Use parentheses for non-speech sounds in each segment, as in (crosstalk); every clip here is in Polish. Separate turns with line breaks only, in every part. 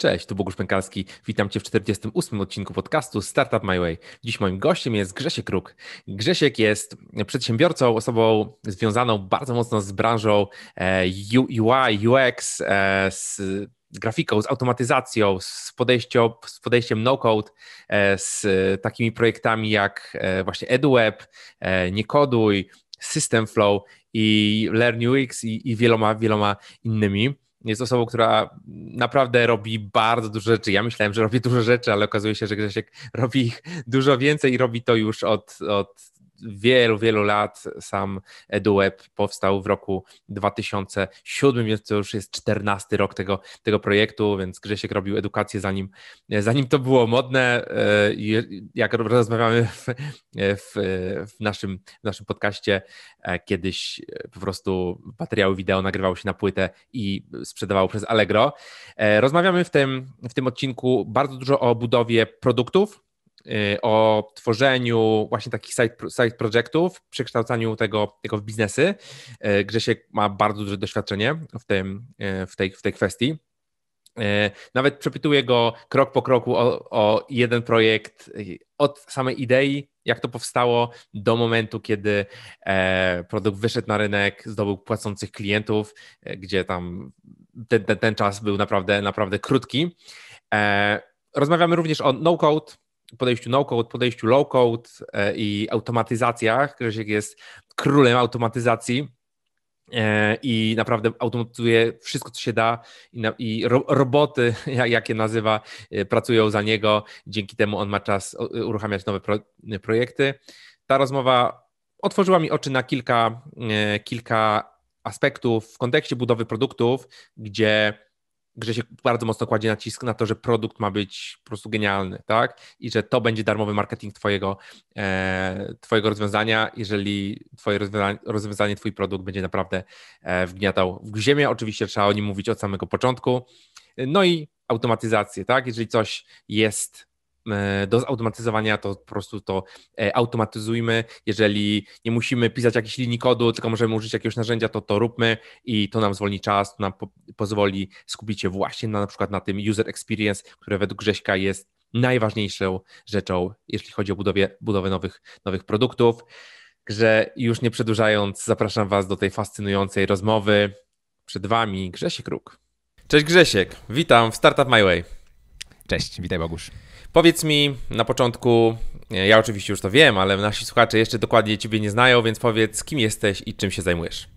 Cześć, tu Bogusz Pękalski. Witam Cię w 48. odcinku podcastu Startup My Way. Dziś moim gościem jest Grzesiek Kruk. Grzesiek jest przedsiębiorcą, osobą związaną bardzo mocno z branżą e, UI, UX, e, z grafiką, z automatyzacją, z, z podejściem no-code, e, z takimi projektami jak właśnie EduWeb, Niekoduj, System Flow i Learn UX i, i wieloma, wieloma innymi jest osobą, która naprawdę robi bardzo dużo rzeczy. Ja myślałem, że robi dużo rzeczy, ale okazuje się, że Grzesiek robi ich dużo więcej i robi to już od, od wielu, wielu lat. Sam EduWeb powstał w roku 2007, więc to już jest 14 rok tego, tego projektu, więc Grzesiek robił edukację zanim, zanim to było modne. E, jak rozmawiamy w, w, w naszym, w naszym podcaście, e, kiedyś e, po prostu materiały wideo nagrywały się na płytę i sprzedawało przez Allegro. Rozmawiamy w tym, w tym odcinku bardzo dużo o budowie produktów, Y, o tworzeniu właśnie takich side, side projectów, przekształcaniu tego, tego w biznesy. Y, Grzesiek ma bardzo duże doświadczenie w, tym, y, w, tej, w tej kwestii. Nawet przepytuję go krok po kroku o, o, jeden projekt od samej idei, jak to powstało, do momentu, kiedy e, produkt wyszedł na rynek, zdobył płacących klientów, gdzie tam ten, ten, ten czas był naprawdę, naprawdę krótki. E, rozmawiamy również o no-code, podejściu no-code, podejściu low-code e, i automatyzacjach. Grzesiek jest królem automatyzacji e, i naprawdę automatyzuje wszystko, co się da i, roboty, (laughs) jakie nazywa, e, pracują za niego. Dzięki temu on ma czas uruchamiać nowe projekty. Ta rozmowa otworzyła mi oczy na kilka, kilka aspektów w kontekście budowy produktów, gdzie grze się bardzo mocno kładzie nacisk na to, że produkt ma być po prostu genialny, tak? I że to będzie darmowy marketing twojego, e, twojego rozwiązania, jeżeli twoje rozwiązanie, rozwiązanie, twój produkt będzie naprawdę e, wgniatał w ziemię. Oczywiście trzeba o nim mówić od samego początku. No i automatyzację, tak? Jeżeli coś jest E, do zautomatyzowania, to po prostu to e, automatyzujmy. Jeżeli nie musimy pisać jakiejś linii kodu, tylko możemy użyć jakiegoś narzędzia, to to róbmy i to nam zwolni czas, to nam po pozwoli skupić się właśnie na, na przykład na tym user experience, które według Grześka jest najważniejszą rzeczą, jeśli chodzi o budowie, budowę nowych, nowych produktów. Także już nie przedłużając, zapraszam Was do tej fascynującej rozmowy. Przed Wami Grzesiek Róg. Cześć Grzesiek, witam w Startup My Way. Cześć, witaj Bogusz. Powiedz mi na początku, ja oczywiście już to wiem, ale nasi słuchacze jeszcze dokładnie Ciebie nie znają, więc powiedz, kim jesteś i czym się zajmujesz.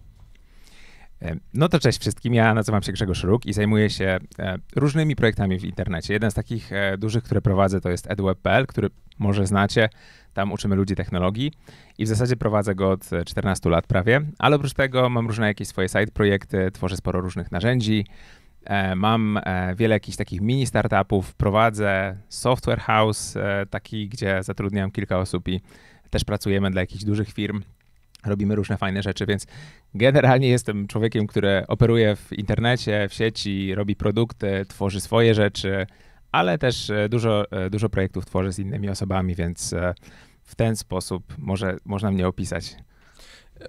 E, no to cześć wszystkim, ja nazywam się Grzegorz Ruk i zajmuję się e, różnymi projektami w internecie. Jeden z takich e, dużych, które prowadzę, to jest edweb.pl, który może znacie. Tam uczymy ludzi technologii i w zasadzie prowadzę go od 14 lat prawie, ale oprócz tego mam różne jakieś swoje side projekty, tworzę sporo różnych narzędzi, E, mam e, wiele jakichś takich mini startupów, prowadzę software house, e, taki, gdzie zatrudniam kilka osób i też pracujemy dla jakichś dużych firm. Robimy różne fajne rzeczy, więc generalnie jestem człowiekiem, który operuje w internecie, w sieci, robi produkty, tworzy swoje rzeczy, ale też dużo, dużo projektów tworzę z innymi osobami, więc w ten sposób może, można mnie opisać.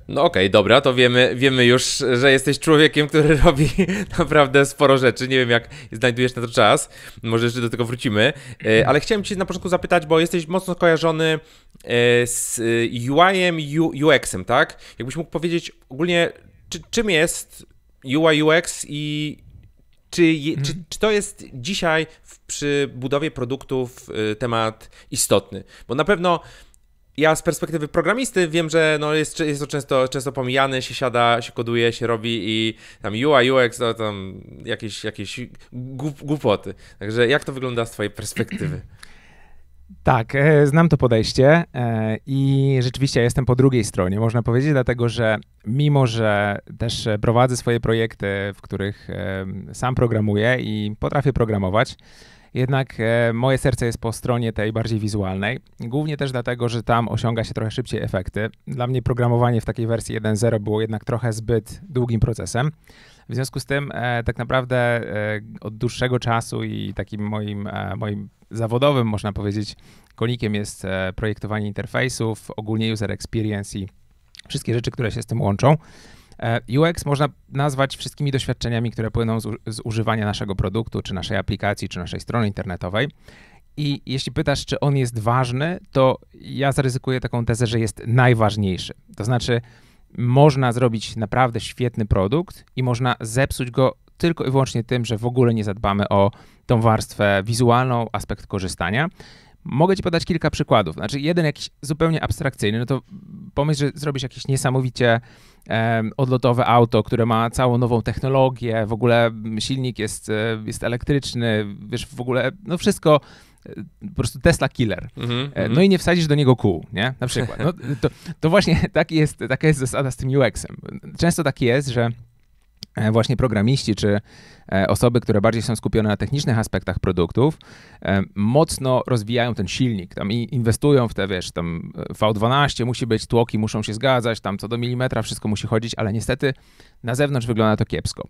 No okej, okay, dobra, to wiemy, wiemy już, że jesteś człowiekiem, który (laughs) robi naprawdę sporo rzeczy. Nie wiem, jak znajdujesz na to czas. Może jeszcze do tego wrócimy. E, ale chciałem Cię na początku zapytać, bo jesteś mocno kojarzony e, z e, UI-em, UX-em, tak? Jakbyś mógł powiedzieć ogólnie, czy, czym jest UI, UX i czy, hmm. czy, mhm. czy, to jest dzisiaj w, przy budowie produktów temat istotny? Bo na pewno ja z perspektywy programisty wiem, że no jest, jest to często, często pomijane, się siada, się koduje, się robi i tam UI, UX, no, tam jakieś, jakieś głupoty. Także jak to wygląda z twojej perspektywy? (clears throat)
Tak, e, znam to podejście e, i rzeczywiście jestem po drugiej stronie, można powiedzieć, dlatego że mimo, że też prowadzę swoje projekty, w których sam programuję i potrafię programować, jednak e, moje serce jest po stronie tej bardziej wizualnej. Głównie też dlatego, że tam osiąga się trochę szybciej efekty. Dla mnie programowanie w takiej wersji 1.0 było jednak trochę zbyt długim procesem. W związku z tym e, tak naprawdę e, od dłuższego czasu i takim moim, moim zawodowym, można powiedzieć, konikiem jest projektowanie interfejsów, ogólnie user experience i wszystkie rzeczy, które się z tym łączą. E, UX można nazwać wszystkimi doświadczeniami, które płyną z, z używania naszego produktu, czy naszej aplikacji, czy naszej strony internetowej. I jeśli pytasz, czy on jest ważny, to ja zaryzykuję taką tezę, że jest najważniejszy. To znaczy, można zrobić naprawdę świetny produkt i można zepsuć go tylko i wyłącznie tym, że w ogóle nie zadbamy o tą warstwę wizualną, aspekt korzystania. Mogę ci podać kilka przykładów. Znaczy, jeden jakiś zupełnie abstrakcyjny, no to pomyśl, że zrobisz jakiś niesamowicie odlotowe auto, które ma całą nową technologię, w ogóle silnik jest, e, jest elektryczny, wiesz, w ogóle, no wszystko e, po prostu Tesla killer. Mm-hmm, no mhm. i nie wsadzisz do niego kół, nie? Na przykład. No, to, to właśnie (laughs) taki jest, taka jest zasada z tym UX-em. Często tak jest, że właśnie programiści czy E, osoby, które bardziej są skupione na technicznych aspektach produktów, e, mocno rozwijają ten silnik, tam inwestują w te, wiesz, tam e, V12 musi być, tłoki muszą się zgadzać, tam co do milimetra wszystko musi chodzić, ale niestety na zewnątrz wygląda to kiepsko.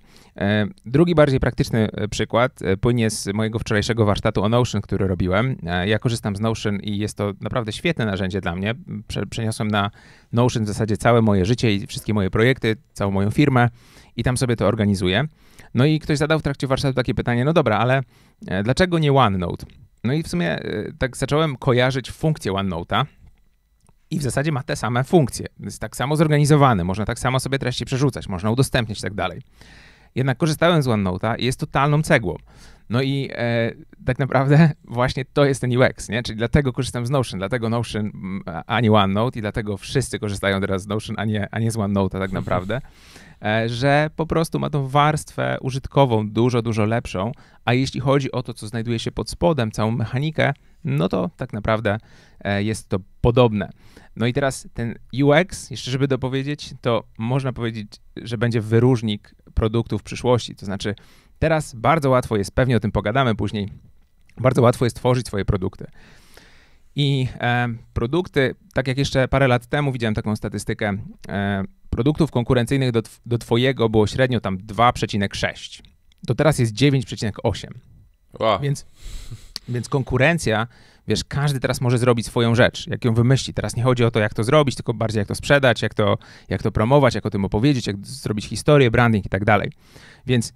Drugi bardziej praktyczny przykład płynie z mojego wczorajszego warsztatu o Notion, który robiłem. Ja korzystam z Notion i jest to naprawdę świetne narzędzie dla mnie. Przeniosłem na Notion w zasadzie całe moje życie i wszystkie moje projekty, całą moją firmę i tam sobie to organizuję. No i ktoś zadał zadał w trakcie warsztatu takie pytanie, no dobra, ale e, dlaczego nie OneNote? No i w sumie e, tak zacząłem kojarzyć funkcję OneNote'a i w zasadzie ma te same funkcje. Jest tak samo zorganizowany, można tak samo sobie treści przerzucać, można udostępniać i tak dalej. Jednak korzystałem z OneNote'a i jest totalną cegłą. No i e, tak naprawdę (laughs) właśnie to jest ten UX, nie? Czyli dlatego korzystam z Notion, dlatego Notion, mm, a nie OneNote i dlatego wszyscy korzystają teraz z Notion, a nie, a nie z OneNote'a tak (laughs) naprawdę. E, że po prostu ma tą warstwę użytkową dużo, dużo lepszą, a jeśli chodzi o to, co znajduje się pod spodem, całą mechanikę, no to tak naprawdę e, jest to podobne. No i teraz ten UX, jeszcze żeby dopowiedzieć, to można powiedzieć, że będzie wyróżnik produktów w przyszłości. To znaczy, teraz bardzo łatwo jest, pewnie o tym pogadamy później, bardzo łatwo jest tworzyć swoje produkty. I e, produkty, tak jak jeszcze parę lat temu widziałem taką statystykę, e, produktów konkurencyjnych do, do Twojego było średnio tam 2,6, to teraz jest 9,8. Wow. Więc, więc konkurencja, wiesz, każdy teraz może zrobić swoją rzecz, jak ją wymyśli. Teraz nie chodzi o to, jak to zrobić, tylko bardziej jak to sprzedać, jak to, jak to promować, jak o tym opowiedzieć, jak zrobić historię, branding i tak dalej. Więc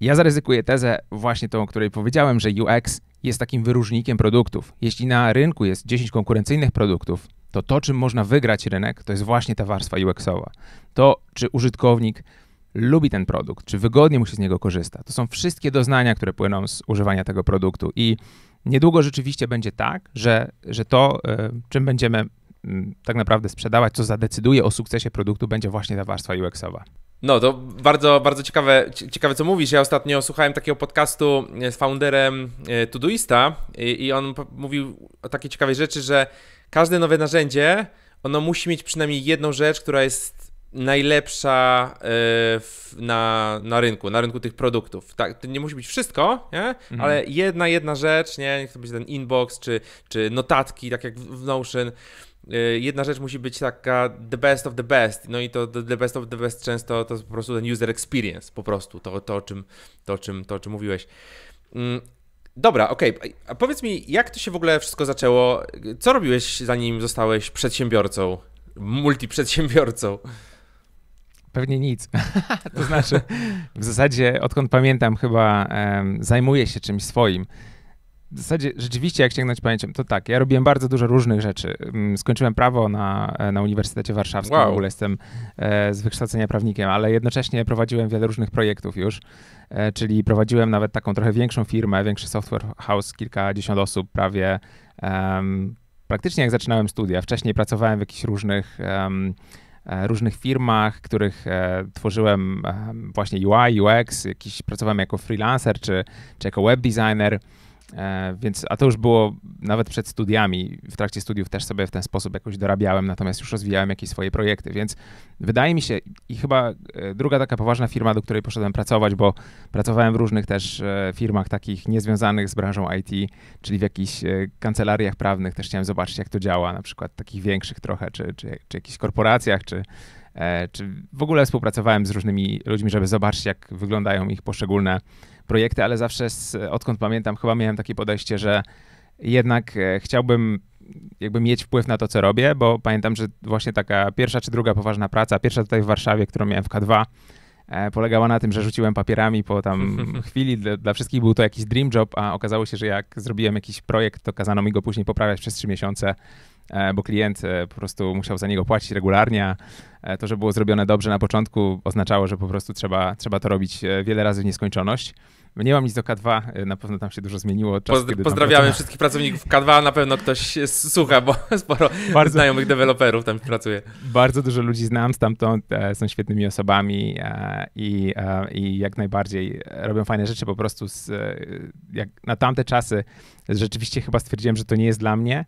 ja zaryzykuję tezę właśnie tą, o której powiedziałem, że UX jest takim wyróżnikiem produktów. Jeśli na rynku jest 10 konkurencyjnych produktów, to to, czym można wygrać rynek, to jest właśnie ta warstwa UX-owa. To, czy użytkownik lubi ten produkt, czy wygodnie mu się z niego korzysta. To są wszystkie doznania, które płyną z używania tego produktu i niedługo rzeczywiście będzie tak, że, że to, e, czym będziemy mm, tak naprawdę sprzedawać, co zadecyduje o sukcesie produktu, będzie właśnie ta warstwa UX-owa.
No, to bardzo, bardzo ciekawe, ciekawe, co mówisz. Ja ostatnio słuchałem takiego podcastu e, z founderem e, Todoista i, i on mówił o takiej ciekawej rzeczy, że każde nowe narzędzie, ono musi mieć przynajmniej jedną rzecz, która jest najlepsza e, na, na rynku, na rynku tych produktów. Tak, to nie musi być wszystko, nie? Mhm. ale jedna, jedna rzecz, nie? Niech to będzie ten inbox, czy, czy notatki, tak jak w Notion e, jedna rzecz musi być taka the best of the best, no i to the best of the best często to jest po prostu ten user experience, po prostu to, to, o, czym, to, o, czym, to o czym mówiłeś. Mm, Dobra, okej. Okay. A powiedz mi, jak to się w ogóle wszystko zaczęło? Co robiłeś, zanim zostałeś przedsiębiorcą, multiprzedsiębiorcą?
Pewnie nic. (laughs) to znaczy, w zasadzie odkąd pamiętam, chyba um, zajmuję się czymś swoim. W zasadzie rzeczywiście, jak sięgnąć pamięcią, to tak, ja robiłem bardzo dużo różnych rzeczy. Mm, skończyłem prawo na, e, na Uniwersytecie Warszawskim, wow. w ogóle jestem e, z wykształcenia prawnikiem, ale jednocześnie prowadziłem wiele różnych projektów już. E, czyli prowadziłem nawet taką trochę większą firmę, większy software house, kilkadziesiąt osób prawie. Um, praktycznie jak zaczynałem studia. Wcześniej pracowałem w jakichś różnych, um, różnych firmach, których e, tworzyłem um, właśnie UI, UX, jakiś, pracowałem jako freelancer czy, czy jako web designer. E, więc, a to już było nawet przed studiami, w trakcie studiów też sobie w ten sposób jakoś dorabiałem, natomiast już rozwijałem jakieś swoje projekty, więc wydaje mi się, i chyba e, druga taka poważna firma, do której poszedłem pracować, bo pracowałem w różnych też e, firmach takich niezwiązanych z branżą IT, czyli w jakichś kancelariach prawnych, też chciałem zobaczyć, jak to działa, na przykład takich większych trochę, czy, czy, czy jakichś korporacjach, czy, czy w ogóle współpracowałem z różnymi ludźmi, żeby zobaczyć, jak wyglądają ich poszczególne projekty, ale zawsze z, odkąd pamiętam, chyba miałem takie podejście, że jednak e, chciałbym jakby mieć wpływ na to, co robię, bo pamiętam, że właśnie taka pierwsza czy druga poważna praca, pierwsza tutaj w Warszawie, którą miałem w K2, e, polegała na tym, że rzuciłem papierami po tam (laughs) chwili. Dla, wszystkich był to jakiś dream job, a okazało się, że jak zrobiłem jakiś projekt, to kazano mi go później poprawiać przez trzy miesiące, e, bo klient po prostu musiał za niego płacić regularnie. To, że było zrobione dobrze na początku, oznaczało, że po prostu trzeba, trzeba to robić wiele razy w nieskończoność. Nie mam nic do K2, y, na pewno tam się dużo zmieniło. Czas, pozdrawiamy tam... wszystkich
pracowników K2, na pewno ktoś słucha, bo (laughs) sporo bardzo, znajomych deweloperów tam pracuje.
Bardzo dużo ludzi znam stamtąd, e, są świetnymi osobami e, i, e, i jak najbardziej robią fajne rzeczy po prostu z, jak na tamte czasy rzeczywiście chyba stwierdziłem, że to nie jest dla mnie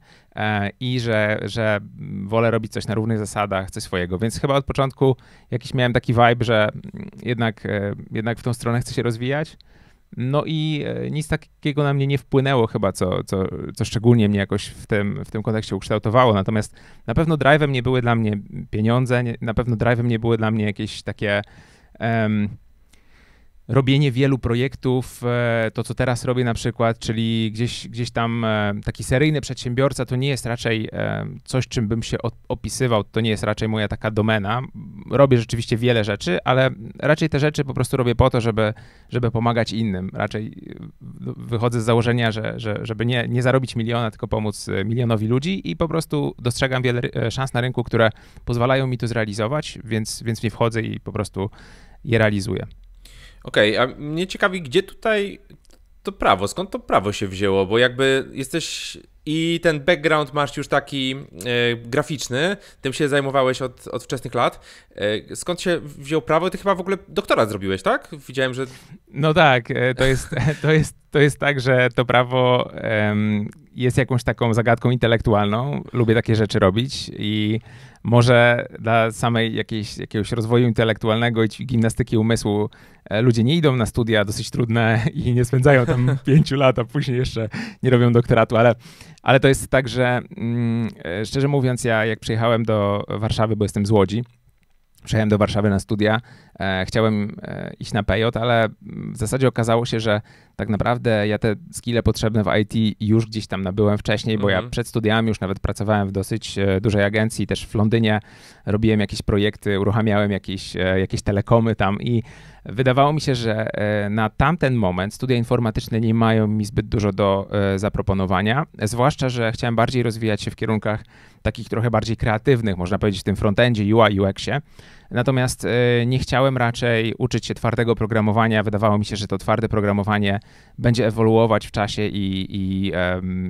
i że, że wolę robić coś na równych zasadach, coś swojego, więc chyba od początku jakiś miałem taki vibe, że jednak, jednak w tą stronę chcę się rozwijać. No i e, nic takiego na mnie nie wpłynęło chyba, co, co, co szczególnie mnie jakoś w tym, w tym kontekście ukształtowało. Natomiast na pewno drive'em nie były dla mnie pieniądze, nie, na pewno drive'em nie były dla mnie jakieś takie um, robienie wielu projektów, e, to co teraz robię na przykład, czyli gdzieś, gdzieś tam e, taki seryjny przedsiębiorca, to nie jest raczej e, coś, czym bym się opisywał, to nie jest raczej moja taka domena. Robię rzeczywiście wiele rzeczy, ale raczej te rzeczy po prostu robię po to, żeby, żeby pomagać innym. Raczej wychodzę z założenia, że, że żeby nie, nie zarobić miliona, tylko pomóc milionowi ludzi i po prostu dostrzegam wiele szans na rynku, które pozwalają mi to zrealizować, więc, więc nie wchodzę i po prostu je realizuję.
Okej, okay, a mnie ciekawi, gdzie tutaj to prawo, skąd to prawo się wzięło, bo jakby jesteś i ten background masz już taki e, graficzny, tym się zajmowałeś od, od wczesnych lat. E, skąd się wziął prawo? Ty chyba w ogóle doktorat zrobiłeś, tak? Widziałem, że...
No tak, e, to jest, (laughs) to jest, to jest tak, że to prawo jest jakąś taką zagadką intelektualną. Lubię takie rzeczy robić i może dla samej jakiejś, jakiegoś rozwoju intelektualnego i gimnastyki umysłu e, ludzie nie idą na studia dosyć trudne (laughs) i nie spędzają tam (laughs) pięciu lat, a później jeszcze nie robią doktoratu, ale, ale to jest tak, że mm, e, szczerze mówiąc, ja jak przyjechałem do Warszawy, bo jestem z Łodzi, Przyjechałem do Warszawy na studia, e, chciałem e, iść na PJ, ale w zasadzie okazało się, że tak naprawdę ja te skille potrzebne w IT już gdzieś tam nabyłem wcześniej, bo mm -hmm. ja mhm. przed studiami już nawet pracowałem w dosyć e, dużej agencji, też w Londynie robiłem jakieś projekty, uruchamiałem jakieś, e, jakieś telekomy tam i Wydawało mi się, że e, na tamten moment studia informatyczne nie mają mi zbyt dużo do e, zaproponowania, zwłaszcza, że chciałem bardziej rozwijać się w kierunkach takich trochę bardziej kreatywnych, można powiedzieć w tym frontendzie, UI, UX-ie, Natomiast e, nie chciałem raczej uczyć się twardego programowania. Wydawało mi się, że to twarde programowanie będzie ewoluować w czasie i, i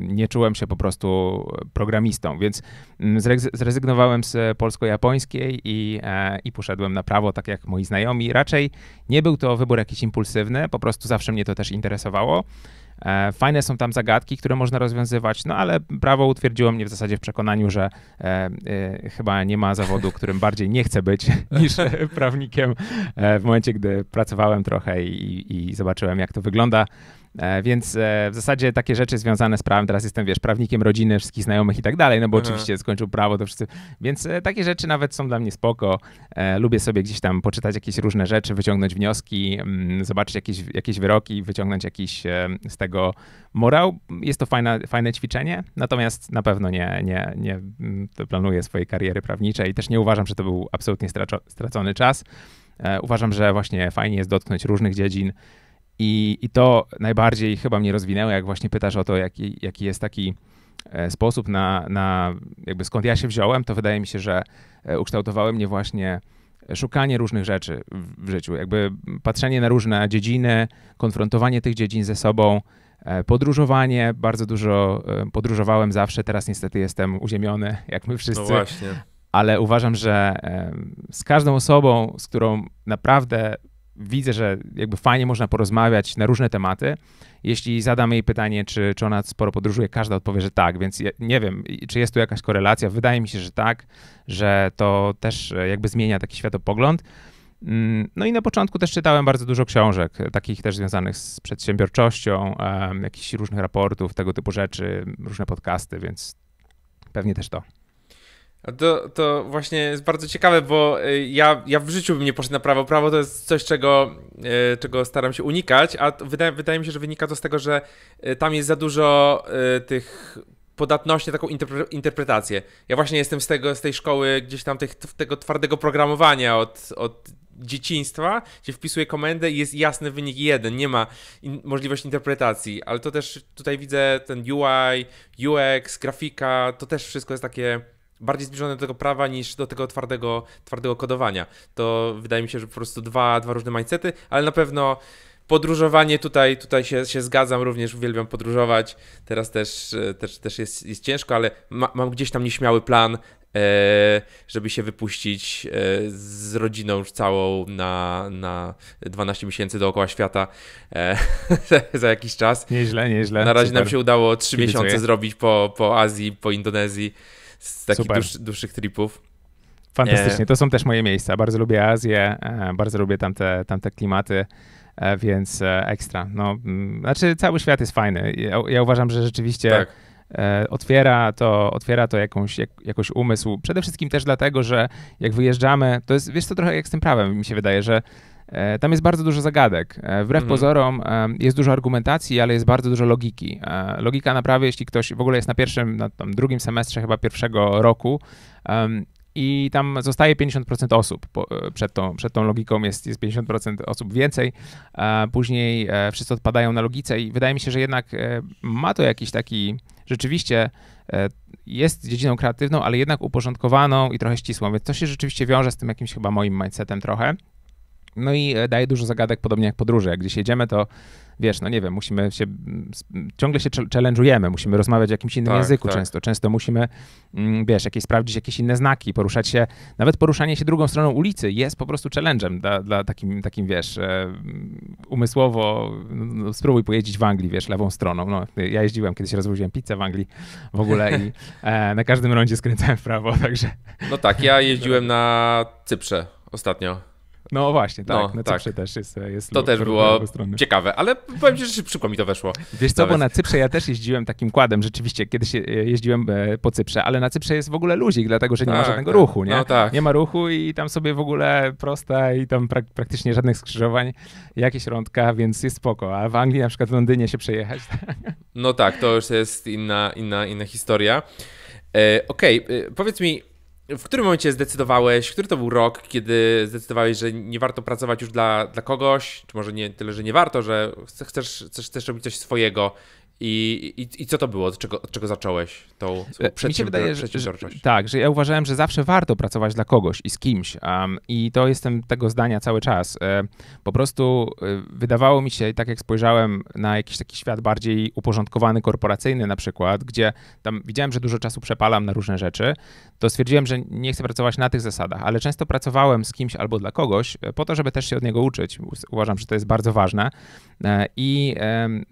nie czułem się po prostu programistą, więc mm, zrezygnowałem z polsko-japońskiej i, e, i poszedłem na prawo, tak jak moi znajomi. Raczej nie był to wybór jakiś impulsywny, po prostu zawsze mnie to też interesowało. E, fajne są tam zagadki, które można rozwiązywać, no ale prawo utwierdziło mnie w zasadzie w przekonaniu, że e, e, chyba nie ma zawodu, którym bardziej nie chcę być (laughs) niż prawnikiem. E, w momencie, gdy pracowałem trochę i, i zobaczyłem, jak to wygląda, E, więc e, w zasadzie takie rzeczy związane z prawem, teraz jestem, wiesz, prawnikiem rodziny, wszystkich znajomych i tak dalej, no bo Aha. oczywiście skończył prawo, to wszyscy, więc e, takie rzeczy nawet są dla mnie spoko. Lubię sobie gdzieś tam poczytać jakieś różne rzeczy, wyciągnąć wnioski, mm, zobaczyć jakieś, jakieś wyroki, wyciągnąć jakiś z tego morał. Jest to fajne, fajne ćwiczenie, natomiast na pewno nie, nie, nie mm, planuję swojej kariery prawniczej i też nie uważam, że to był absolutnie stracony czas. Uważam, że właśnie fajnie jest dotknąć różnych dziedzin, i, I to najbardziej chyba mnie rozwinęło, jak właśnie pytasz o to, jaki, jaki jest taki e, sposób na, na jakby skąd ja się wziąłem, to wydaje mi się, że e, ukształtowały mnie właśnie szukanie różnych rzeczy w życiu, jakby patrzenie na różne dziedziny, konfrontowanie tych dziedzin ze sobą, e, podróżowanie, bardzo dużo podróżowałem zawsze, teraz niestety jestem uziemiony, (laughs) jak my wszyscy. No właśnie. Ale uważam, że z każdą osobą, z którą naprawdę widzę, że jakby fajnie można porozmawiać na różne tematy. Jeśli zadam jej pytanie, czy, czy ona sporo podróżuje, każda odpowie, że tak, więc nie wiem, czy jest tu jakaś korelacja. Wydaje mi się, że tak, że to też e, jakby zmienia taki światopogląd. Mm, no i na początku też czytałem bardzo dużo książek, e, takich też związanych z przedsiębiorczością, jakichś różnych raportów, tego typu rzeczy, różne podcasty, więc pewnie też to.
To, to właśnie jest bardzo ciekawe, bo e, ja, ja w życiu bym nie poszedł na prawo. Prawo to jest coś, czego, e, czego staram się unikać, a wydaje, wydaje mi się, że wynika to z tego, że e, tam jest za dużo tych podatności na taką interpre interpretację. Ja właśnie jestem z, tego, z tej szkoły gdzieś tam tych, tego twardego programowania od, od dzieciństwa, gdzie wpisuję komendę i jest jasny wynik jeden, nie ma in możliwości interpretacji, ale to też tutaj widzę ten UI, UX, grafika, to też wszystko jest takie bardziej zbliżone do tego prawa niż do tego twardego, twardego kodowania. To wydaje mi się, że po prostu dwa, dwa różne mindsety, ale na pewno podróżowanie tutaj, tutaj się, się zgadzam, również uwielbiam podróżować. Teraz też, e, też, też jest, jest ciężko, ale ma, mam gdzieś tam nieśmiały plan, e, żeby się wypuścić e, z rodziną już całą na, na 12 miesięcy dookoła świata e, (laughs) za jakiś czas. Nieźle, nieźle. Na razie super. nam się udało 3 Kibicuję. miesiące zrobić po, po Azji, po Indonezji z takich dłuż, dłuższych tripów. Fantastycznie, e. to
są też moje miejsca. Bardzo lubię Azję, e, bardzo lubię tamte, tamte klimaty, e, więc ekstra. No, mm, znaczy, cały świat jest fajny. Ja, ja uważam, że rzeczywiście tak. otwiera to, otwiera to jakąś, jak, jakoś umysł. Przede wszystkim też dlatego, że jak wyjeżdżamy, to jest, wiesz co, trochę jak z tym prawem, mi się wydaje, że E, tam jest bardzo dużo zagadek. E, wbrew mhm. pozorom e, jest dużo argumentacji, ale jest bardzo dużo logiki. Logika naprawy, jeśli ktoś w ogóle jest na pierwszym, na drugim semestrze chyba pierwszego roku um, i tam zostaje 50% osób. Po, przed, tą, przed tą logiką jest, jest 50% osób więcej. Później wszyscy odpadają na logice i wydaje mi się, że jednak ma to jakiś taki rzeczywiście jest dziedziną kreatywną, ale jednak uporządkowaną i trochę ścisłą, więc to się rzeczywiście wiąże z tym jakimś chyba moim mindsetem trochę, no i e, daje dużo zagadek, podobnie jak podróże. Jak gdzieś jedziemy, to wiesz, no nie wiem, musimy się, ciągle się challenge'ujemy, musimy rozmawiać w jakimś innym tak, języku tak. często. Często musimy, mm, wiesz, jakieś, sprawdzić jakieś inne znaki, poruszać się, nawet poruszanie się drugą stroną ulicy jest po prostu challenge'em dla, dla takim, takim, wiesz, e, umysłowo, no, spróbuj pojeździć w Anglii, wiesz, lewą stroną. No, ja jeździłem, kiedyś rozwoziłem pizzę w Anglii w ogóle i (laughs) e, na każdym rondzie skręcałem w prawo, także...
No tak, ja jeździłem na Cyprze ostatnio. No właśnie, tak. No, na tak. Cyprze też jest, e, jest To też było ciekawe, ale powiem ci, że szybko mi to weszło. Wiesz co, bo na
Cyprze ja też jeździłem takim kładem, rzeczywiście, kiedyś e, jeździłem e, po Cyprze, ale na Cyprze jest w ogóle luzik, dlatego, że nie tak, ma żadnego tak. ruchu, nie? No, tak. Nie ma ruchu i tam sobie w ogóle prosta i tam prak praktycznie żadnych skrzyżowań, jakieś rądka, więc jest spoko. A w Anglii na przykład w Londynie się przejechać. Tak?
No tak, to już jest inna, inna, inna historia. E, Okej, okay. powiedz mi, w którym momencie zdecydowałeś, który to był rok, kiedy zdecydowałeś, że nie warto pracować już dla, dla kogoś, czy może nie tyle, że nie warto, że chcesz, chcesz, chcesz robić coś swojego i, i, I, co to było? Od czego, od czego zacząłeś tą e, przedsiębiorczość?
Tak, że ja uważałem, że zawsze warto pracować dla kogoś i z kimś. Um, I to jestem tego zdania cały czas. E, po prostu e, wydawało mi się, tak jak spojrzałem na jakiś taki świat bardziej uporządkowany, korporacyjny na przykład, gdzie tam widziałem, że dużo czasu przepalam na różne rzeczy, to stwierdziłem, że nie chcę pracować na tych zasadach, ale często pracowałem z kimś albo dla kogoś e, po to, żeby też się od niego uczyć. Uważam, że to jest bardzo ważne. E, I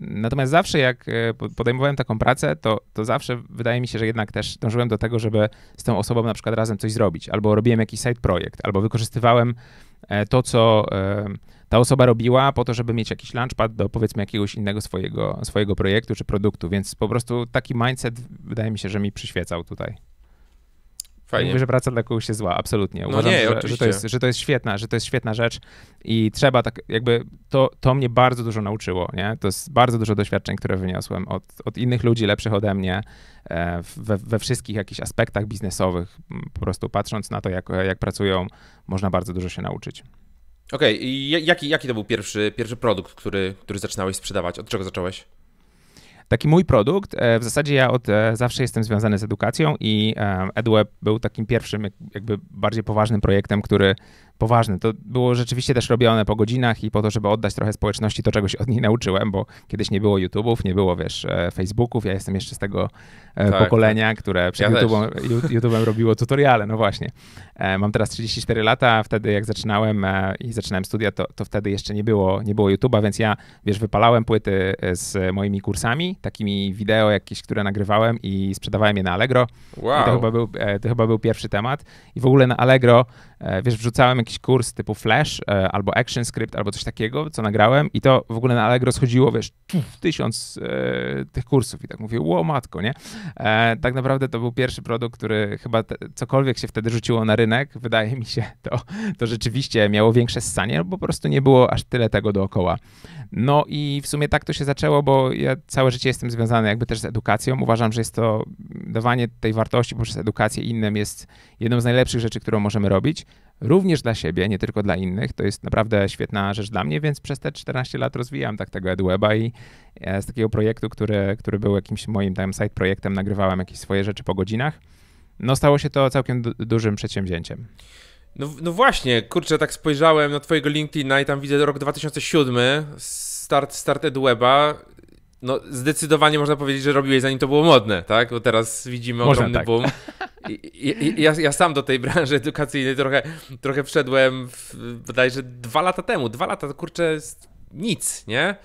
natomiast zawsze jak e, podejmowałem taką pracę, to, to zawsze wydaje mi się, że jednak też dążyłem do tego, żeby z tą osobą na przykład razem coś zrobić, albo robiłem jakiś side projekt, albo wykorzystywałem e, to, co ta osoba robiła po to, żeby mieć jakiś launchpad do powiedzmy jakiegoś innego swojego, swojego projektu czy produktu, więc po prostu taki mindset wydaje mi się, że mi przyświecał tutaj. Fajnie. Mówię, że praca dla kogoś jest zła, absolutnie. No Uważam, no nie, że, że, to jest, że to jest świetna, że to jest świetna rzecz i trzeba tak jakby, to, to mnie bardzo dużo nauczyło, nie? To jest bardzo dużo doświadczeń, które wyniosłem od, od innych ludzi lepszych ode mnie e, we, we wszystkich jakichś aspektach biznesowych. Mm, po prostu patrząc na to, jak, jak pracują, można bardzo dużo się nauczyć.
Okej, okay. jaki, jaki to był pierwszy, pierwszy produkt, który, który zaczynałeś sprzedawać? Od czego zacząłeś?
taki mój produkt, e, w zasadzie ja od e, zawsze jestem związany z edukacją i e, EdWeb był takim pierwszym, jakby bardziej poważnym projektem, który poważny. To było rzeczywiście też robione po godzinach i po to, żeby oddać trochę społeczności to, czego się od niej nauczyłem, bo kiedyś nie było YouTube'ów, nie było, wiesz, e, Facebooków. Ja jestem jeszcze z tego e, tak, pokolenia, tak. które przed ja YouTube'em, YouTube'em robiło tutoriale, no właśnie. E, mam teraz 34 lata, wtedy jak zaczynałem i zaczynałem studia, to, to wtedy jeszcze nie było, nie było YouTube'a, więc ja, wiesz, wypalałem płyty z moimi kursami, takimi wideo jakieś, które nagrywałem i sprzedawałem je na Allegro. Wow. I to chyba, był, to chyba był pierwszy temat. I w ogóle na Allegro, wiesz, wrzucałem jakieś jakiś kurs typu Flash e, albo ActionScript albo coś takiego, co nagrałem i to w ogóle na Allegro schodziło, wiesz, tysiąc e, tych kursów i tak mówię, ło matko, nie? E, tak naprawdę to był pierwszy produkt, który chyba te, cokolwiek się wtedy rzuciło na rynek, wydaje mi się, to, to rzeczywiście miało większe ssanie, bo po prostu nie było aż tyle tego dookoła. No i w sumie tak to się zaczęło, bo ja całe życie jestem związany jakby też z edukacją. Uważam, że jest to dawanie tej wartości poprzez edukację innym jest jedną z najlepszych rzeczy, którą możemy robić również dla siebie, nie tylko dla innych. To jest naprawdę świetna rzecz dla mnie, więc przez te 14 lat rozwijałem tak tego EdWeba i e, z takiego projektu, który, który był jakimś moim tam side projektem, nagrywałem jakieś swoje rzeczy po godzinach. No stało się to całkiem du dużym przedsięwzięciem.
No, no, właśnie, kurczę, tak spojrzałem na twojego LinkedIna i tam widzę rok 2007, start, start EdWeba, no zdecydowanie można powiedzieć, że robiłeś zanim to było modne, tak? Bo teraz widzimy ogromny tak. boom. I, i, ja, ja, sam do tej branży edukacyjnej trochę, trochę wszedłem w, bodajże dwa lata temu. Dwa lata, kurczę, nic, nie?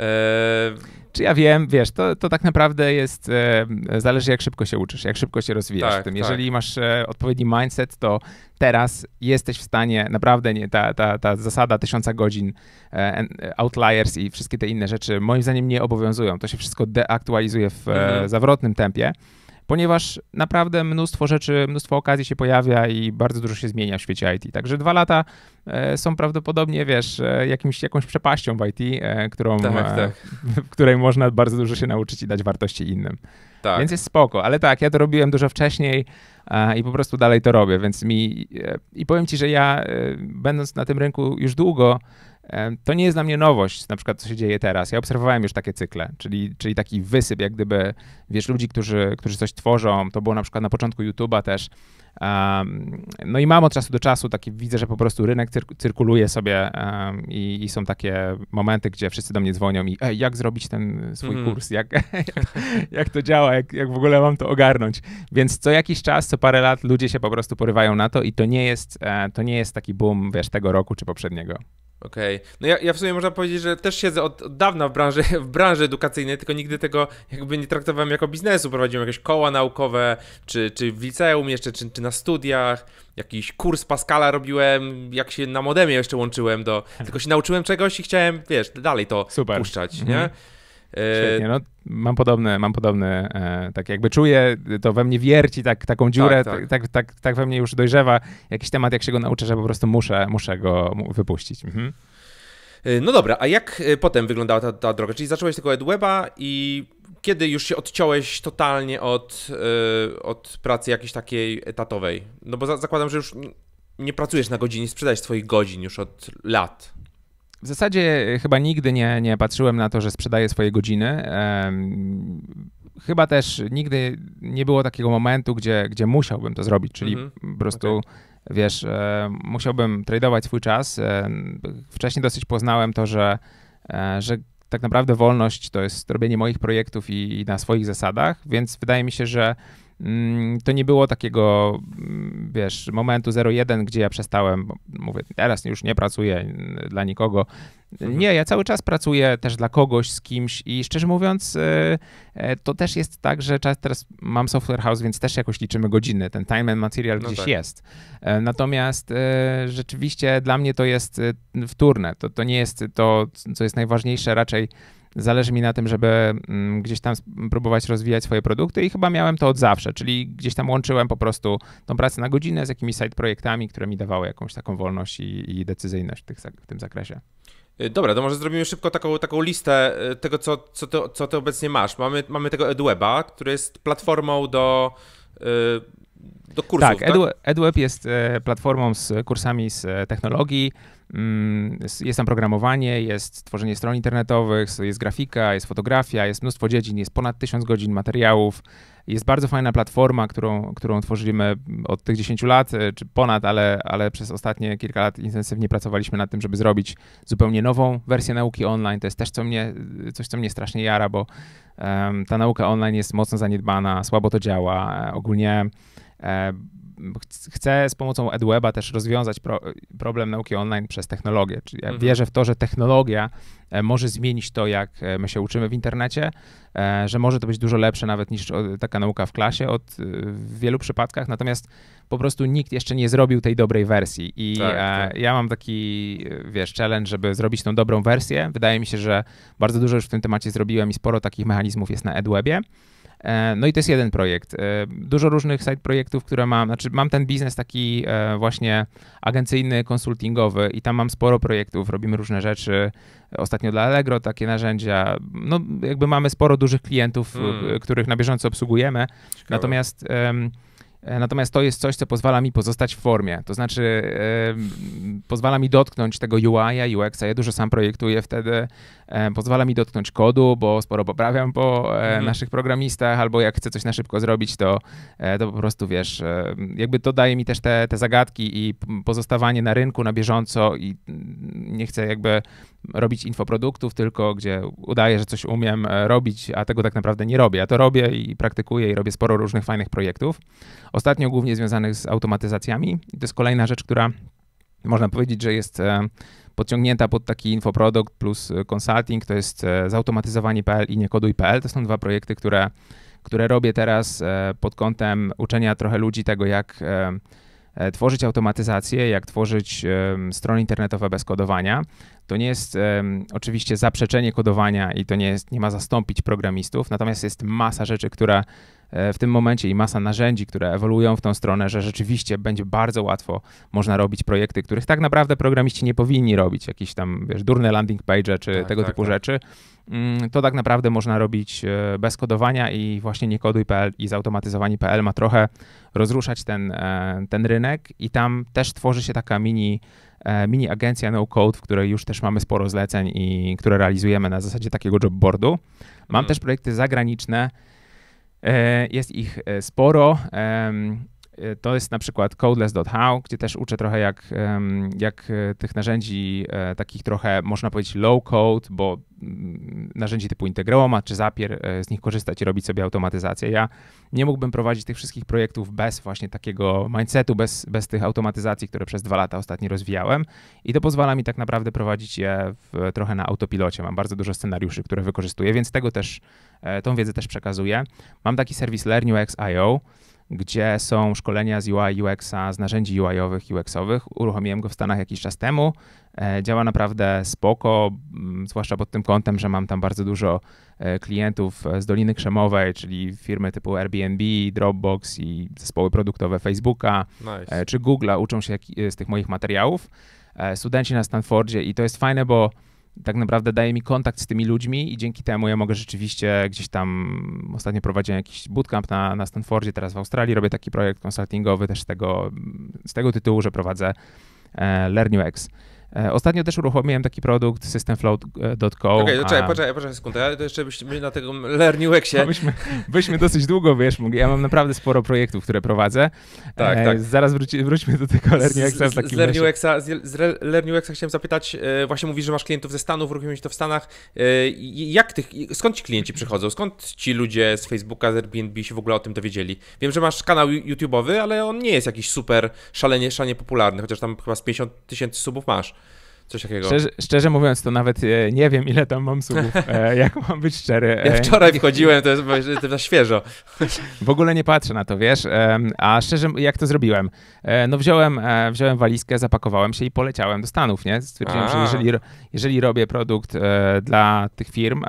Eee, Czy ja wiem, wiesz,
to, to tak naprawdę jest, e, zależy jak szybko się uczysz, jak szybko się rozwijasz tak, w tym. Jeżeli tak. masz e, odpowiedni mindset, to teraz jesteś w stanie, naprawdę nie, ta, ta, ta zasada tysiąca godzin, e, outliers i wszystkie te inne rzeczy, moim zdaniem nie obowiązują. To się wszystko deaktualizuje w mhm. zawrotnym tempie ponieważ naprawdę mnóstwo rzeczy, mnóstwo okazji się pojawia i bardzo dużo się zmienia w świecie IT. Także dwa lata e, są prawdopodobnie, wiesz, e, jakimś, jakąś przepaścią w IT, e, którą, tak, tak. w której można bardzo dużo się nauczyć i dać wartości innym. Tak. Więc jest spoko, ale tak, ja to robiłem dużo wcześniej i po prostu dalej to robię, więc mi i powiem ci, że ja będąc na tym rynku już długo, to nie jest dla mnie nowość, na przykład co się dzieje teraz. Ja obserwowałem już takie cykle, czyli, czyli taki wysyp, jak gdyby, wiesz, ludzi, którzy, którzy coś tworzą, to było na przykład na początku YouTube'a też. Um, no i mam od czasu do czasu, taki, widzę, że po prostu rynek cyrkuluje sobie um, i, i, są takie momenty, gdzie wszyscy do mnie dzwonią i Ej, jak zrobić ten swój mm. kurs, jak, (laughs) jak to działa, jak, jak w ogóle mam to ogarnąć. Więc co jakiś czas, co parę lat ludzie się po prostu porywają na to i to nie jest, e, to nie jest taki boom, wiesz, tego roku czy poprzedniego.
Okej. Okay. No ja, ja w sumie można powiedzieć, że też siedzę od, od, dawna w branży, (laughs) w branży edukacyjnej, tylko nigdy tego jakby nie traktowałem jako biznesu. Prowadziłem jakieś koła naukowe, czy, czy w liceum jeszcze, czy, czy na studiach. Jakiś kurs Pascala robiłem, jak się na modemie jeszcze łączyłem do... (laughs) Tylko się nauczyłem czegoś i chciałem, wiesz, dalej to Super. puszczać, nie? Mhm. Świetnie, no,
mam podobny, mam podobne, e, tak jakby czuję, to we mnie wierci tak, taką dziurę, tak, tak tak. tak tak. Tak, we mnie już dojrzewa jakiś temat, jak się go nauczę, że po prostu muszę, muszę go wypuścić. Mhm.
E, no dobra, a jak e, potem wyglądała ta, ta droga? Czyli zacząłeś tego Edweba i kiedy już się odciąłeś totalnie od, e, od pracy jakiejś takiej etatowej? No bo za, zakładam, że już nie pracujesz na godzinie, sprzedajesz swoich godzin już od lat.
W zasadzie chyba nigdy nie, nie patrzyłem na to, że sprzedaję swoje godziny. Chyba też nigdy nie było takiego momentu, gdzie, gdzie musiałbym to zrobić, czyli mhm. po prostu. Okay. Wiesz, e, musiałbym tradeować swój czas. E, wcześniej dosyć poznałem to, że, e, że tak naprawdę wolność to jest robienie moich projektów i, i na swoich zasadach, więc wydaje mi się, że Mm, to nie było takiego, mm, wiesz, momentu 01, gdzie ja przestałem, mówię, teraz już nie pracuję dla nikogo. Mhm. Nie, ja cały czas pracuję też dla kogoś, z kimś i szczerze mówiąc, e, e, to też jest tak, że czas teraz mam software house, więc też jakoś liczymy godziny. Ten time and material no gdzieś tak. jest. E, natomiast rzeczywiście dla mnie to jest wtórne. To, to nie jest to, co jest najważniejsze, raczej zależy mi na tym, żeby mm, gdzieś tam próbować rozwijać swoje produkty i chyba miałem to od zawsze, czyli gdzieś tam łączyłem po prostu tą pracę na godzinę z jakimiś side projektami, które mi dawały jakąś taką wolność i, i decyzyjność w, tych, w tym zakresie.
Y, dobra, to może zrobimy szybko taką, taką listę y, tego, co, co, ty, co ty obecnie masz. Mamy, mamy tego EdWeba, który jest platformą do y, do kursów, tak?
EduWeb tak? jest e, platformą z kursami z e, technologii, mm, jest tam programowanie, jest tworzenie stron internetowych, jest grafika, jest fotografia, jest mnóstwo dziedzin, jest ponad tysiąc godzin materiałów. Jest bardzo fajna platforma, którą, którą tworzyliśmy od tych 10 lat, e, czy ponad, ale, ale przez ostatnie kilka lat intensywnie pracowaliśmy nad tym, żeby zrobić zupełnie nową wersję nauki online. To jest też co mnie, coś, co mnie strasznie jara, bo um, ta nauka online jest mocno zaniedbana, słabo to działa. Ogólnie chcę z pomocą EdWeba też rozwiązać pro, problem nauki online przez technologię. Czyli ja mhm. wierzę w to, że technologia e, może zmienić to, jak e, my się uczymy w internecie, e, że może to być dużo lepsze nawet niż taka nauka w klasie od, w wielu przypadkach, natomiast po prostu nikt jeszcze nie zrobił tej dobrej wersji i tak, tak. ja mam taki, wiesz, challenge, żeby zrobić tą dobrą wersję. Wydaje mi się, że bardzo dużo już w tym temacie zrobiłem i sporo takich mechanizmów jest na EdWebie. E, no i to jest jeden projekt. E, dużo różnych side projektów, które mam, znaczy mam ten biznes taki e, właśnie agencyjny, konsultingowy i tam mam sporo projektów, robimy różne rzeczy. Ostatnio dla Allegro takie narzędzia. No jakby mamy sporo dużych klientów, hmm. których na bieżąco obsługujemy. Ciekawe. Natomiast E, natomiast to jest coś, co pozwala mi pozostać w formie. To znaczy, e, pozwala mi dotknąć tego UI-a, UX-a. Ja dużo sam projektuję wtedy. E, pozwala mi dotknąć kodu, bo sporo poprawiam po mhm. naszych programistach, albo jak chcę coś na szybko zrobić, to, to po prostu wiesz. jakby to daje mi też te, te zagadki i pozostawanie na rynku na bieżąco i mm, nie chcę jakby robić infoproduktów, tylko gdzie udaję, że coś umiem e, robić, a tego tak naprawdę nie robię. Ja to robię i praktykuję i robię sporo różnych fajnych projektów. Ostatnio głównie związanych z automatyzacjami. to jest kolejna rzecz, która można powiedzieć, że jest e, podciągnięta pod taki infoprodukt plus e, consulting, to jest zautomatyzowanie.pl i niekoduj.pl. To są dwa projekty, które, które robię teraz pod kątem uczenia trochę ludzi tego, jak tworzyć automatyzację, jak tworzyć strony internetowe bez kodowania. To nie jest um, oczywiście zaprzeczenie kodowania i to nie, jest, nie ma zastąpić programistów, natomiast jest masa rzeczy, które w tym momencie i masa narzędzi, które ewoluują w tą stronę, że rzeczywiście będzie bardzo łatwo można robić projekty, których tak naprawdę programiści nie powinni robić, jakieś tam, wiesz, durne landing page czy tak, tego tak, typu tak. rzeczy, mm, to tak naprawdę można robić e, bez kodowania i właśnie niekoduj.pl i zautomatyzowanie.pl ma trochę rozruszać ten, e, ten rynek i tam też tworzy się taka mini E, mini agencja No Code, w której już też mamy sporo zleceń i które realizujemy na zasadzie takiego jobboardu. Mam mm. też projekty zagraniczne, e, jest ich e, sporo to jest na przykład codeless.how, gdzie też uczę trochę jak, jak e, tych narzędzi e, takich trochę, można powiedzieć, low code, bo mm, narzędzi typu Integromat czy Zapier, e, z nich korzystać i robić sobie automatyzację. Ja nie mógłbym prowadzić tych wszystkich projektów bez właśnie takiego mindsetu, bez, bez tych automatyzacji, które przez dwa lata ostatnio rozwijałem i to pozwala mi tak naprawdę prowadzić je w, trochę na autopilocie. Mam bardzo dużo scenariuszy, które wykorzystuję, więc tego też, tą wiedzę też przekazuję. Mam taki serwis LearnUX.io, gdzie są szkolenia z UI, UX-a, z narzędzi UI-owych, UX-owych. Uruchomiłem go w Stanach jakiś czas temu. E, działa naprawdę spoko, mm, zwłaszcza pod tym kątem, że mam tam bardzo dużo e, klientów z Doliny Krzemowej, czyli firmy typu Airbnb, Dropbox i zespoły produktowe Facebooka nice. E, czy Google'a uczą się z tych moich materiałów. Studenci na Stanfordzie i to jest fajne, bo tak naprawdę daje mi kontakt z tymi ludźmi i dzięki temu ja mogę rzeczywiście gdzieś tam, ostatnio prowadziłem jakiś bootcamp na, na Stanfordzie, teraz w Australii robię taki projekt konsultingowy też z tego, z tego tytułu, że prowadzę e, LearnUX. E, ostatnio też uruchomiłem taki produkt systemflow.co. Okej, okay, czekaj, a...
poczekaj, poczekaj sekundę, ale to jeszcze byśmy na tego LearnUX-ie. No byśmy,
byśmy dosyć długo, wiesz, mogli. ja mam naprawdę sporo projektów, które prowadzę. Tak, e, tak. Zaraz wróci, wróćmy do tego LearnUXa.
a Z, z z LearnUXa chciałem zapytać, e, właśnie mówisz, że masz klientów ze Stanów, uruchomiłeś to w Stanach. E, jak tych, skąd ci klienci przychodzą? Skąd ci ludzie z Facebooka, z Airbnb się w ogóle o tym dowiedzieli? Wiem, że masz kanał YouTube'owy, ale on nie jest jakiś super szalenie, szalenie popularny, chociaż tam chyba z 50 tysięcy subów masz. Coś takiego. Szczerze,
szczerze, mówiąc, to nawet e, nie wiem, ile tam mam słów. (laughs) E, jak mam być szczery. E, ja wczoraj wchodziłem, to jest, to jest świeżo. W ogóle nie patrzę na to, wiesz. A szczerze, jak to zrobiłem? No wziąłem, wziąłem walizkę, zapakowałem się i poleciałem do Stanów, nie? Stwierdziłem, A. że jeżeli, jeżeli robię produkt dla tych firm,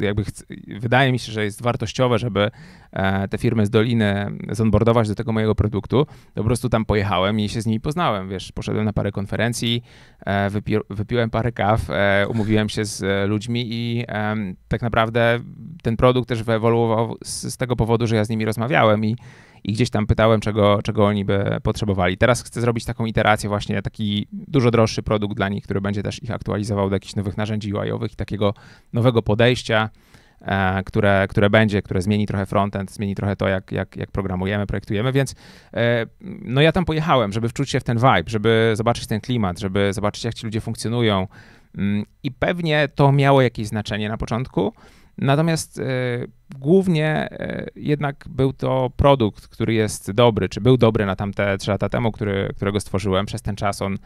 jakby chcę, wydaje mi się, że jest wartościowe, żeby E, te firmy z Doliny zonboardować do tego mojego produktu, to po prostu tam pojechałem i się z nimi poznałem, wiesz, poszedłem na parę konferencji, e, wypi wypiłem parę kaw, e, umówiłem się z ludźmi i tak naprawdę ten produkt też wyewoluował z, z tego powodu, że ja z nimi rozmawiałem i i gdzieś tam pytałem, czego, czego oni by potrzebowali. Teraz chcę zrobić taką iterację, właśnie taki dużo droższy produkt dla nich, który będzie też ich aktualizował do jakichś nowych narzędzi UI-owych i takiego nowego podejścia. E, które, które będzie, które zmieni trochę frontend, zmieni trochę to, jak, jak, jak programujemy, projektujemy, więc e, no ja tam pojechałem, żeby wczuć się w ten vibe, żeby zobaczyć ten klimat, żeby zobaczyć, jak ci ludzie funkcjonują mm, i pewnie to miało jakieś znaczenie na początku, Natomiast e, głównie jednak był to produkt, który jest dobry, czy był dobry na tamte trzy lata temu, który, którego stworzyłem. Przez ten czas on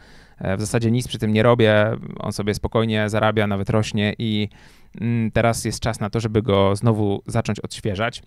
w zasadzie nic przy tym nie robię. On sobie spokojnie zarabia, nawet rośnie i Mm, teraz jest czas na to, żeby go znowu zacząć odświeżać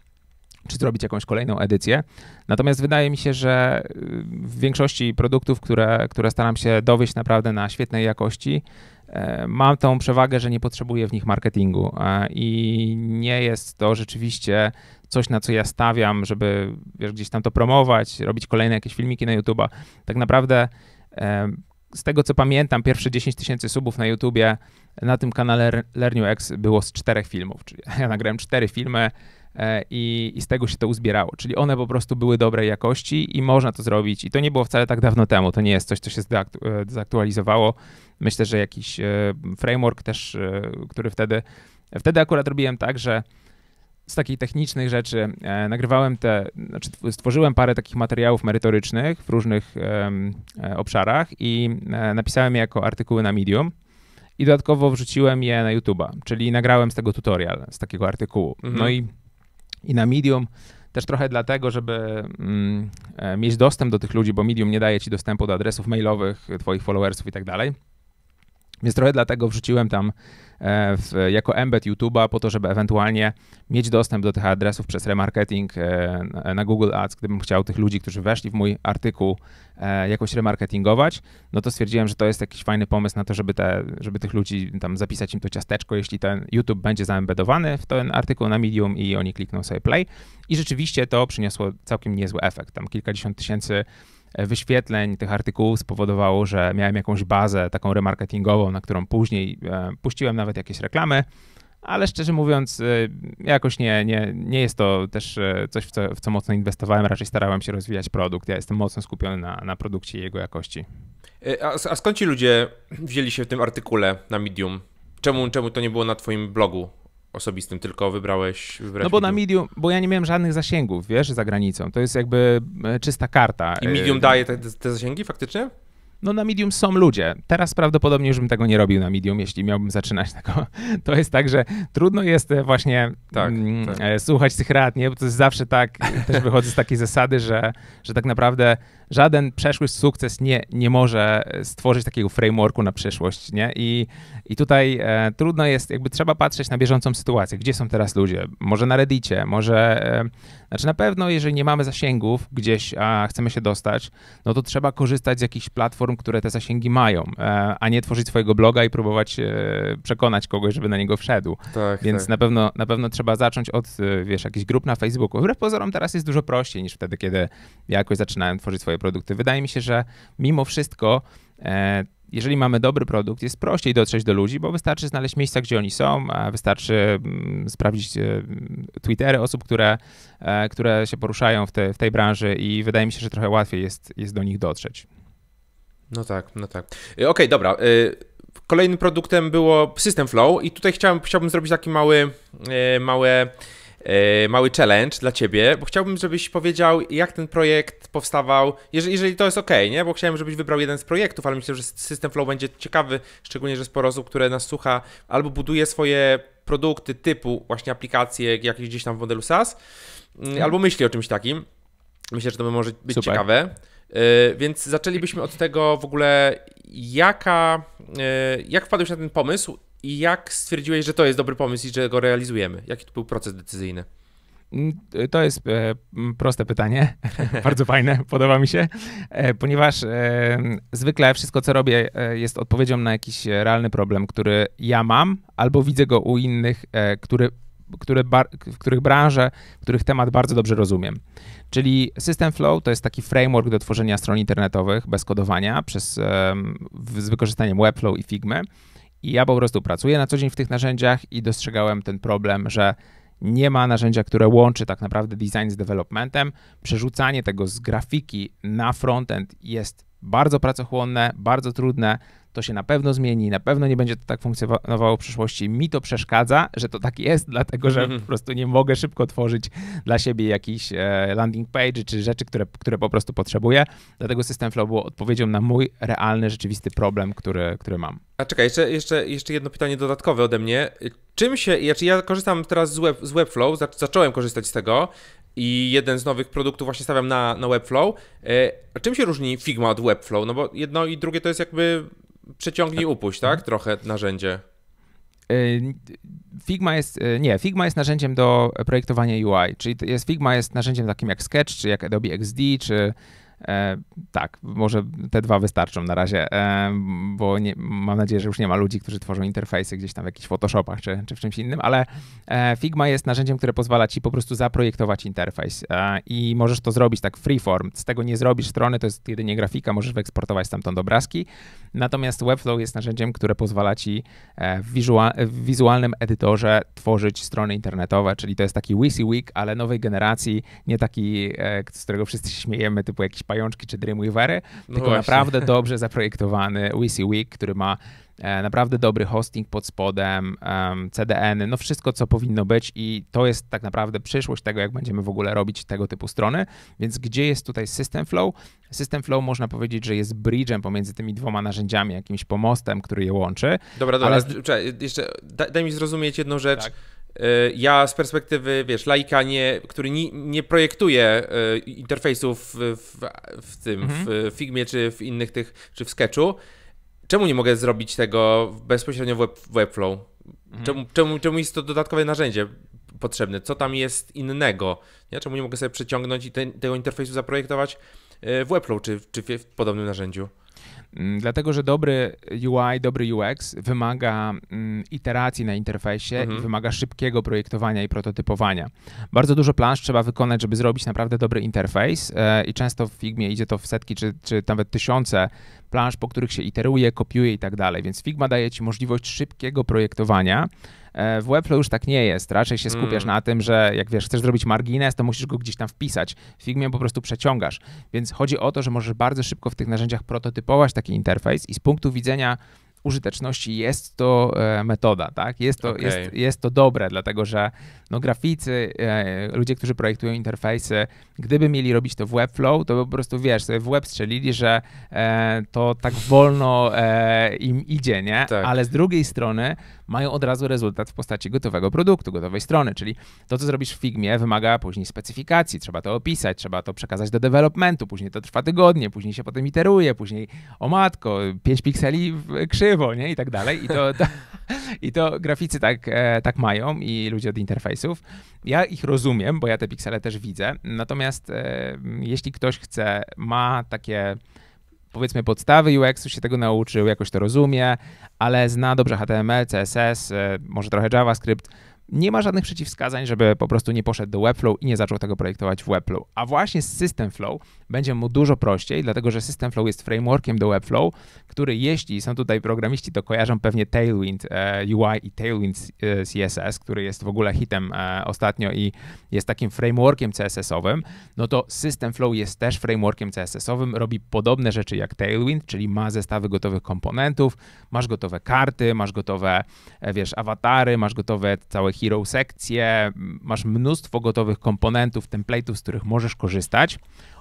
czy zrobić jakąś kolejną edycję. Natomiast wydaje mi się, że y, w większości produktów, które, które staram się dowieść naprawdę na świetnej jakości, e, mam tą przewagę, że nie potrzebuję w nich marketingu e, i nie jest to rzeczywiście coś, na co ja stawiam, żeby wiesz, gdzieś tam to promować, robić kolejne jakieś filmiki na YouTube'a. Tak naprawdę e, z tego, co pamiętam, pierwsze 10 tysięcy subów na YouTubie na tym kanale X było z czterech filmów, czyli (laughs) ja nagrałem cztery filmy e, i, i, z tego się to uzbierało, czyli one po prostu były dobrej jakości i można to zrobić i to nie było wcale tak dawno temu, to nie jest coś, co się e, zaktualizowało. Myślę, że jakiś e, framework też, który wtedy, wtedy akurat robiłem tak, że z takich technicznych rzeczy e, nagrywałem te, znaczy stworzyłem parę takich materiałów merytorycznych w różnych e, obszarach i e, napisałem je jako artykuły na Medium i dodatkowo wrzuciłem je na YouTube'a, czyli nagrałem z tego tutorial, z takiego artykułu. No mhm. No i, i na Medium też trochę dlatego, żeby mm, e, mieć dostęp do tych ludzi, bo Medium nie daje ci dostępu do adresów mailowych twoich followersów i tak dalej. Więc trochę dlatego wrzuciłem tam e, w, jako embed YouTube'a po to, żeby ewentualnie mieć dostęp do tych adresów przez remarketing e, na Google Ads, gdybym chciał tych ludzi, którzy weszli w mój artykuł e, jakoś remarketingować, no to stwierdziłem, że to jest jakiś fajny pomysł na to, żeby, te, żeby tych ludzi tam zapisać im to ciasteczko, jeśli ten YouTube będzie zaembedowany w ten artykuł na Medium i oni klikną sobie play. I rzeczywiście to przyniosło całkiem niezły efekt. Tam kilkadziesiąt tysięcy wyświetleń tych artykułów spowodowało, że miałem jakąś bazę taką remarketingową, na którą później e, puściłem nawet jakieś reklamy ale szczerze mówiąc, e, jakoś nie, nie, nie jest to też e, coś, w co, w co, mocno inwestowałem. Raczej starałem się rozwijać produkt. Ja jestem mocno skupiony na, na produkcie i jego jakości.
A, a skąd ci ludzie wzięli się w tym artykule na Medium? Czemu, czemu to nie było na Twoim blogu? osobistym, tylko wybrałeś... wybrałeś no bo medium.
na Medium, bo ja nie miałem żadnych zasięgów, wiesz, za granicą. To jest jakby e, czysta karta. I Medium e, daje
te, te zasięgi faktycznie?
No na Medium są ludzie. Teraz prawdopodobnie już bym tego nie robił na Medium, jeśli miałbym zaczynać tego. (laughs) To jest tak, że trudno jest e, właśnie tak, mm, tak. słuchać tych rad, nie? Bo to jest zawsze tak, też wychodzę z takiej (laughs) zasady, że, że tak naprawdę żaden przeszły sukces nie, nie może stworzyć takiego frameworku na przyszłość, nie? I, i tutaj e, trudno jest, jakby trzeba patrzeć na bieżącą sytuację, gdzie są teraz ludzie, może na Reddicie, może, e, znaczy na pewno, jeżeli nie mamy zasięgów gdzieś, a chcemy się dostać, no to trzeba korzystać z jakichś platform, które te zasięgi mają, e, a nie tworzyć swojego bloga i próbować e, przekonać kogoś, żeby na niego wszedł. Tak, Więc tak. Na, pewno, na pewno trzeba zacząć od, e, wiesz, jakichś grup na Facebooku. Wbrew pozorom teraz jest dużo prościej niż wtedy, kiedy jakoś zaczynałem tworzyć swoje produkty. Wydaje mi się, że mimo wszystko e, jeżeli mamy dobry produkt, jest prościej dotrzeć do ludzi, bo wystarczy znaleźć miejsca, gdzie oni są, wystarczy mm, sprawdzić e, Twittery osób, które, e, które się poruszają w, te, w tej branży i wydaje mi się, że trochę łatwiej jest, jest do nich dotrzeć.
No tak, no tak. Okej, okay, dobra. Kolejnym produktem było System Flow i tutaj chciałbym zrobić taki mały, małe E, mały challenge dla ciebie, bo chciałbym, żebyś powiedział, jak ten projekt powstawał, jeżeli, to jest ok, nie? Bo chciałem, żebyś wybrał jeden z projektów, ale myślę, że System Flow będzie ciekawy, szczególnie, że sporo osób, które nas słucha, albo buduje swoje produkty typu właśnie aplikacje jakieś gdzieś tam w modelu SaaS, mm, mhm. albo myśli o czymś takim. Myślę, że to może być Super. ciekawe. Y, więc zaczęlibyśmy od tego w ogóle, jaka, y, jak wpadłeś na ten pomysł i jak stwierdziłeś, że to jest dobry pomysł i że go realizujemy? Jaki to był proces decyzyjny?
Mm, to jest e, proste pytanie, (laughs) bardzo fajne, podoba mi się, e, ponieważ e, zwykle wszystko, co robię, jest odpowiedzią na jakiś realny problem, który ja mam, albo widzę go u innych, który które w których branże, w których temat bardzo dobrze rozumiem. Czyli System Flow to jest taki framework do tworzenia stron internetowych bez kodowania przez, z wykorzystaniem Webflow i Figmy. I ja po prostu pracuję na co dzień w tych narzędziach i dostrzegałem ten problem, że nie ma narzędzia, które łączy tak naprawdę design z developmentem. Przerzucanie tego z grafiki na frontend jest bardzo pracochłonne, bardzo trudne, to się na pewno zmieni, na pewno nie będzie to tak funkcjonowało w przyszłości. Mi to przeszkadza, że to tak jest, dlatego że po prostu nie mogę szybko tworzyć dla siebie jakichś e, landing page czy rzeczy, które, które po prostu potrzebuję. Dlatego system Flow był odpowiedzią na mój realny, rzeczywisty problem, który, który mam.
A czekaj, jeszcze, jeszcze, jeszcze jedno pytanie dodatkowe ode mnie. Czym się, znaczy ja korzystam teraz z, web, z Webflow, zacząłem korzystać z tego i jeden z nowych produktów właśnie stawiam na, na Webflow. E, a czym się różni Figma od Webflow? No bo jedno i drugie to jest jakby Przeciągnij, tak. upuść, tak? tak? Trochę narzędzie.
Y, Figma jest, y, nie, Figma jest narzędziem do projektowania UI, czyli jest, Figma jest narzędziem takim jak Sketch, czy jak Adobe XD, czy E, tak, może te dwa wystarczą na razie, e, bo nie, mam nadzieję, że już nie ma ludzi, którzy tworzą interfejsy gdzieś tam w jakichś Photoshopach czy, czy w czymś innym, ale e, Figma jest narzędziem, które pozwala ci po prostu zaprojektować interfejs e, i możesz to zrobić tak freeform. Z tego nie zrobisz strony, to jest jedynie grafika, możesz wyeksportować stamtąd obrazki. Natomiast Webflow jest narzędziem, które pozwala ci e, w, wizual, w wizualnym edytorze tworzyć strony internetowe, czyli to jest taki WYSIWYG, ale nowej generacji, nie taki, e, z którego wszyscy się śmiejemy, typu jakiś pajączki czy Dreamweavery, no tylko właśnie. naprawdę dobrze zaprojektowany WYSIWYG, który ma e, naprawdę dobry hosting pod spodem, CDN, no wszystko, co powinno być i to jest tak naprawdę przyszłość tego, jak będziemy w ogóle robić tego typu strony. Więc gdzie jest tutaj System Flow? System Flow można powiedzieć, że jest bridge'em pomiędzy tymi dwoma narzędziami, jakimś pomostem, który je łączy.
Dobra, dobra, ale... jeszcze daj, daj mi zrozumieć jedną rzecz. Tak. Y, ja z perspektywy, wiesz, laika, nie, który ni, nie projektuje y, interfejsów w, w tym, mhm. w Figmie czy w innych tych, czy w Sketchu, czemu nie mogę zrobić tego bezpośrednio w, web, Webflow? Mhm. Czemu, czemu, czemu jest to dodatkowe narzędzie? potrzebne, co tam jest innego. Ja czemu nie mogę sobie przyciągnąć i te, tego interfejsu zaprojektować y, w Webflow czy, czy w, w podobnym narzędziu?
Mm, dlatego, że dobry UI, dobry UX wymaga mm, iteracji na interfejsie mhm. i wymaga szybkiego projektowania i prototypowania. Bardzo dużo plansz trzeba wykonać, żeby zrobić naprawdę dobry interfejs e, i często w Figmie idzie to w setki czy, czy nawet tysiące plansz, po których się iteruje, kopiuje i tak dalej. Więc Figma daje ci możliwość szybkiego projektowania, E, w Webflow już tak nie jest. Raczej się skupiasz mm. na tym, że jak wiesz, chcesz zrobić margines, to musisz go gdzieś tam wpisać. W Figmie po prostu przeciągasz. Więc chodzi o to, że możesz bardzo szybko w tych narzędziach prototypować taki interfejs i z punktu widzenia użyteczności jest to e, metoda, tak? Jest to, okay. jest, jest to dobre, dlatego że no graficy, e, ludzie, którzy projektują interfejsy, gdyby mieli robić to w Webflow, to po prostu wiesz, sobie w web strzelili, że e, to tak wolno e, im idzie, nie? Tak. Ale z drugiej strony mają od razu rezultat w postaci gotowego produktu, gotowej strony, czyli to, co zrobisz w Figmie, wymaga później specyfikacji, trzeba to opisać, trzeba to przekazać do developmentu, później to trwa tygodnie, później się potem iteruje, później o matko, 5 pikseli krzywo, nie? I tak dalej. I to, to (laughs) i to graficy tak, e, tak mają i ludzie od interfejsu ja ich rozumiem, bo ja te piksele też widzę. Natomiast e, jeśli ktoś chce, ma takie powiedzmy podstawy UX-u, się tego nauczył, jakoś to rozumie, ale zna dobrze HTML, CSS, e, może trochę JavaScript, nie ma żadnych przeciwwskazań, żeby po prostu nie poszedł do Webflow i nie zaczął tego projektować w Webflow. A właśnie z System Flow będzie mu dużo prościej, dlatego że System Flow jest frameworkiem do Webflow, który jeśli są tutaj programiści, to kojarzą pewnie Tailwind e, UI i Tailwind e, CSS, który jest w ogóle hitem e, ostatnio i jest takim frameworkiem CSS-owym, no to System Flow jest też frameworkiem CSS-owym, robi podobne rzeczy jak Tailwind, czyli ma zestawy gotowych komponentów, masz gotowe karty, masz gotowe, wiesz, awatary, masz gotowe całe hero sekcje, masz mnóstwo gotowych komponentów, template'ów, z których możesz korzystać.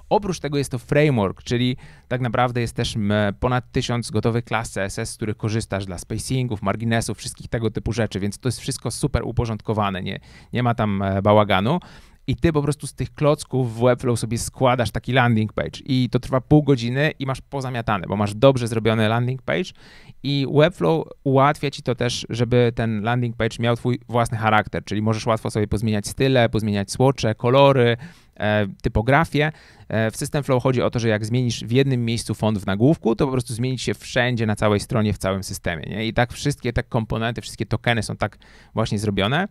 Oprócz tego jest to framework, czyli tak naprawdę jest też ponad tysiąc gotowych klas CSS, z których korzystasz dla spacingów, marginesów, wszystkich tego typu rzeczy, więc to jest wszystko super uporządkowane, nie, nie ma tam e, bałaganu i ty po prostu z tych klocków w Webflow sobie składasz taki landing page i to trwa pół godziny i masz pozamiatane, bo masz dobrze zrobiony landing page i Webflow ułatwia ci to też, żeby ten landing page miał twój własny charakter, czyli możesz łatwo sobie pozmieniać style, pozmieniać słocze, kolory, e, typografię. E, w System Flow chodzi o to, że jak zmienisz w jednym miejscu font w nagłówku, to po prostu zmieni się wszędzie, na całej stronie, w całym systemie. Nie? I tak wszystkie te komponenty, wszystkie tokeny są tak właśnie zrobione.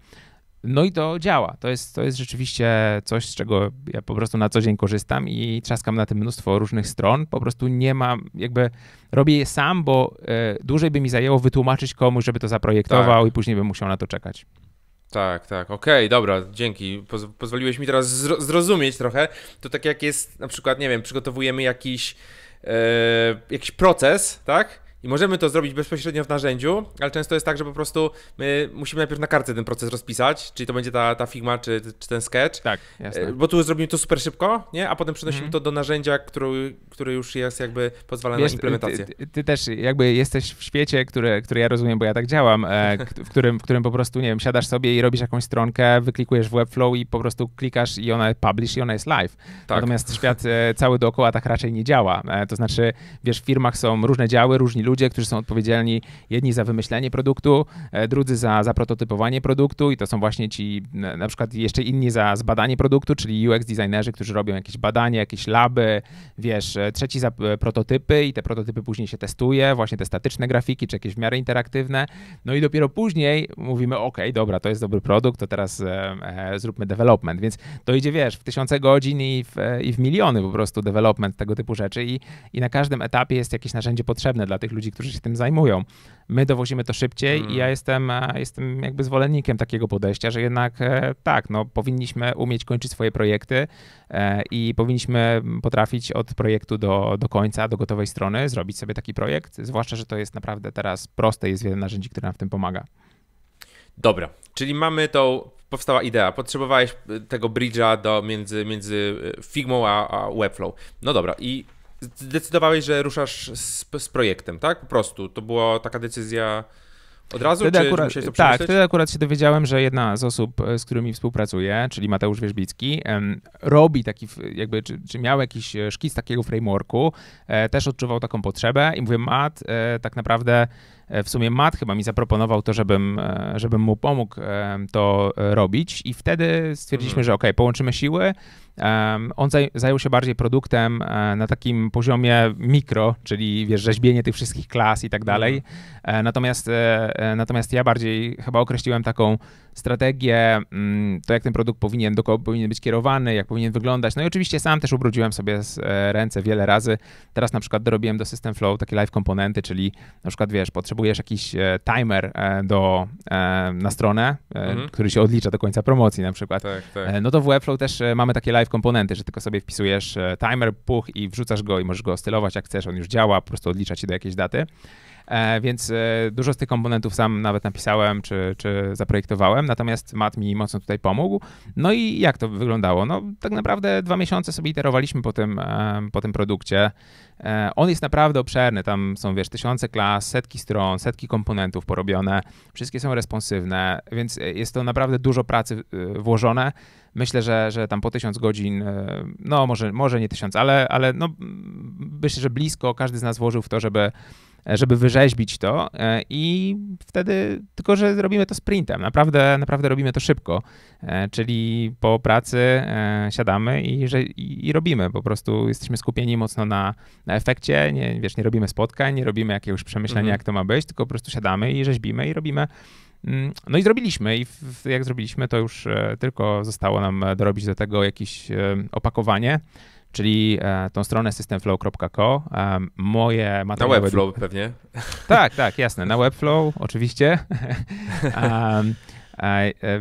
No i to działa. To jest, to jest rzeczywiście coś, z czego ja po prostu na co dzień korzystam i trzaskam na tym mnóstwo różnych stron. Po prostu nie mam, jakby robię je sam, bo e, dłużej by mi zajęło wytłumaczyć komuś, żeby to zaprojektował tak. i później bym musiał na to czekać.
Tak, tak, okej, okay, dobra, dzięki. Poz pozwoliłeś mi teraz zro zrozumieć trochę. To tak jak jest, na przykład, nie wiem, przygotowujemy jakiś, e, jakiś proces, tak? I możemy to zrobić bezpośrednio w narzędziu, ale często jest tak, że po prostu my musimy najpierw na kartce ten proces rozpisać, czyli to będzie ta, ta Figma czy, czy ten sketch. Tak, jasne. E, bo tu zrobimy to super szybko, nie? A potem przenosimy mm. to do narzędzia, który, który już jest jakby pozwala Wiesz, na implementację. Ty,
ty, ty, też jakby jesteś w świecie, który, który ja rozumiem, bo ja tak działam, e, w, którym, w którym po prostu, nie wiem, siadasz sobie i robisz jakąś stronkę, wyklikujesz w Webflow i po prostu klikasz i ona publish i ona jest live. Tak. Natomiast świat e, cały dookoła tak raczej nie działa. to znaczy, wiesz, w firmach są różne działy, różni ludzie, ludzie, którzy są odpowiedzialni jedni za wymyślenie produktu, e, drudzy za, za prototypowanie produktu i to są właśnie ci na przykład jeszcze inni za zbadanie produktu, czyli UX designerzy, którzy robią jakieś badania, jakieś laby, wiesz, e, trzeci za e, prototypy i te prototypy później się testuje, właśnie te statyczne grafiki, czy jakieś w miarę interaktywne. No i dopiero później mówimy, ok, dobra, to jest dobry produkt, to teraz e, e, zróbmy development. Więc to idzie, wiesz, w tysiące godzin i w, e, i w miliony po prostu development tego typu rzeczy i, i na każdym etapie jest jakieś narzędzie potrzebne dla tych ludzi, ludzi, którzy się tym zajmują. My dowozimy to szybciej hmm. i ja mm. jestem, e, jestem jakby zwolennikiem takiego podejścia, że jednak e, tak, no, powinniśmy umieć kończyć swoje projekty e, i powinniśmy potrafić od projektu do, do końca, do gotowej strony zrobić sobie taki projekt, zwłaszcza, że to jest naprawdę teraz proste, jest wiele narzędzi, które nam w tym pomaga.
Dobra, czyli mamy tą, powstała idea, potrzebowałeś tego bridge'a do, między, między Figmą a, a Webflow. No dobra, i zdecydowałeś, że ruszasz z, z, projektem, tak? Po prostu. To była taka decyzja od razu, wtedy czy akurat, musiałeś to tak, przemyśleć? Tak, wtedy
akurat się dowiedziałem, że jedna z osób, e, z którymi współpracuję, czyli Mateusz Wierzbicki, robi taki, jakby, czy, czy miał jakiś e, szkic takiego frameworku, e, też odczuwał taką potrzebę i mówię, Mat, tak naprawdę w sumie Matt chyba mi zaproponował to, żebym, żebym mu pomógł to robić i wtedy stwierdziliśmy, mhm. że ok, połączymy siły, on zajął się bardziej produktem e, na takim poziomie mikro, czyli wiesz, rzeźbienie tych wszystkich klas i tak dalej. E, natomiast, e, natomiast ja bardziej chyba określiłem taką strategię, mm, to jak ten produkt powinien, do kogo powinien być kierowany, jak powinien wyglądać. No i oczywiście sam też ubrudziłem sobie ręce wiele razy. Teraz na przykład dorobiłem do System Flow takie live komponenty, czyli na przykład wiesz, potrzebujesz jakiś timer do, na stronę, mhm. który się odlicza do końca promocji na przykład. Tak, tak. No to w Webflow też mamy takie live live komponenty, że tylko sobie wpisujesz e, timer, puch i wrzucasz go i możesz go ostylować jak chcesz, on już działa, po prostu odlicza ci do jakiejś daty. E, więc e, dużo z tych komponentów sam nawet napisałem czy, czy zaprojektowałem, natomiast Mat mi mocno tutaj pomógł. No i jak to wyglądało? No tak naprawdę dwa miesiące sobie iterowaliśmy po tym, e, po tym produkcie. E, on jest naprawdę obszerny, tam są wiesz, tysiące klas, setki stron, setki komponentów porobione, wszystkie są responsywne, więc e, jest to naprawdę dużo pracy włożone myślę, że, że tam po tysiąc godzin, e, no może, może nie tysiąc, ale, ale no, myślę, że blisko każdy z nas włożył w to, żeby E, żeby wyrzeźbić to e, i wtedy, tylko że robimy to sprintem, naprawdę, naprawdę robimy to szybko, e, czyli po pracy siadamy i, i robimy, po prostu jesteśmy skupieni mocno na, na efekcie, nie, wiesz, nie robimy spotkań, nie robimy jakiegoś przemyślenia, mhm. jak to ma być, tylko po prostu siadamy i rzeźbimy i robimy mm, no i zrobiliśmy, i jak zrobiliśmy, to już tylko zostało nam dorobić do tego jakieś opakowanie, czyli e, tą stronę systemflow.co. E, moje materiały... Na Webflow pewnie. Tak, tak, jasne, na Webflow oczywiście. um, (laughs)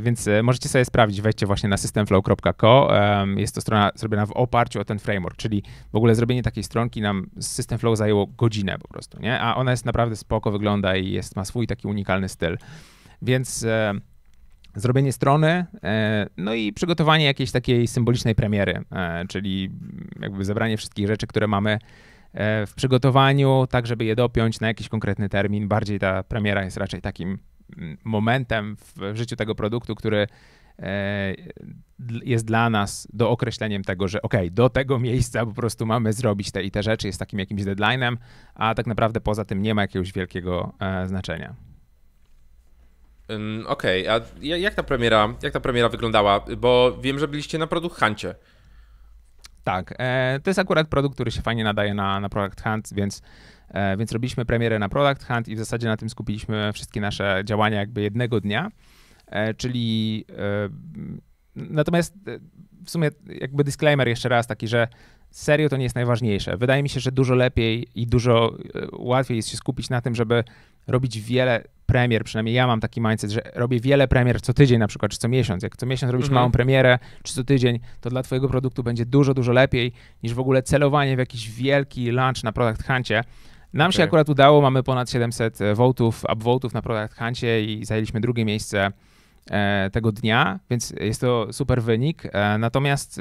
więc e, możecie sobie sprawdzić, wejdźcie właśnie na systemflow.co. Jest to strona zrobiona w oparciu o ten framework, czyli w ogóle zrobienie takiej stronki nam z Systemflow zajęło godzinę po prostu, nie? A ona jest naprawdę spoko, wygląda i jest, ma swój taki unikalny styl. Więc zrobienie strony, e, no i przygotowanie jakiejś takiej symbolicznej premiery, e, czyli jakby zebranie wszystkich rzeczy, które mamy e, w przygotowaniu, tak żeby je dopiąć na jakiś konkretny termin. Bardziej ta premiera jest raczej takim mm, momentem w życiu tego produktu, który jest dla nas do określeniem tego, że ok, do tego miejsca po prostu mamy zrobić te i te rzeczy, jest takim jakimś deadline'em, a tak naprawdę poza tym nie ma jakiegoś wielkiego znaczenia.
Okej, okay, a jak ta, premiera, jak ta premiera wyglądała? Bo wiem, że byliście na produkt Huncie.
Tak, e, to jest akurat produkt, który się fajnie nadaje na, na Product Hunt, więc, e, więc robiliśmy premierę na Product Hunt i w zasadzie na tym skupiliśmy wszystkie nasze działania jakby jednego dnia, e, czyli e, natomiast e, w sumie jakby disclaimer jeszcze raz taki, że serio to nie jest najważniejsze. Wydaje mi się, że dużo lepiej i dużo e, łatwiej jest się skupić na tym, żeby robić wiele premier, przynajmniej ja mam taki mindset, że robię wiele premier co tydzień na przykład, czy co miesiąc. Jak co miesiąc robisz mhm. małą premierę, czy co tydzień, to dla twojego produktu będzie dużo, dużo lepiej niż w ogóle celowanie w jakiś wielki lunch na Product Huncie. Nam okay. się akurat udało, mamy ponad 700 e, votów, upvotów na Product Huncie i zajęliśmy drugie miejsce e, tego dnia, więc jest to super wynik. natomiast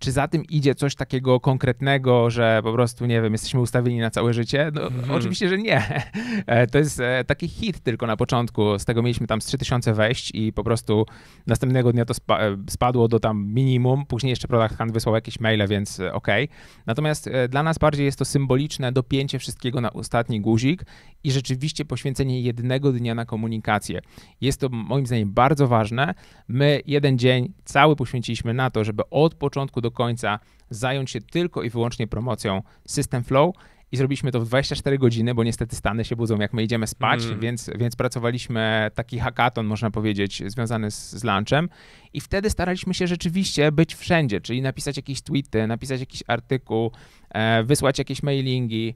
czy za tym idzie coś takiego konkretnego, że po prostu, nie wiem, jesteśmy ustawieni na całe życie? No, mm -hmm. Oczywiście, że nie. E, to jest e, taki hit tylko na początku. Z tego mieliśmy tam z 3000 wejść i po prostu następnego dnia to e, spadło do tam minimum. Później jeszcze Product Hunt wysłał jakieś maile, więc okej. Okay. Natomiast dla nas bardziej jest to symboliczne dopięcie wszystkiego na ostatni guzik i rzeczywiście poświęcenie jednego dnia na komunikację. Jest to moim zdaniem bardzo ważne. My jeden dzień cały poświęciliśmy na to, żeby od początku do do końca, zająć się tylko i wyłącznie promocją System Flow i zrobiliśmy to w 24 godziny, bo niestety Stany się budzą, jak my idziemy spać, mm. więc, więc pracowaliśmy taki hackathon, można powiedzieć, związany z, z lunchem i wtedy staraliśmy się rzeczywiście być wszędzie, czyli napisać jakieś tweety, napisać jakiś artykuł, E, wysłać jakieś mailingi,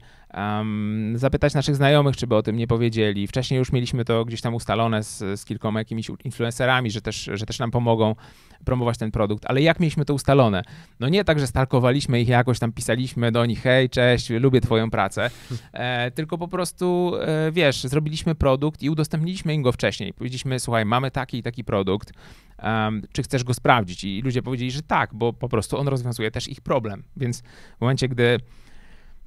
zapytać naszych znajomych, czy by o tym nie powiedzieli. Wcześniej już mieliśmy to gdzieś tam ustalone z, z kilkoma jakimiś influencerami, że też, że też nam pomogą promować ten produkt, ale jak mieliśmy to ustalone? No nie tak, że stalkowaliśmy ich jakoś, tam pisaliśmy do nich, hej, cześć, lubię twoją pracę, e, tylko po prostu, e, wiesz, zrobiliśmy produkt i udostępniliśmy im go wcześniej. Powiedzieliśmy, słuchaj, mamy taki i taki produkt, Um, czy chcesz go sprawdzić? I ludzie powiedzieli, że tak, bo po prostu on rozwiązuje też ich problem. Więc w momencie, gdy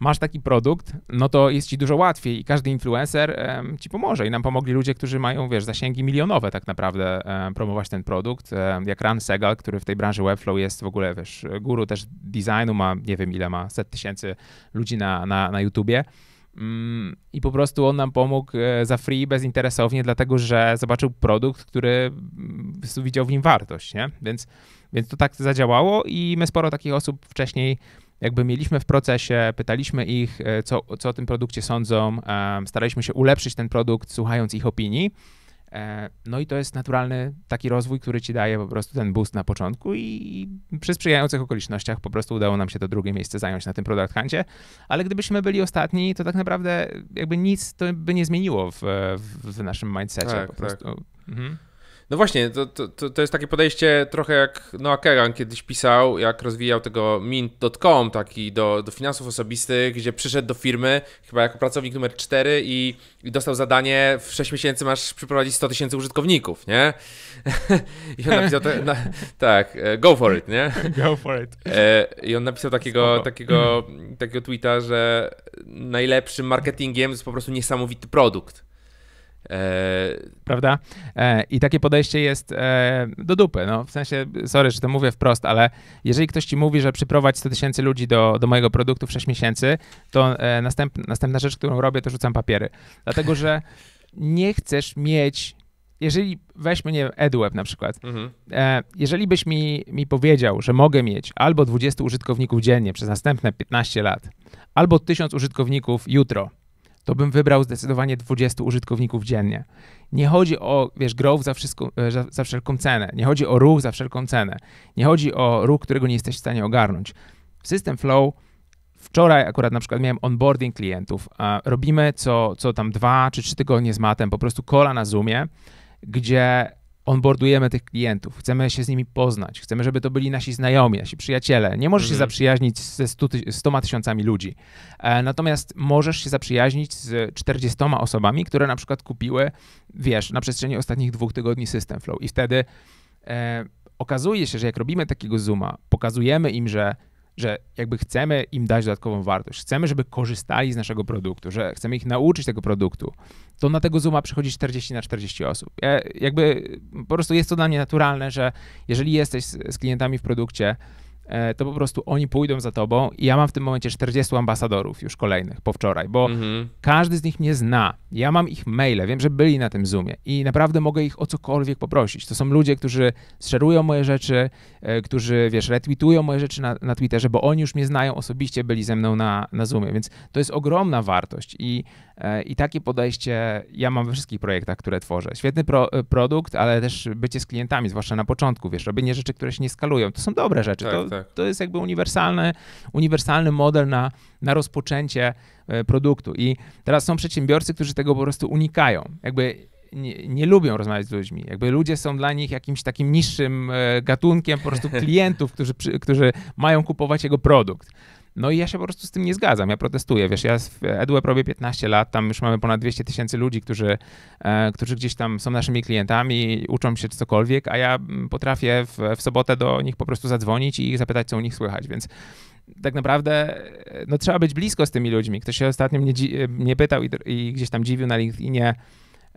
masz taki produkt, no to jest ci dużo łatwiej i każdy influencer um, ci pomoże i nam pomogli ludzie, którzy mają, wiesz, zasięgi milionowe tak naprawdę um, promować ten produkt, um, jak Ran Segal, który w tej branży Webflow jest w ogóle, wiesz, guru też designu, ma nie wiem ile ma, set tysięcy ludzi na, na, na YouTubie. Mm, I po prostu on nam pomógł e, za free, bezinteresownie, dlatego że zobaczył produkt, który mm, widział w nim wartość, nie? Więc, więc to tak zadziałało i my sporo takich osób wcześniej jakby mieliśmy w procesie, pytaliśmy ich, e, co, co o tym produkcie sądzą, e, staraliśmy się ulepszyć ten produkt, słuchając ich opinii. E, no i to jest naturalny taki rozwój, który ci daje po prostu ten boost na początku i przy sprzyjających okolicznościach po prostu udało nam się to drugie miejsce zająć na tym Product Huncie, ale
gdybyśmy byli ostatni, to tak
naprawdę jakby nic to by nie zmieniło w, w naszym mindsetie tak, po prostu. Tak.
Mhm. No właśnie, to, to, to jest takie podejście trochę jak Noah Kagan kiedyś pisał, jak rozwijał tego mint.com, taki do, do finansów osobistych, gdzie przyszedł do firmy chyba jako pracownik numer 4 i, i dostał zadanie, w 6 miesięcy masz przyprowadzić 100 tysięcy użytkowników, nie? (laughs) I on napisał, te, na, tak, e, go for it, nie? (laughs) Go for it. E, I on napisał takiego, takiego, takiego tweeta, że najlepszym marketingiem jest po prostu niesamowity produkt. E,
Prawda? E, I takie podejście jest e, do dupy. No, w sensie, sorry, że to mówię wprost, ale jeżeli ktoś ci mówi, że przyprowadź 100 tysięcy ludzi do, do mojego produktu w 6 miesięcy, to następ, następna rzecz, którą robię, to rzucam papiery. Dlatego, że nie chcesz mieć jeżeli weźmy, nie EduWeb na przykład, mhm. e, jeżeli byś mi, mi powiedział, że mogę mieć albo 20 użytkowników dziennie przez następne 15 lat, albo 1000 użytkowników jutro, to bym wybrał zdecydowanie 20 użytkowników dziennie. Nie chodzi o, wiesz, growth za, wszystko, e, za, za wszelką cenę, nie chodzi o ruch za wszelką cenę, nie chodzi o ruch, którego nie jesteś w stanie ogarnąć. W System Flow Wczoraj akurat na przykład miałem onboarding klientów. Robimy co, co tam dwa czy trzy tygodnie z matem, po prostu kola na Zoomie, gdzie onboardujemy tych klientów, chcemy się z nimi poznać, chcemy, żeby to byli nasi znajomi, nasi przyjaciele. Nie możesz się mhm. zaprzyjaźnić ze 100 100 tysiącami ludzi, e, natomiast możesz się zaprzyjaźnić z 40 osobami, które na przykład kupiły, wiesz, na przestrzeni ostatnich dwóch tygodni System Flow i wtedy e, okazuje się, że jak robimy takiego zooma, pokazujemy im, że że jakby chcemy im dać dodatkową wartość, chcemy, żeby korzystali z naszego produktu, że chcemy ich nauczyć tego produktu, to na tego Zooma przychodzi 40 na 40 osób. Ja, jakby po prostu jest to dla mnie naturalne, że jeżeli jesteś z, z klientami w produkcie, E, to po prostu oni pójdą za tobą i ja mam w tym momencie 40 ambasadorów już kolejnych po wczoraj, bo mhm. każdy z nich mnie zna. Ja mam ich maile, wiem, że byli na tym Zoomie i naprawdę mogę ich o cokolwiek poprosić. To są ludzie, którzy szerują moje rzeczy, e, którzy, wiesz, retweetują moje rzeczy na, na Twitterze, bo oni już mnie znają osobiście, byli ze mną na, na Zoomie, więc to jest ogromna wartość i, e, i takie podejście ja mam we wszystkich projektach, które tworzę. Świetny pro, produkt, ale też bycie z klientami, zwłaszcza na początku, wiesz, robienie rzeczy, które się nie skalują, to są dobre rzeczy, tak, to, tak tak. To jest jakby uniwersalny, uniwersalny model na, na rozpoczęcie e, produktu. I teraz są przedsiębiorcy, którzy tego po prostu unikają. Jakby nie, nie, lubią rozmawiać z ludźmi. Jakby ludzie są dla nich jakimś takim niższym e, gatunkiem po prostu (laughs) klientów, którzy, którzy mają kupować jego produkt. No i ja się po prostu z tym nie zgadzam, ja protestuję, wiesz, ja w EduWeb robię 15 lat, tam już mamy ponad 200 tysięcy ludzi, którzy, e, którzy gdzieś tam są naszymi klientami, uczą się cokolwiek, a ja potrafię w, w sobotę do nich po prostu zadzwonić i ich zapytać, co u nich słychać, więc tak naprawdę e, no, trzeba być blisko z tymi ludźmi. Ktoś się ostatnio mnie, e, mnie pytał i, i, gdzieś tam dziwił na LinkedInie,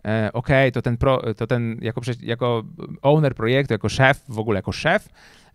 e, okej, okay, to ten, pro, to ten jako, jako owner projektu, jako szef, w ogóle jako szef,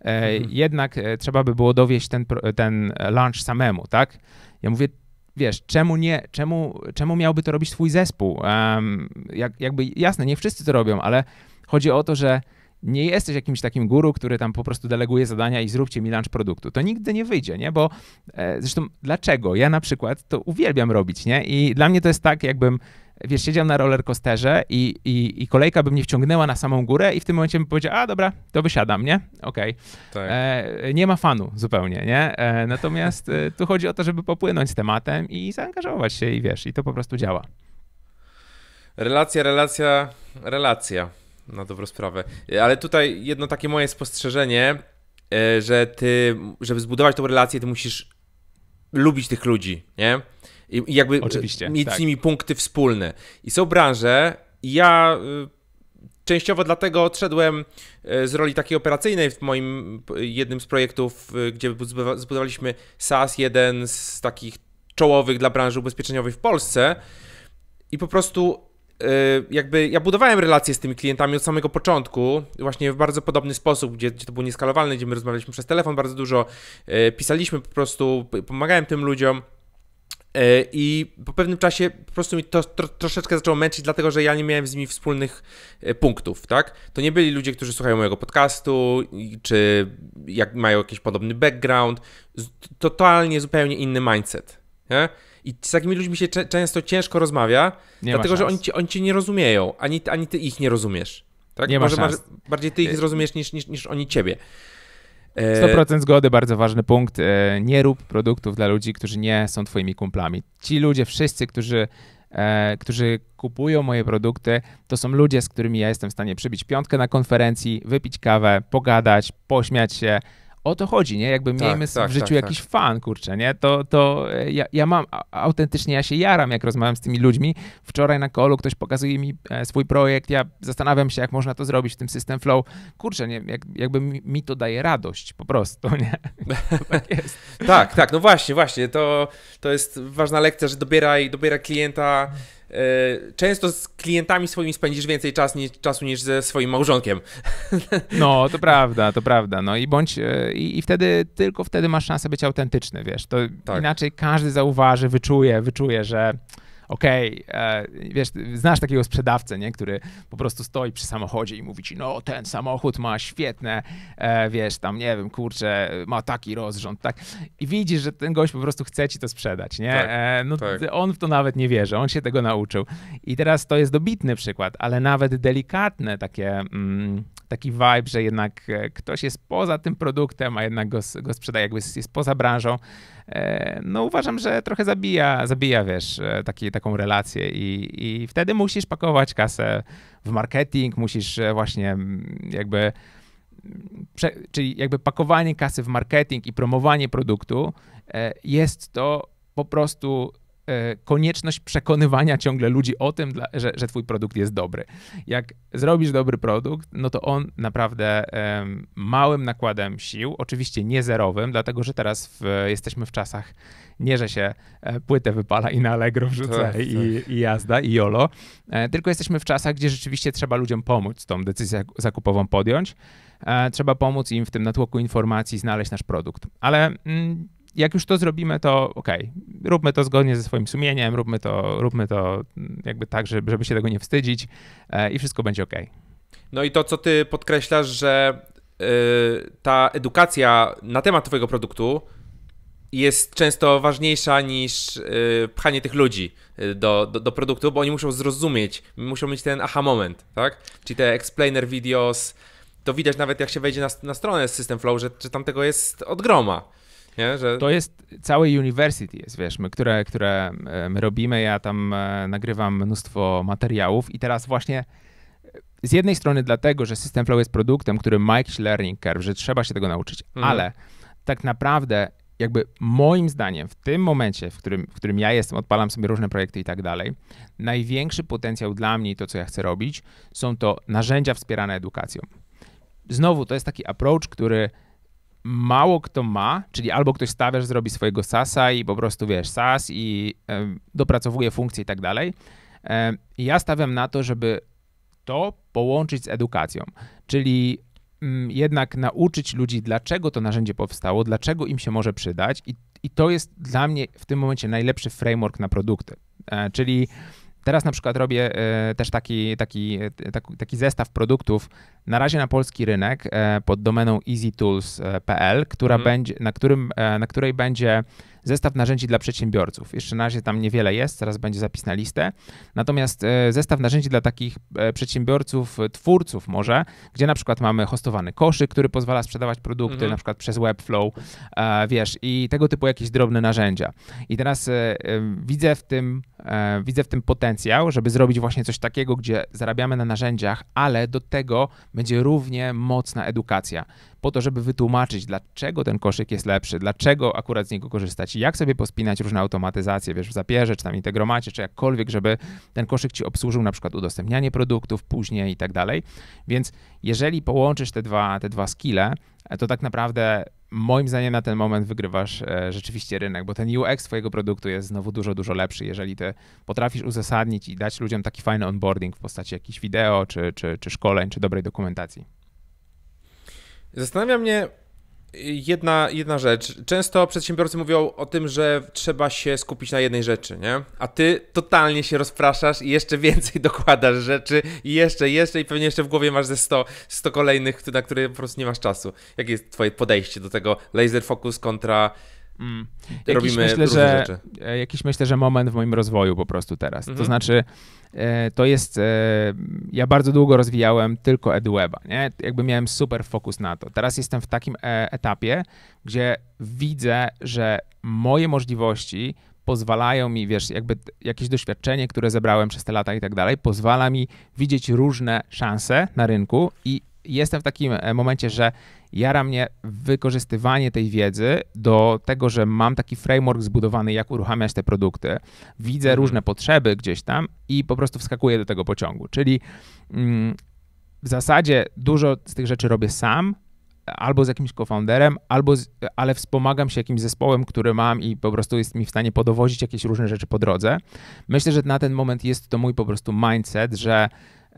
E, mhm. jednak e, trzeba by było dowieść ten, ten launch samemu, tak? Ja mówię, wiesz, czemu nie, czemu, czemu miałby to robić twój zespół? Um, jak, jakby jasne, nie wszyscy to robią, ale chodzi o to, że nie jesteś jakimś takim guru, który tam po prostu deleguje zadania i zróbcie mi lunch produktu. To nigdy nie wyjdzie, nie? Bo e, zresztą dlaczego? Ja na przykład to uwielbiam robić, nie? I dla mnie to jest tak, jakbym wiesz, siedział na rollercoasterze i, i, i, kolejka by mnie wciągnęła na samą górę i w tym momencie bym powiedział, a dobra, to wysiadam, nie? Okej. Okay. Tak. E, nie ma fanu zupełnie, nie? E, natomiast e, tu chodzi o to, żeby popłynąć z tematem i zaangażować się i wiesz, i to po prostu działa.
Relacja, relacja, relacja. Na dobrą sprawę. Ale tutaj jedno takie moje spostrzeżenie, e, że ty, żeby zbudować tą relację, ty musisz lubić tych ludzi, nie? I, jakby Oczywiście, mieć tak. z nimi punkty wspólne. I są branże, i ja y, częściowo dlatego odszedłem y, z roli takiej operacyjnej w moim y, jednym z projektów, gdzie zbudowaliśmy SaaS, jeden z takich czołowych dla branży ubezpieczeniowej w Polsce. I po prostu jakby ja budowałem relacje z tymi klientami od samego początku, właśnie w bardzo podobny sposób, gdzie, gdzie to było nieskalowalne, gdzie my rozmawialiśmy przez telefon bardzo dużo, pisaliśmy po prostu, pomagałem tym ludziom. E, I po pewnym czasie po prostu mi to tro, troszeczkę zaczęło męczyć, dlatego że ja nie miałem z nimi wspólnych e, punktów, tak? To nie byli ludzie, którzy słuchają mojego podcastu, czy jak mają jakiś podobny background. Totalnie zupełnie inny mindset. Nie? I z takimi ludźmi się często ciężko rozmawia, nie dlatego że oni, ci, oni cię nie rozumieją, ani, ani ty ich nie rozumiesz. Tak? Nie Może bardziej ty ich e, zrozumiesz niż, niż, niż oni ciebie. 100%
zgody, bardzo ważny punkt. E, nie rób produktów dla ludzi, którzy nie są twoimi kumplami. Ci ludzie, wszyscy, którzy, e, którzy kupują moje produkty, to są ludzie, z którymi ja jestem w stanie przybić piątkę na konferencji, wypić kawę, pogadać, pośmiać się, o to chodzi, nie? Jakby tak, miejmy tak, w życiu tak, tak. jakiś fan, kurczę, nie? To, to e, ja, ja mam, autentycznie ja się jaram, jak rozmawiam z tymi ludźmi. Wczoraj na kolu ktoś pokazuje mi e, swój projekt, ja zastanawiam się, jak można to zrobić w tym System Flow. Kurczę, nie? Jak, jakby mi, to daje radość po prostu, (laughs) nie? tak (laughs) jest.
tak, tak, no właśnie, właśnie, to, to jest ważna lekcja, że dobieraj, dobieraj klienta, E, często z klientami swoimi spędzisz więcej czas, niż, czasu niż ze swoim małżonkiem. (laughs)
No, to prawda, to prawda. No i bądź, e, i, i wtedy, tylko wtedy masz szansę być autentyczny, wiesz. To tak. inaczej każdy zauważy, wyczuje, wyczuje, że okej, okay, e, wiesz, znasz takiego sprzedawcę, nie, który po prostu stoi przy samochodzie i mówi ci, no ten samochód ma świetne, e, wiesz, tam nie wiem, kurczę, ma taki rozrząd, tak. I widzisz, że ten gość po prostu chce ci to sprzedać, nie? Tak, e, no tak. on w to nawet nie wierzy, on się tego nauczył. I teraz to jest dobitny przykład, ale nawet delikatne takie... Mm, taki vibe, że jednak e, ktoś jest poza tym produktem, a jednak go, go sprzedaje, jakby jest poza branżą E, no uważam, że trochę zabija, zabija wiesz, e, taki, taką relację i, i wtedy musisz pakować kasę w marketing, musisz e, właśnie jakby Prze czyli jakby pakowanie kasy w marketing i promowanie produktu, jest to po prostu E, konieczność przekonywania ciągle ludzi o tym, że, że twój produkt jest dobry. Jak zrobisz dobry produkt, no to on naprawdę małym nakładem sił, oczywiście nie zerowym, dlatego że teraz w, jesteśmy w czasach nie, że się e, płytę wypala i na Allegro wrzuca tak, i, tak. i, jazda, i jolo, e, tylko jesteśmy w czasach, gdzie rzeczywiście trzeba ludziom pomóc tą decyzję zakupową podjąć. Trzeba pomóc im w tym natłoku informacji znaleźć nasz produkt. Ale mm, jak już to zrobimy, to okej, okay, róbmy to zgodnie ze swoim sumieniem, róbmy to, róbmy to mm, jakby tak, żeby, żeby się tego nie wstydzić e, i wszystko będzie okej. Okay.
No i to, co ty podkreślasz, że y, ta edukacja na temat twojego produktu jest często ważniejsza niż y, pchanie tych ludzi y, do, do, do, produktu, bo oni muszą zrozumieć, muszą mieć ten aha moment, tak? Czyli te explainer videos, to widać nawet jak się wejdzie na, na stronę System Flow, że, że tam tego jest od groma. Nie? Że... To
jest całe university, jest, wiesz, my, które, które e, my robimy. Ja tam e, nagrywam mnóstwo materiałów i teraz właśnie e, z jednej strony dlatego, że System Flow jest produktem, który ma jakiś learning curve, że trzeba się tego nauczyć, mhm. ale tak naprawdę jakby moim zdaniem w tym momencie, w którym, w którym ja jestem, odpalam sobie różne projekty i tak dalej, największy potencjał dla mnie i to, co ja chcę robić, są to narzędzia wspierane edukacją. Znowu, to jest taki approach, który mało kto ma, czyli albo ktoś stawiasz, zrobi swojego sasa i po prostu wiesz, sas i dopracowuje funkcje i tak dalej. Ja stawiam na to, żeby to połączyć z edukacją, czyli mm, jednak nauczyć ludzi, dlaczego to narzędzie powstało, dlaczego im się może przydać, i, i to jest dla mnie w tym momencie najlepszy framework na produkty. E, czyli Teraz na przykład robię e, też taki, taki, e, tak, taki zestaw produktów na razie na polski rynek e, pod domeną easytools.pl, która mhm. będzie, na, którym, na której będzie zestaw narzędzi dla przedsiębiorców. Jeszcze na razie tam niewiele jest, zaraz będzie zapis na listę. Natomiast e, zestaw narzędzi dla takich e, przedsiębiorców, e, twórców może, gdzie na przykład mamy hostowany koszyk, który pozwala sprzedawać produkty mhm. na przykład przez Webflow, wiesz, i tego typu jakieś drobne narzędzia. I teraz widzę w tym, widzę w tym potencjał, żeby zrobić właśnie coś takiego, gdzie zarabiamy na narzędziach, ale do tego będzie równie mocna edukacja po to, żeby wytłumaczyć, dlaczego ten koszyk jest lepszy, dlaczego akurat z niego korzystać, jak sobie pospinać różne automatyzacje, wiesz, w zapierze, czy tam integromacie, czy jakkolwiek, żeby ten koszyk ci obsłużył na przykład udostępnianie produktów później i tak dalej. Więc jeżeli połączysz te dwa, te dwa skille, to tak naprawdę moim zdaniem na ten moment wygrywasz e, rzeczywiście rynek, bo ten UX twojego produktu jest znowu dużo, dużo lepszy, jeżeli ty potrafisz uzasadnić i dać ludziom taki fajny onboarding w postaci jakichś wideo, czy, czy, czy szkoleń, czy dobrej dokumentacji.
Zastanawia mnie jedna, jedna rzecz. Często przedsiębiorcy mówią o tym, że trzeba się skupić na jednej rzeczy, nie? A ty totalnie się rozpraszasz i jeszcze więcej (laughs) dokładasz rzeczy i jeszcze, jeszcze i pewnie jeszcze w głowie masz ze 100, 100 kolejnych, na które po prostu nie masz czasu. Jakie jest twoje podejście do tego laser focus kontra Mm. Jakiś myślę, że, rzeczy. E, jakiś
myślę, że moment w moim rozwoju po prostu teraz. Mm -hmm. To mhm. znaczy, e, to jest, e, ja bardzo długo rozwijałem tylko EduWeba, nie? Jakby miałem super fokus na to. Teraz jestem w takim etapie, gdzie widzę, że moje możliwości pozwalają mi, wiesz, jakby jakieś doświadczenie, które zebrałem przez te lata i tak dalej, pozwala mi widzieć różne szanse na rynku i jestem w takim e, momencie, że jara mnie wykorzystywanie tej wiedzy do tego, że mam taki framework zbudowany, jak uruchamiać te produkty. Widzę mhm. różne potrzeby gdzieś tam i po prostu wskakuję do tego pociągu. Czyli mm, w zasadzie dużo z tych rzeczy robię sam, albo z jakimś cofounderem, albo z, ale wspomagam się jakimś zespołem, który mam i po prostu jest mi w stanie podowozić jakieś różne rzeczy po drodze. Myślę, że na ten moment jest to mój po prostu mindset, że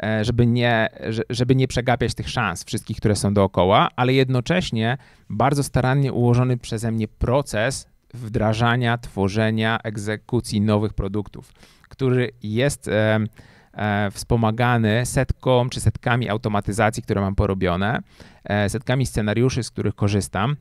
E, żeby nie, żeby nie przegapiać tych szans, wszystkich, które są dookoła, ale jednocześnie bardzo starannie ułożony przeze mnie proces wdrażania, tworzenia, egzekucji nowych produktów, który jest e, e, wspomagany setką czy setkami automatyzacji, które mam porobione, e, setkami scenariuszy, z których korzystam.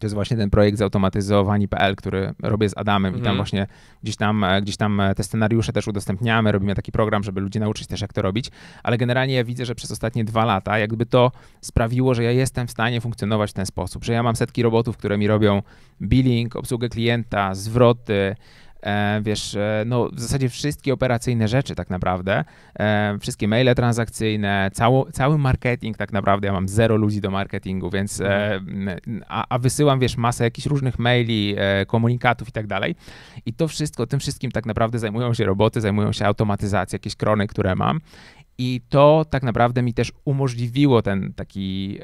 To jest właśnie ten projekt zautomatyzowani.pl, który robię z Adamem i tam mhm. właśnie gdzieś tam, e, gdzieś tam e, te scenariusze też udostępniamy, robimy taki program, żeby ludzie nauczyć też jak to robić, ale generalnie ja widzę, że przez ostatnie dwa lata jakby to sprawiło, że ja jestem w stanie funkcjonować w ten sposób, że ja mam setki robotów, które mi robią billing, obsługę klienta, zwroty, E, wiesz, e, no w zasadzie wszystkie operacyjne rzeczy tak naprawdę, e, wszystkie maile transakcyjne, cało, cały marketing tak naprawdę, ja mam zero ludzi do marketingu, więc mhm. a, a wysyłam, wiesz, masę jakichś różnych maili, komunikatów i tak dalej i to wszystko, tym wszystkim tak naprawdę zajmują się roboty, zajmują się automatyzacją, jakieś krony, które mam i to tak naprawdę mi też umożliwiło ten taki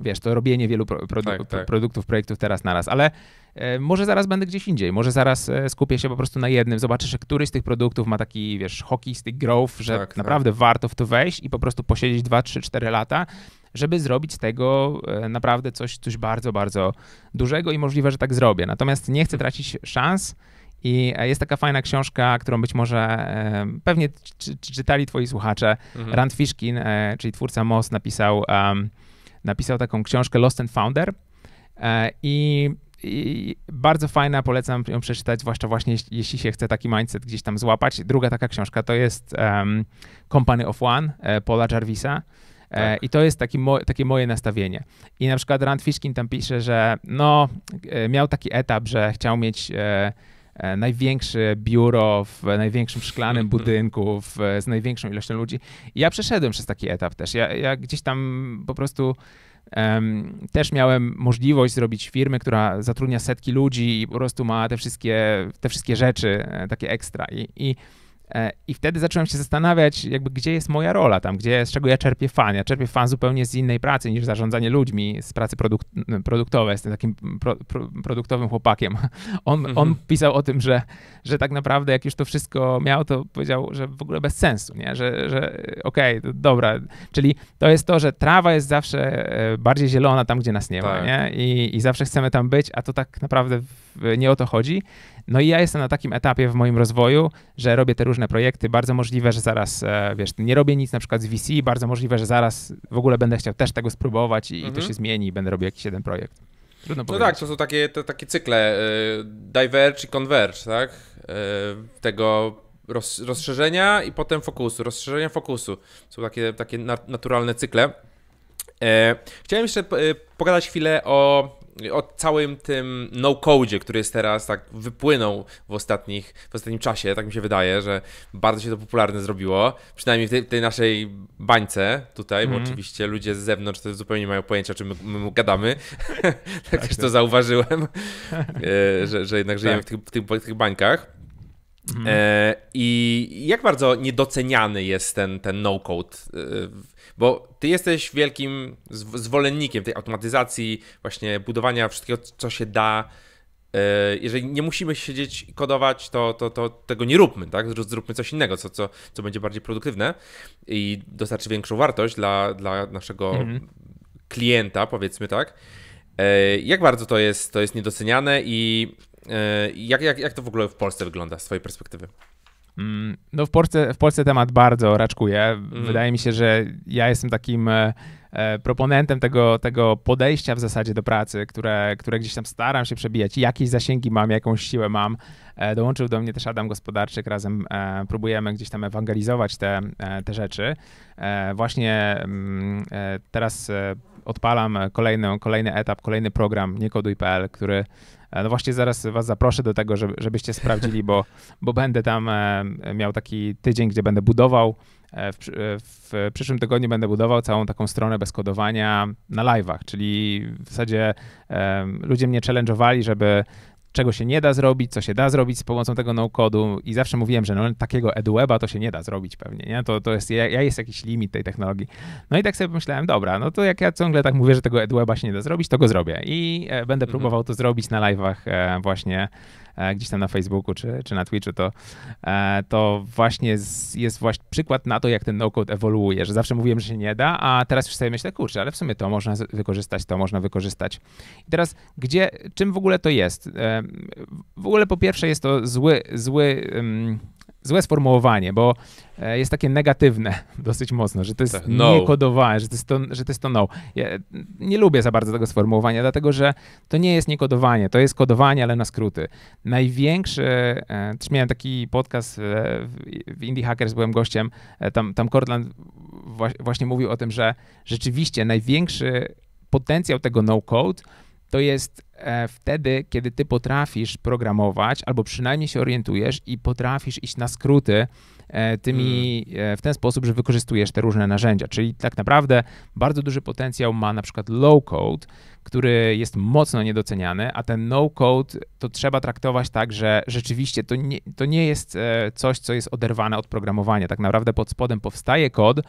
wiesz, to robienie wielu pro, tak, tak. produktów, projektów teraz naraz, ale e, może zaraz będę gdzieś indziej, może zaraz e, skupię się po prostu na jednym, zobaczę, że któryś z tych produktów ma taki, wiesz, hockey growth, że tak, tak, naprawdę warto w to wejść i po prostu posiedzieć 2, 3, 4 lata, żeby zrobić z tego e, naprawdę coś, coś bardzo, bardzo dużego i możliwe, że tak zrobię. Natomiast nie chcę tracić szans i e, jest taka fajna książka, którą być może e, pewnie czy, czy czytali twoi słuchacze. Mhm. Rand Fishkin, czyli twórca MOS, napisał um, napisał taką książkę Lost and Founder e, i, i bardzo fajna, polecam ją przeczytać, zwłaszcza właśnie jeśli się chce taki mindset gdzieś tam złapać. Druga taka książka to jest um, Company of One e, Paula Jarvisa. E, tak. I to jest taki mo takie moje nastawienie. I na przykład Rand Fishkin tam pisze, że no, miał taki etap, że chciał mieć e, E, największe biuro w największym szklanym (laughs) budynku, w, z największą ilością ludzi. I ja przeszedłem przez taki etap też. Ja, ja gdzieś tam po prostu um, też miałem możliwość zrobić firmę, która zatrudnia setki ludzi i po prostu ma te wszystkie, te wszystkie rzeczy e, takie ekstra. I, i E, I wtedy zacząłem się zastanawiać, jakby gdzie jest moja rola tam, gdzie, z czego ja czerpię fan. Ja czerpię fan zupełnie z innej pracy niż zarządzanie ludźmi, z pracy produk produktowej. Jestem takim pro, pro, produktowym chłopakiem. (laughs) On, on mhm. pisał o tym, że, że tak naprawdę jak już to wszystko miał, to powiedział, że w ogóle bez sensu, nie? że, że okej, okay, dobra. Czyli to jest to, że trawa jest zawsze e, bardziej zielona tam, gdzie nas nie ma tak. nie? I, i zawsze chcemy tam być, a to tak naprawdę nie o to chodzi. No i ja jestem na takim etapie w moim rozwoju, że robię te różne projekty. Bardzo możliwe, że zaraz, e, wiesz, nie robię nic na przykład z VC, bardzo możliwe, że zaraz w ogóle będę chciał też tego spróbować i, mhm. to się zmieni i będę robił jakiś jeden projekt. Trudno no tak,
to są takie, to, takie cykle, e, diverge i converge, tak? E, tego rozszerzenia i potem fokusu, rozszerzenia fokusu. Są takie, takie naturalne cykle. chciałem jeszcze pogadać chwilę o o całym tym no-code, który jest teraz tak wypłynął w, ostatnich, w ostatnim czasie, tak mi się wydaje, że bardzo się to popularne zrobiło, przynajmniej w tej, tej naszej bańce tutaj, mm. bo mhm. oczywiście ludzie z zewnątrz to zupełnie nie mają pojęcia, czym my, my gadamy, (laughs) tak, tak też to zauważyłem, (laughs) e, że, że jednak żyjemy tak. w, tych, w tych, w tych bańkach. Mhm. E, I jak bardzo niedoceniany jest ten, ten no-code? E, bo ty jesteś wielkim zwolennikiem tej automatyzacji, właśnie budowania wszystkiego, co się da. E, jeżeli nie musimy siedzieć i kodować, to, to, to tego nie róbmy, tak? Zróbmy coś innego, co, co, co będzie bardziej produktywne i dostarczy większą wartość dla, dla naszego mhm. klienta, powiedzmy tak. E, jak bardzo to jest, to jest niedoceniane i E, jak, jak, jak to w ogóle w Polsce wygląda z twojej perspektywy?
Mm, no w Polsce, w Polsce temat bardzo raczkuje. Mhm. Wydaje mi się, że ja jestem takim e, e, proponentem tego, tego podejścia w zasadzie do pracy, które, które gdzieś tam staram się przebijać. Jakieś zasięgi mam, jakąś siłę mam. dołączył do mnie też Adam Gospodarczyk, razem próbujemy gdzieś tam ewangelizować te, te rzeczy. Właśnie mm, teraz odpalam kolejny, kolejny etap, kolejny program niekoduj.pl, który E, no właśnie zaraz was zaproszę do tego, żebyście sprawdzili, bo, bo będę tam e, miał taki tydzień, gdzie będę budował e, w, w, przyszłym tygodniu będę budował całą taką stronę bez kodowania na live'ach, czyli w zasadzie um, ludzie mnie challenge'owali, żeby czego się nie da zrobić, co się da zrobić z pomocą tego no-codu i zawsze mówiłem, że no, takiego EduWeba to się nie da zrobić pewnie, nie? To, to jest, ja, jest jakiś limit tej technologii. No i tak sobie pomyślałem, dobra, no to jak ja ciągle tak mówię, że tego EduWeba się nie da zrobić, to go zrobię i e, będę mhm. próbował to zrobić na live'ach e, właśnie E, gdzieś tam na Facebooku czy, czy na Twitchu, to, e, to właśnie jest właśnie przykład na to, jak ten no-code ewoluuje, że zawsze mówiłem, że się nie da, a teraz już sobie myślę, kurczę, ale w sumie to można wykorzystać, to można wykorzystać. I teraz, gdzie, czym w ogóle to jest? E, w ogóle po pierwsze jest to zły, zły złe sformułowanie, bo e, jest takie negatywne (laughs) dosyć mocno, że to jest tak, no. niekodowane, że to jest to, że to jest to no. Ja nie lubię za bardzo tego sformułowania, dlatego że to nie jest niekodowanie, to jest kodowanie, ale na skróty. Największy, e, też miałem taki podcast e, w Indie Hackers, byłem gościem, tam, tam Cortland właśnie mówił o tym, że rzeczywiście największy potencjał tego no-code to jest E, wtedy, kiedy ty potrafisz programować, albo przynajmniej się orientujesz i potrafisz iść na skróty e, tymi mm. e, w ten sposób, że wykorzystujesz te różne narzędzia. Czyli tak naprawdę bardzo duży potencjał ma na przykład low code, który jest mocno niedoceniany, a ten no-code to trzeba traktować tak, że rzeczywiście to nie, to nie jest e, coś, co jest oderwane od programowania. Tak naprawdę pod spodem powstaje kod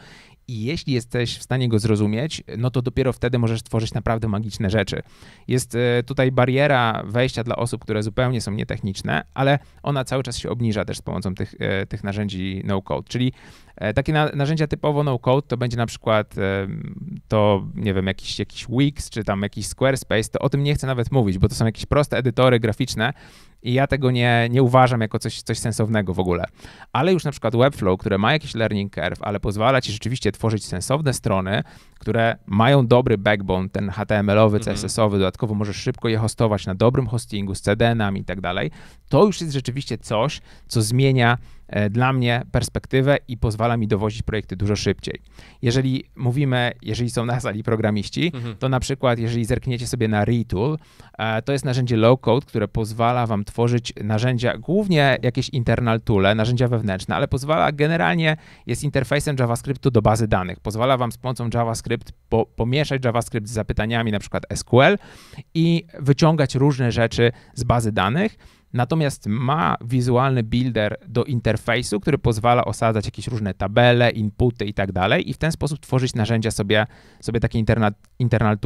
i jeśli jesteś w stanie go zrozumieć, no to dopiero wtedy możesz tworzyć naprawdę magiczne rzeczy. Jest e, tutaj bariera wejścia dla osób, które zupełnie są nietechniczne, ale ona cały czas się obniża też z pomocą tych, e, tych narzędzi no-code. Czyli E, takie na, narzędzia typowo no-code to będzie na przykład e, to, nie wiem, jakiś, jakiś Wix czy tam jakiś Squarespace, to o tym nie chcę nawet mówić, bo to są jakieś proste edytory graficzne, i ja tego nie, nie uważam jako coś, coś sensownego w ogóle. Ale już na przykład Webflow, które ma jakiś learning curve, ale pozwala ci rzeczywiście tworzyć sensowne strony, które mają dobry backbone, ten HTML-owy, mhm. CSS-owy, dodatkowo możesz szybko je hostować na dobrym hostingu z CDN-ami i tak dalej, to już jest rzeczywiście coś, co zmienia e, dla mnie perspektywę i pozwala mi dowozić projekty dużo szybciej. Jeżeli mówimy, jeżeli są na sali programiści, mhm. to na przykład jeżeli zerkniecie sobie na Retool, e, to jest narzędzie low-code, które pozwala wam tworzyć narzędzia, głównie jakieś internal tule narzędzia wewnętrzne, ale pozwala generalnie, jest interfejsem JavaScriptu do bazy danych. Pozwala wam z pomocą JavaScript po, pomieszać JavaScript z zapytaniami, na przykład SQL i wyciągać różne rzeczy z bazy danych. Natomiast ma wizualny builder do interfejsu, który pozwala osadzać jakieś różne tabele, inputy i tak dalej, i w ten sposób tworzyć narzędzia sobie, sobie takie internal, internal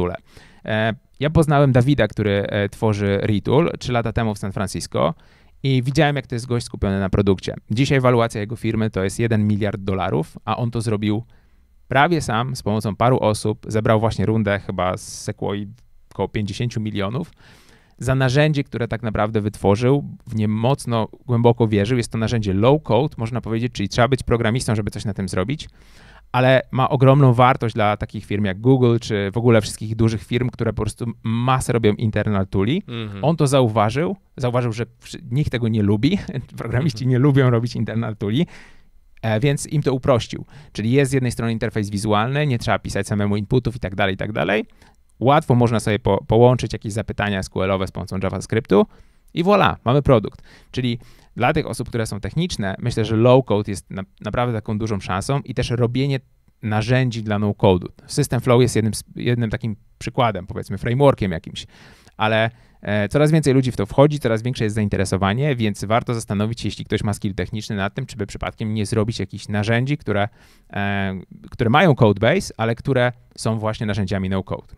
E, ja poznałem Dawida, który e, tworzy Ritual, 3 lata temu w San Francisco i widziałem, jak to jest gość skupiony na produkcie. Dzisiaj walucja jego firmy to jest 1 miliard dolarów, a on to zrobił prawie sam, z pomocą paru osób. Zebrał właśnie rundę chyba z Sequoia około 50 milionów za narzędzie, które tak naprawdę wytworzył, w nie mocno głęboko wierzył. Jest to narzędzie low code, można powiedzieć, czyli trzeba być programistą, żeby coś na tym zrobić ale ma ogromną wartość dla takich firm jak Google, czy w ogóle wszystkich dużych firm, które po prostu masę robią internal tuli. Mhm. On to zauważył, zauważył, że nikt tego nie lubi, (laughs) programiści mhm. nie lubią robić internal tuli, e, więc im to uprościł. Czyli jest z jednej strony interfejs wizualny, nie trzeba pisać samemu inputów i tak dalej, i tak dalej. Łatwo można sobie po, połączyć jakieś zapytania SQL-owe z pomocą JavaScriptu i voilà, mamy produkt. Czyli dla tych osób, które są techniczne, myślę, mhm. że low-code jest na, naprawdę taką dużą szansą i też robienie narzędzi dla no-code'u. System Flow jest jednym, jednym takim przykładem, powiedzmy, frameworkiem jakimś, ale e, coraz więcej ludzi w to wchodzi, coraz większe jest zainteresowanie, więc warto zastanowić się, jeśli ktoś ma skill techniczny nad tym, czy by przypadkiem nie zrobić jakichś narzędzi, które, e, które mają codebase, ale które są właśnie narzędziami no-code.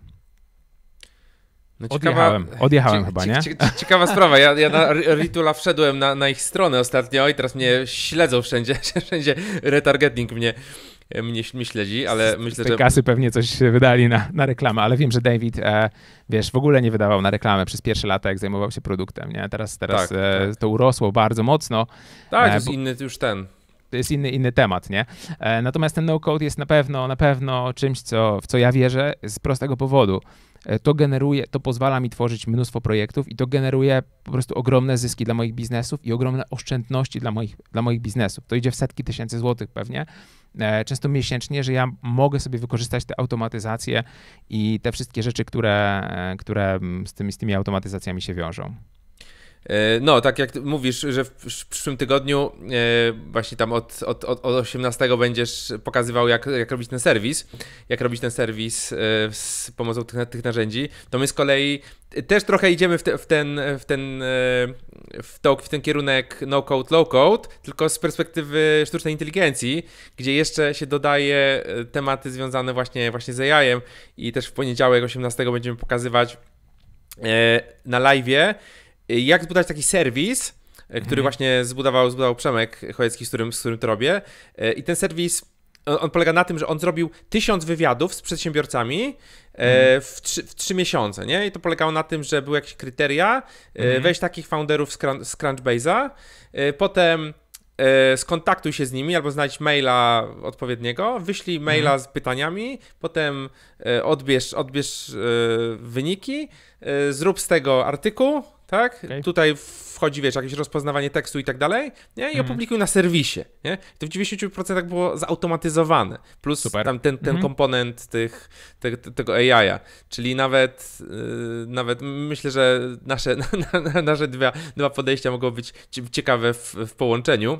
No odjechałem, ciekawa, odjechałem chyba, nie?
ciekawa sprawa, ja, ja na Ritula wszedłem na, na, ich stronę ostatnio i teraz mnie śledzą wszędzie, (laughs) wszędzie retargeting mnie, mnie, mnie śledzi, ale myślę, z tej że... kasy
pewnie coś wydali na, na reklamę, ale wiem, że David, e, wiesz, w ogóle nie wydawał na reklamę przez pierwsze lata, jak zajmował się produktem, nie? Teraz, teraz tak, e, tak. to urosło bardzo mocno. Tak, e, to jest bo... inny już ten, to jest inny, inny temat, nie? E, natomiast ten no-code jest na pewno, na pewno czymś, co, w co ja wierzę z prostego powodu. E, to generuje, to pozwala mi tworzyć mnóstwo projektów i to generuje po prostu ogromne zyski dla moich biznesów i ogromne oszczędności dla moich, dla moich biznesów. To idzie w setki tysięcy złotych pewnie, e, często miesięcznie, że ja mogę sobie wykorzystać te automatyzacje i te wszystkie rzeczy, które, e, które mm, z tymi, z tymi automatyzacjami się wiążą.
E, no, tak jak mówisz, że w przyszłym tygodniu e, właśnie tam od, od, od 18 będziesz pokazywał, jak, jak robić ten serwis, jak robić ten serwis e, z pomocą tych, tych narzędzi, to my z kolei też trochę idziemy w, te, w ten, w ten, w, to, w ten kierunek no-code, low-code, tylko z perspektywy sztucznej inteligencji, gdzie jeszcze się dodaje tematy związane właśnie, właśnie z AI-em i też w poniedziałek 18 będziemy pokazywać na live'ie Y, jak zbudować taki serwis, y, który mhm. właśnie zbudował, zbudował Przemek Chojecki, z którym, z którym to robię. Y, I ten serwis, on, polega na tym, że on zrobił tysiąc wywiadów z przedsiębiorcami mhm. w, trzy, w trzy miesiące, nie? I to polegało na tym, że były jakieś kryteria, mhm. weź takich founderów z, Crunchbase'a, potem skontaktuj się z nimi albo znajdź maila odpowiedniego, wyślij maila mhm. z pytaniami, potem odbierz, odbierz wyniki, zrób z tego artykuł, tak? Okay. Tutaj wchodzi, wiesz, jakieś rozpoznawanie tekstu i tak dalej, nie? I hmm. opublikuj na serwisie, nie? To w 90% było zautomatyzowane, plus Super. tam ten, ten mm -hmm. komponent tych, te, te, tego AI-a, czyli nawet, yy, nawet myślę, że nasze, (laughs) na, na, nasze dwa, dwa podejścia mogą być ciekawe w, w połączeniu.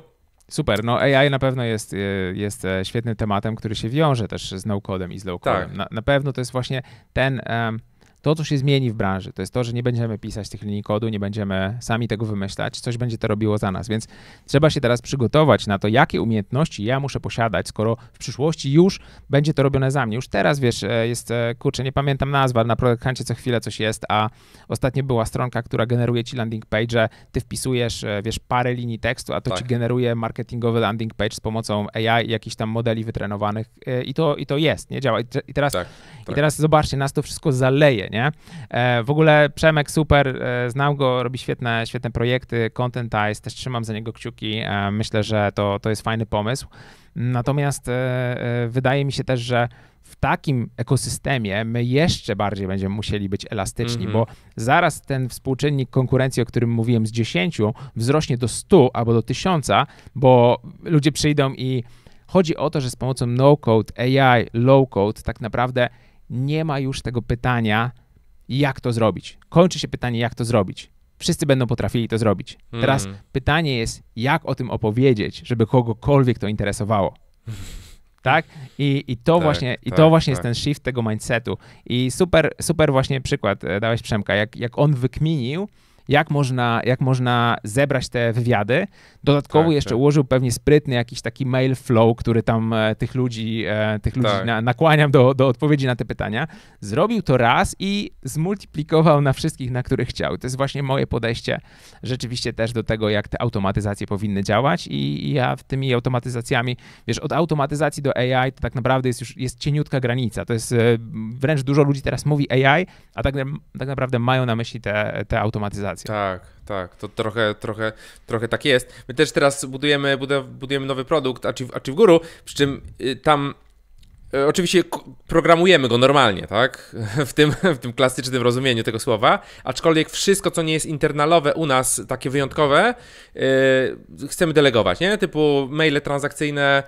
Super, no AI na pewno jest, y, jest e, świetnym tematem, który się wiąże też z no-codem i z low-codem. Tak. Na, na, pewno to jest właśnie ten... Um, to, co się zmieni w branży, to jest to, że nie będziemy pisać tych linii kodu, nie będziemy sami tego wymyślać, coś będzie to robiło za nas, więc trzeba się teraz przygotować na to, jakie umiejętności ja muszę posiadać, skoro w przyszłości już będzie to robione za mnie. Już teraz, wiesz, e, jest, e, kurczę, nie pamiętam nazwa, na Product Huncie co chwilę coś jest, a ostatnio była stronka, która generuje ci landing page, ty wpisujesz, e, wiesz, parę linii tekstu, a to tak. ci generuje marketingowy landing page z pomocą AI, jakichś tam modeli wytrenowanych i to, i to jest, nie działa. I teraz, tak, tak. I teraz zobaczcie, nas to wszystko zaleje, nie? E, w ogóle Przemek super, e, znam go, robi świetne, świetne projekty, Contentize, też trzymam za niego kciuki, e, myślę, że to, to jest fajny pomysł. Natomiast wydaje mi się też, że w takim ekosystemie my jeszcze bardziej będziemy musieli być elastyczni, mm -hmm. bo zaraz ten współczynnik konkurencji, o którym mówiłem, z 10 wzrośnie do 100 albo do 1000, bo ludzie przyjdą i chodzi o to, że z pomocą no-code, AI, low-code tak naprawdę nie ma już tego pytania, jak to zrobić. Kończy się pytanie, jak to zrobić. Wszyscy będą potrafili to zrobić. Mm. Teraz pytanie jest, jak o tym opowiedzieć, żeby kogokolwiek to interesowało. (laughs) tak? I, i to tak, właśnie, tak, i to tak, właśnie tak. jest ten shift tego mindsetu. I super, super właśnie przykład e, dałeś Przemka, jak, jak on wykminił, jak można, jak można zebrać te wywiady. Dodatkowo tak, jeszcze tak. ułożył pewnie sprytny jakiś taki mail flow, który tam e, tych ludzi, e, tych ludzi tak. na, nakłaniam do, do odpowiedzi na te pytania. Zrobił to raz i zmultiplikował na wszystkich, na których chciał. To jest właśnie moje podejście rzeczywiście też do tego, jak te automatyzacje powinny działać i, i ja tymi automatyzacjami, wiesz, od automatyzacji do AI to tak naprawdę jest już jest cieniutka granica. To jest e, wręcz dużo ludzi teraz mówi AI, a tak, tak naprawdę
mają na myśli te, te automatyzacje. Tak, tak, to trochę, trochę, trochę tak jest. My też teraz budujemy, budujemy nowy produkt, Achieve, Guru, przy czym y, tam y, Oczywiście programujemy go normalnie, tak? (laughs) W tym, w tym klasycznym rozumieniu tego słowa, aczkolwiek wszystko, co nie jest internalowe u nas, takie wyjątkowe, y, chcemy delegować, nie? Typu maile transakcyjne,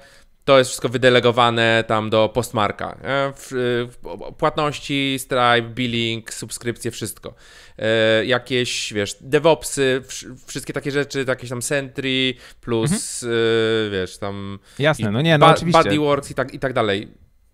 to jest wszystko wydelegowane tam do postmarka. E, e, płatności, Stripe, billing, subskrypcje, wszystko. E, jakieś, wiesz, DevOpsy, wszystkie takie rzeczy, jakieś tam Sentry, plus, mhm. wiesz, tam... Jasne, no nie, no oczywiście. Bodyworks i tak, i tak dalej.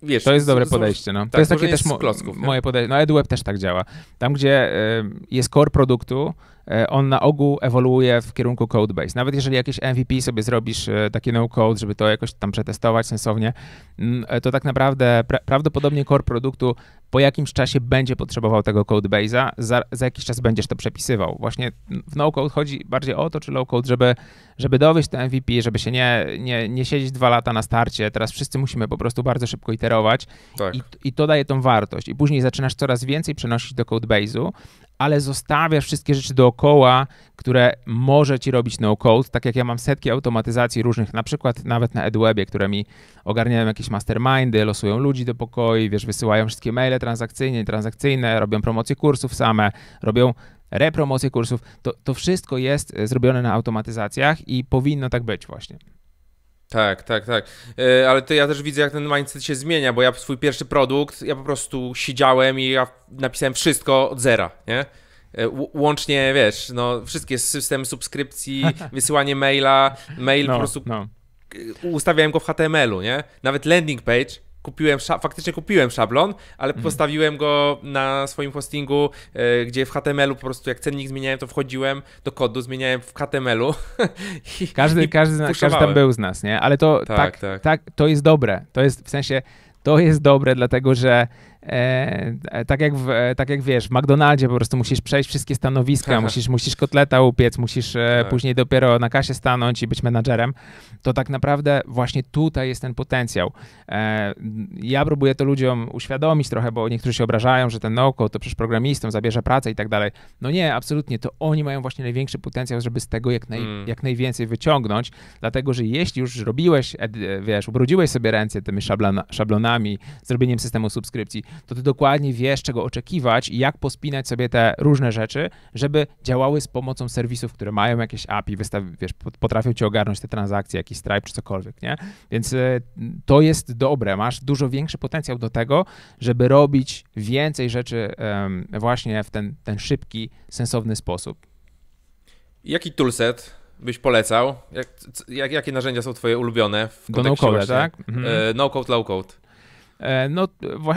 Wiesz, to jest dobre podejście. No. Tak, to jest takie też mo klocków,
moje podejście. No edweb też tak działa. Tam, gdzie y, jest core produktu, E, on na ogół ewoluuje w kierunku codebase. Nawet jeżeli jakieś MVP sobie zrobisz e, takie no-code, żeby to jakoś tam przetestować sensownie, mm, e, to tak naprawdę pra prawdopodobnie core produktu po jakimś czasie będzie potrzebował tego codebase'a, za, za jakiś czas będziesz to przepisywał. Właśnie w no-code chodzi bardziej o to, czy low-code, żeby, żeby dowieść to MVP, żeby się nie, nie, nie siedzieć dwa lata na starcie, teraz wszyscy musimy po prostu bardzo szybko iterować tak. i, i to daje tą wartość. I później zaczynasz coraz więcej przenosić do codebase'u, ale zostawiasz wszystkie rzeczy dookoła, które może ci robić no-code, tak jak ja mam setki automatyzacji różnych, na przykład nawet na EdWebie, które mi ogarniają jakieś mastermindy, losują ludzi do pokoi, wiesz, wysyłają wszystkie maile transakcyjne, transakcyjne, robią promocje kursów same, robią repromocje kursów. To, to wszystko jest e, zrobione na automatyzacjach i powinno tak być właśnie.
Tak, tak, tak. E, ale to ja też widzę, jak ten mindset się zmienia, bo ja swój pierwszy produkt, ja po prostu siedziałem i ja napisałem wszystko od zera, nie? E, łącznie, wiesz, no, wszystkie systemy subskrypcji, (laughs) wysyłanie maila, mail no, po prostu no. E, ustawiałem go w HTML-u, nie? Nawet landing page kupiłem, faktycznie kupiłem szablon, ale mhm. postawiłem go na swoim hostingu, e, gdzie w HTML-u po prostu jak cennik zmieniałem, to wchodziłem do kodu, zmieniałem w HTML-u. (laughs) I, każdy, i każdy, każdy tam był z nas, nie? Ale to tak tak, tak,
tak, to jest dobre. To jest w sensie, to jest dobre, dlatego że E, tak, jak w, e, tak jak wiesz, w McDonaldzie po prostu musisz przejść wszystkie stanowiska, musisz, musisz kotleta upiec, musisz e, tak. później dopiero na kasie stanąć i być menadżerem, to tak naprawdę właśnie tutaj jest ten potencjał. E, ja próbuję to ludziom uświadomić trochę, bo niektórzy się obrażają, że ten no to przecież programistom zabierze pracę i tak dalej. No nie, absolutnie, to oni mają właśnie największy potencjał, żeby z tego jak, naj, mm. jak najwięcej wyciągnąć, dlatego, że jeśli już zrobiłeś, e, wiesz, ubrudziłeś sobie ręce tymi szablona, szablonami, zrobieniem systemu subskrypcji, to ty dokładnie wiesz, czego oczekiwać i jak pospinać sobie te różne rzeczy, żeby działały z pomocą serwisów, które mają jakieś API, wystaw- wiesz, potrafią ci ogarnąć te transakcje, jakiś Stripe czy cokolwiek, nie? Więc e, to jest dobre, masz dużo większy potencjał do tego, żeby robić więcej rzeczy um, właśnie w ten, ten szybki, sensowny sposób.
Jaki toolset byś polecał? Jak, jak, jakie narzędzia są twoje ulubione w no kontekście no code, tak? Mhm. E, no code, low code.
E, no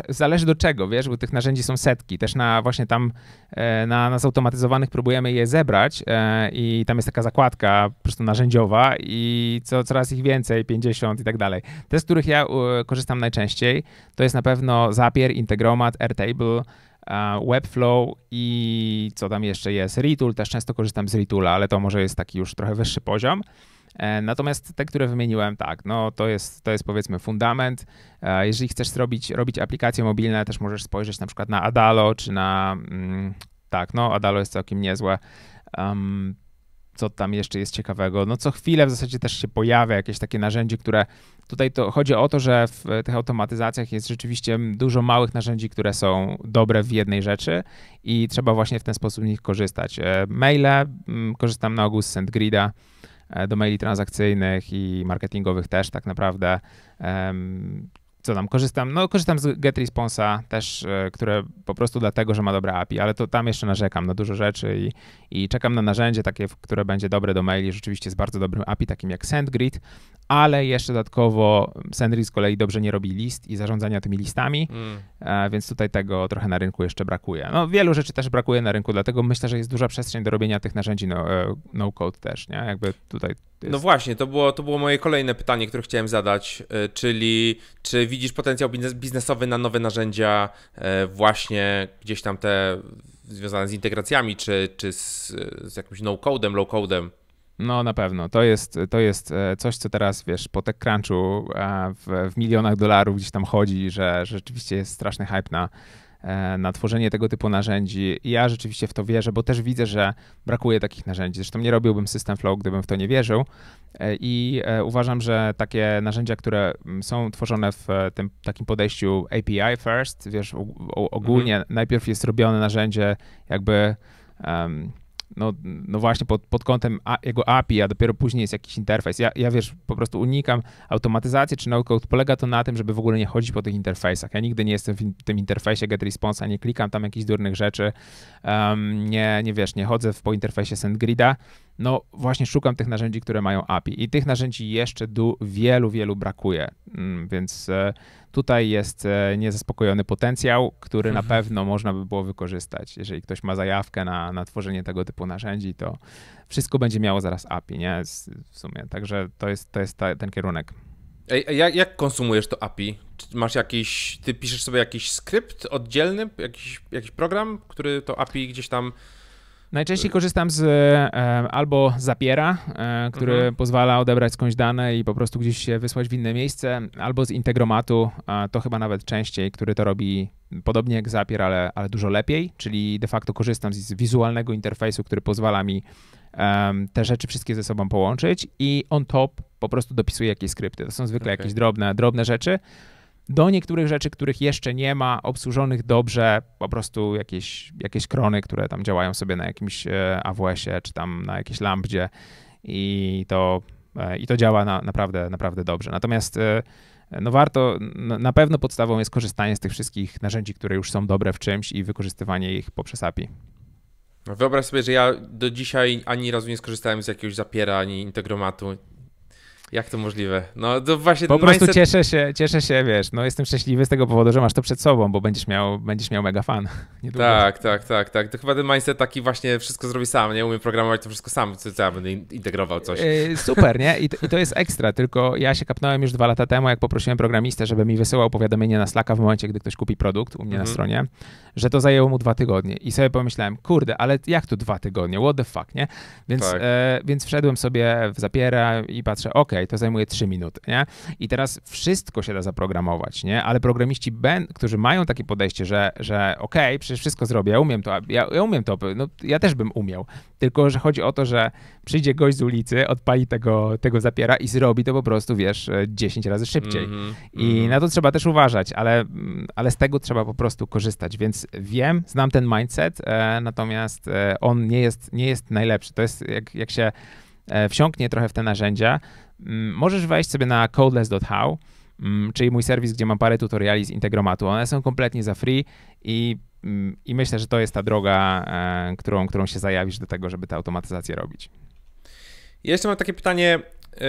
zależy do czego, wiesz, bo tych narzędzi są setki. Też na właśnie tam e, na, na zautomatyzowanych próbujemy je zebrać e, i tam jest taka zakładka po prostu narzędziowa i co, coraz ich więcej, 50 i tak dalej. Te, z których ja korzystam najczęściej, to jest na pewno Zapier, Integromat, Airtable, Webflow i co tam jeszcze jest? Retool, też często korzystam z Retool'a, ale to może jest taki już trochę wyższy poziom. E, natomiast te, które wymieniłem, tak, no to jest, to jest powiedzmy fundament. E, jeżeli chcesz zrobić, robić aplikacje mobilne, też możesz spojrzeć na przykład na Adalo, czy na, mm, tak, no Adalo jest całkiem niezłe. Um, co tam jeszcze jest ciekawego. No co chwilę w zasadzie też się pojawia jakieś takie narzędzie, które tutaj to chodzi o to, że w tych automatyzacjach jest rzeczywiście dużo małych narzędzi, które są dobre w jednej rzeczy i trzeba właśnie w ten sposób z nich korzystać. E, maile mm, korzystam na ogół z SendGrida. E, do maili transakcyjnych i marketingowych też tak naprawdę co tam korzystam? No, korzystam z GetResponse'a też, e, które po prostu dlatego, że ma dobre API, ale to tam jeszcze narzekam na dużo rzeczy i, i czekam na narzędzie takie, które będzie dobre do maili, rzeczywiście z bardzo dobrym API, takim jak SendGrid, ale jeszcze dodatkowo SendGrid z kolei dobrze nie robi list i zarządzania tymi listami, mm. E, więc tutaj tego trochę na rynku jeszcze brakuje. No, wielu rzeczy też brakuje na rynku, dlatego myślę, że jest duża przestrzeń do robienia tych narzędzi no, e, no-code no też, nie? Jakby tutaj... No jest... No
właśnie, to było, to było moje kolejne pytanie, które chciałem zadać, czyli czy widzisz potencjał biznesowy na nowe narzędzia, e, właśnie gdzieś tam te związane z integracjami, czy, czy z, z jakimś no-codem, low-codem?
No na pewno. To jest, to jest e, coś, co teraz, wiesz, po TechCrunchu e, w, w milionach dolarów gdzieś tam chodzi, że, że rzeczywiście jest straszny hype na, E, na tworzenie tego typu narzędzi. ja rzeczywiście w to wierzę, bo też widzę, że brakuje takich narzędzi. Zresztą nie robiłbym System Flow, gdybym w to nie wierzył. E, I e, uważam, że takie narzędzia, które są tworzone w tym takim podejściu API first, wiesz, ogólnie mhm. najpierw jest robione narzędzie jakby. Um, no, no właśnie pod, pod kątem a, jego API, a dopiero później jest jakiś interfejs. Ja, ja wiesz, po prostu unikam automatyzacji czy nauką. Polega to na tym, żeby w ogóle nie chodzić po tych interfejsach. Ja nigdy nie jestem w in, tym interfejsie GetResponse'a, nie klikam tam jakichś durnych rzeczy, um, nie, nie wiesz, nie chodzę w, po interfejsie SendGrida. No właśnie szukam tych narzędzi, które mają API i tych narzędzi jeszcze du, wielu, wielu brakuje, mm, więc... E, Tutaj jest e, niezaspokojony potencjał, który na mhm. pewno można by było wykorzystać. Jeżeli ktoś ma zajawkę na, na tworzenie tego typu narzędzi, to wszystko będzie miało zaraz API, nie? W sumie. Także to jest, to jest ta, ten kierunek.
A jak, jak konsumujesz to API? Czy masz jakiś, ty piszesz sobie jakiś skrypt oddzielny, jakiś, jakiś program, który to API gdzieś tam
Najczęściej korzystam z albo Zapiera, e, który mhm. pozwala odebrać skądś dane i po prostu gdzieś się wysłać w inne miejsce, albo z Integromatu, to chyba nawet częściej, który to robi podobnie jak Zapier, ale, ale dużo lepiej, czyli de facto korzystam z wizualnego interfejsu, który pozwala mi te rzeczy wszystkie ze sobą połączyć i on top po prostu dopisuję jakieś skrypty. To są zwykle okay. jakieś drobne, drobne rzeczy do niektórych rzeczy, których jeszcze nie ma, obsłużonych dobrze, po prostu jakieś, jakieś krony, które tam działają sobie na jakimś e, AWS-ie czy tam na jakiejś lampdzie i to, e, i to działa na, naprawdę, naprawdę dobrze. Natomiast e, no warto, na pewno podstawą jest korzystanie z tych wszystkich narzędzi, które już są dobre w czymś i wykorzystywanie ich poprzez API.
No wyobraź sobie, że ja do dzisiaj ani razu nie skorzystałem z jakiegoś zapiera, ani integromatu. Jak to możliwe? No to właśnie Po prostu mindset... cieszę
się, cieszę się, wiesz, no jestem szczęśliwy z tego powodu, że masz to przed sobą, bo będziesz miał, będziesz miał mega fan. (laughs)
Niedługo. Tak, tak, tak, tak. To chyba ten mindset taki właśnie wszystko zrobi sam, nie? Umiem programować to wszystko sam, co, ja będę integrował coś. Yy, super,
nie? I to, I to, jest ekstra, tylko ja się kapnąłem już dwa lata temu, jak poprosiłem programistę, żeby mi wysyłał powiadomienie na Slacka w momencie, gdy ktoś kupi produkt u mnie na mhm. stronie, że to zajęło mu dwa tygodnie. I sobie pomyślałem, kurde, ale jak tu dwa tygodnie? What the fuck, nie? Więc, tak. e, więc wszedłem sobie w Zapiera i patrzę, ok i to zajmuje 3 minuty, nie? I teraz wszystko się da zaprogramować, nie? Ale programiści, ben, którzy mają takie podejście, że, że okej, okay, przecież wszystko zrobię, ja umiem to, ja, ja umiem to, no ja też bym umiał. Tylko, że chodzi o to, że przyjdzie gość z ulicy, odpali tego, tego zapiera i zrobi to po prostu, wiesz, 10 e, razy szybciej. Mm-hmm, I mm. na to trzeba też uważać, ale, mm, ale z tego trzeba po prostu korzystać, więc wiem, znam ten mindset, e, natomiast e, on nie jest, nie jest najlepszy. To jest, jak, jak się e, wsiąknie trochę w te narzędzia, Mm, możesz wejść sobie na codeless.how, mm, czyli mój serwis, gdzie mam parę tutoriali z Integromatu. One są kompletnie za free i, mm, i myślę, że to jest ta droga, e, którą, którą się zajawisz do tego, żeby te automatyzacje robić.
Jeszcze mam takie pytanie, e,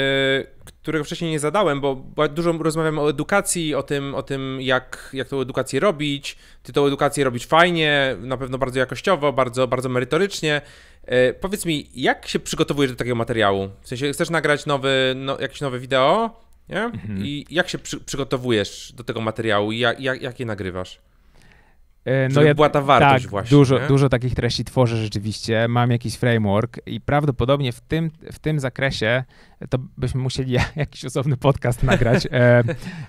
którego wcześniej nie zadałem, bo dużo rozmawiamy o edukacji, o tym, o tym jak, jak tą edukację robić. Ty tą edukację robić fajnie, na pewno bardzo jakościowo, bardzo, bardzo merytorycznie. E, powiedz mi, jak się przygotowujesz do takiego materiału? W sensie, chcesz nagrać nowy, no, jakieś nowe wideo, nie? Mhm. I jak się przy, przygotowujesz do tego materiału i jak, jak, jak je nagrywasz? E, no Żeby ja, była ta wartość tak, właśnie. Dużo, dużo
takich treści tworzę rzeczywiście, mam jakiś framework i prawdopodobnie w tym, w tym zakresie to byśmy musieli (laughs) jakiś osobny podcast nagrać.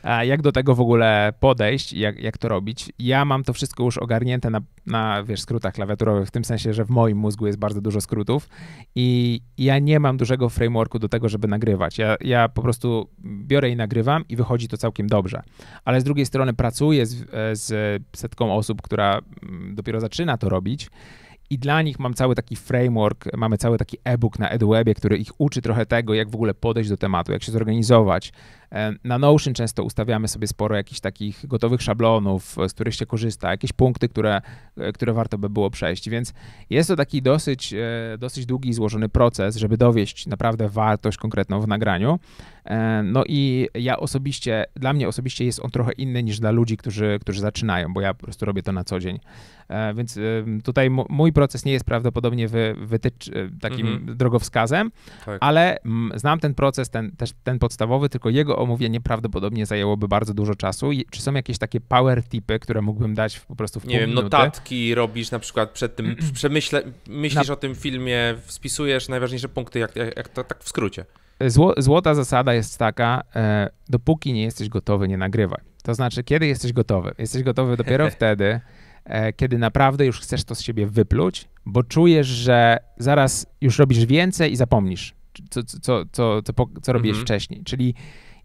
E, jak do tego w ogóle podejść, jak, jak to robić? Ja mam to wszystko już ogarnięte na, na, wiesz, skrótach klawiaturowych, w tym sensie, że w moim mózgu jest bardzo dużo skrótów i ja nie mam dużego frameworku do tego, żeby nagrywać. Ja, ja po prostu biorę i nagrywam i wychodzi to całkiem dobrze. Ale z drugiej strony pracuję z, e, z setką osób, która mm, dopiero zaczyna to robić i dla nich mam cały taki framework, mamy cały taki e-book na EduWebie, który ich uczy trochę tego, jak w ogóle podejść do tematu, jak się zorganizować, E, na Notion często ustawiamy sobie sporo jakichś takich gotowych szablonów, e, z których się korzysta, jakieś punkty, które, e, które warto by było przejść, więc jest to taki dosyć, dosyć długi i złożony proces, żeby dowieść naprawdę wartość konkretną w nagraniu. No i ja osobiście, dla mnie osobiście jest on trochę inny niż dla ludzi, którzy, którzy zaczynają, bo ja po prostu robię to na co dzień. Więc tutaj mój proces nie jest prawdopodobnie wy, wytycz, takim mm -hmm. drogowskazem, tak. ale mm, znam ten proces, ten, też ten podstawowy, tylko jego omówienie prawdopodobnie zajęłoby bardzo dużo czasu. I czy są jakieś takie power tipy, które mógłbym dać po prostu w pół Nie wiem, minuty?
notatki robisz na przykład przed tym, przemyśle, myślisz na... o tym filmie, spisujesz najważniejsze punkty, jak, jak, jak to, tak w skrócie.
Zło, złota zasada jest taka, e, dopóki nie jesteś gotowy, nie nagrywaj. To znaczy, kiedy jesteś gotowy? Jesteś gotowy dopiero (laughs) wtedy, e, kiedy naprawdę już chcesz to z siebie wypluć, bo czujesz, że zaraz już robisz więcej i zapomnisz, co, co, co, co, co robisz mhm. wcześniej. Czyli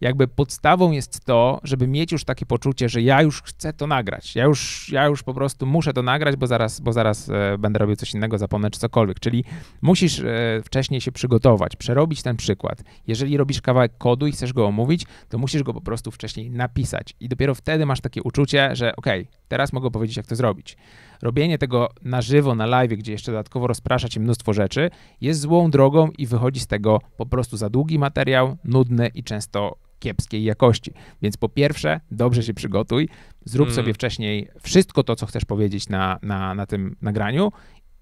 jakby podstawą jest to, żeby mieć już takie poczucie, że ja już chcę to nagrać, ja już, ja już po prostu muszę to nagrać, bo zaraz, bo zaraz e, będę robił coś innego, zapomnę czy cokolwiek. Czyli musisz e, wcześniej się przygotować, przerobić ten przykład. Jeżeli robisz kawałek kodu i chcesz go omówić, to musisz go po prostu wcześniej napisać i dopiero wtedy masz takie uczucie, że okej, okay, teraz mogę powiedzieć, jak to zrobić. Robienie tego na żywo, na live, gdzie jeszcze dodatkowo rozprasza cię mnóstwo rzeczy, jest złą drogą i wychodzi z tego po prostu za długi materiał, nudny i często kiepskiej jakości. Więc po pierwsze, dobrze się przygotuj, zrób mm. sobie wcześniej wszystko to, co chcesz powiedzieć na, na, na tym nagraniu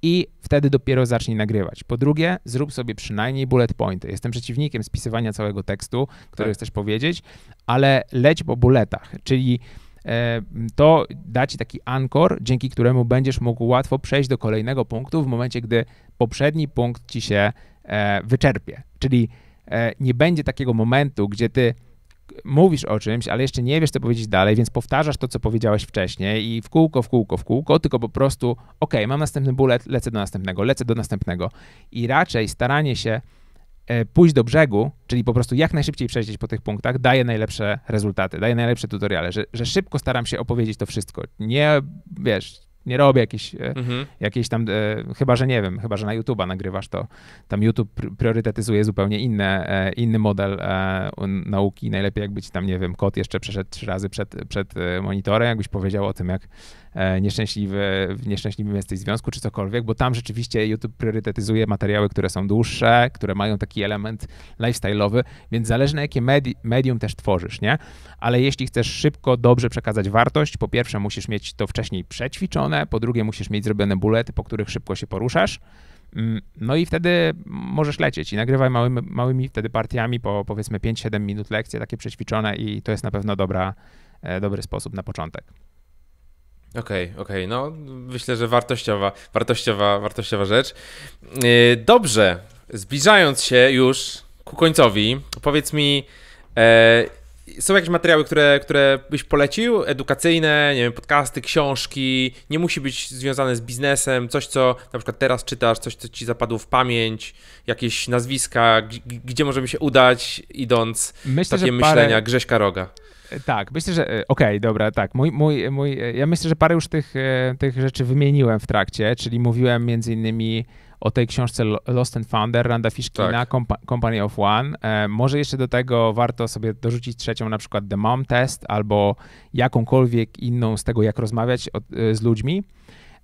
i wtedy dopiero zacznij nagrywać. Po drugie, zrób sobie przynajmniej bullet pointy. Jestem przeciwnikiem spisywania całego tekstu, który tak. chcesz powiedzieć, ale leć po bulletach, czyli e, to da ci taki ankor, dzięki któremu będziesz mógł łatwo przejść do kolejnego punktu w momencie, gdy poprzedni punkt ci się e, wyczerpie. Czyli E, nie będzie takiego momentu, gdzie ty mówisz o czymś, ale jeszcze nie wiesz, co powiedzieć dalej, więc powtarzasz to, co powiedziałeś wcześniej i w kółko, w kółko, w kółko, tylko po prostu, ok, mam następny bullet, lecę do następnego, lecę do następnego. I raczej staranie się e, pójść do brzegu, czyli po prostu jak najszybciej przejść po tych punktach, daje najlepsze rezultaty, daje najlepsze tutoriale, że, że szybko staram się opowiedzieć to wszystko. Nie, wiesz, nie robię jakieś e, mhm. tam, e, chyba że nie wiem, chyba że na YouTube'a nagrywasz to, tam YouTube priorytetyzuje zupełnie inne, e, inny model e, nauki. Najlepiej jakby ci tam, nie wiem, kot jeszcze przeszedł trzy razy przed, przed e, monitorem, jakbyś powiedział o tym, jak E, nieszczęśliwy, w nieszczęśliwym jesteś związku czy cokolwiek, bo tam rzeczywiście YouTube priorytetyzuje materiały, które są dłuższe, które mają taki element lifestyle'owy, więc zależy na jakie medi medium też tworzysz, nie? Ale jeśli chcesz szybko, dobrze przekazać wartość, po pierwsze musisz mieć to wcześniej przećwiczone, po drugie musisz mieć zrobione bulety, po których szybko się poruszasz, mm, no i wtedy możesz lecieć i nagrywaj małymi, małymi wtedy partiami po powiedzmy 5-7 minut lekcje takie przećwiczone i to jest na pewno dobra, e, dobry sposób na
początek. Okej, okay, okej, okay. no myślę, że wartościowa, wartościowa, wartościowa rzecz. Y, dobrze, zbliżając się już ku końcowi, powiedz mi, e, są jakieś materiały, które, które byś polecił? Edukacyjne, nie wiem, podcasty, książki, nie musi być związane z biznesem, coś, co na przykład teraz czytasz, coś, co ci zapadło w pamięć, jakieś nazwiska, gdzie możemy się udać, idąc Myślę, takie myślenia parę... Grześka Roga.
E, tak, myślę, że e, okej, okay, dobra, tak. Mój, mój, mój, e, ja myślę, że parę już tych, tych rzeczy wymieniłem w trakcie, czyli mówiłem między innymi o tej książce Lost and Founder Randa Fishkina, tak. Company of One. może jeszcze do tego warto sobie dorzucić trzecią, na przykład The Mom Test albo jakąkolwiek inną z tego, jak rozmawiać z ludźmi.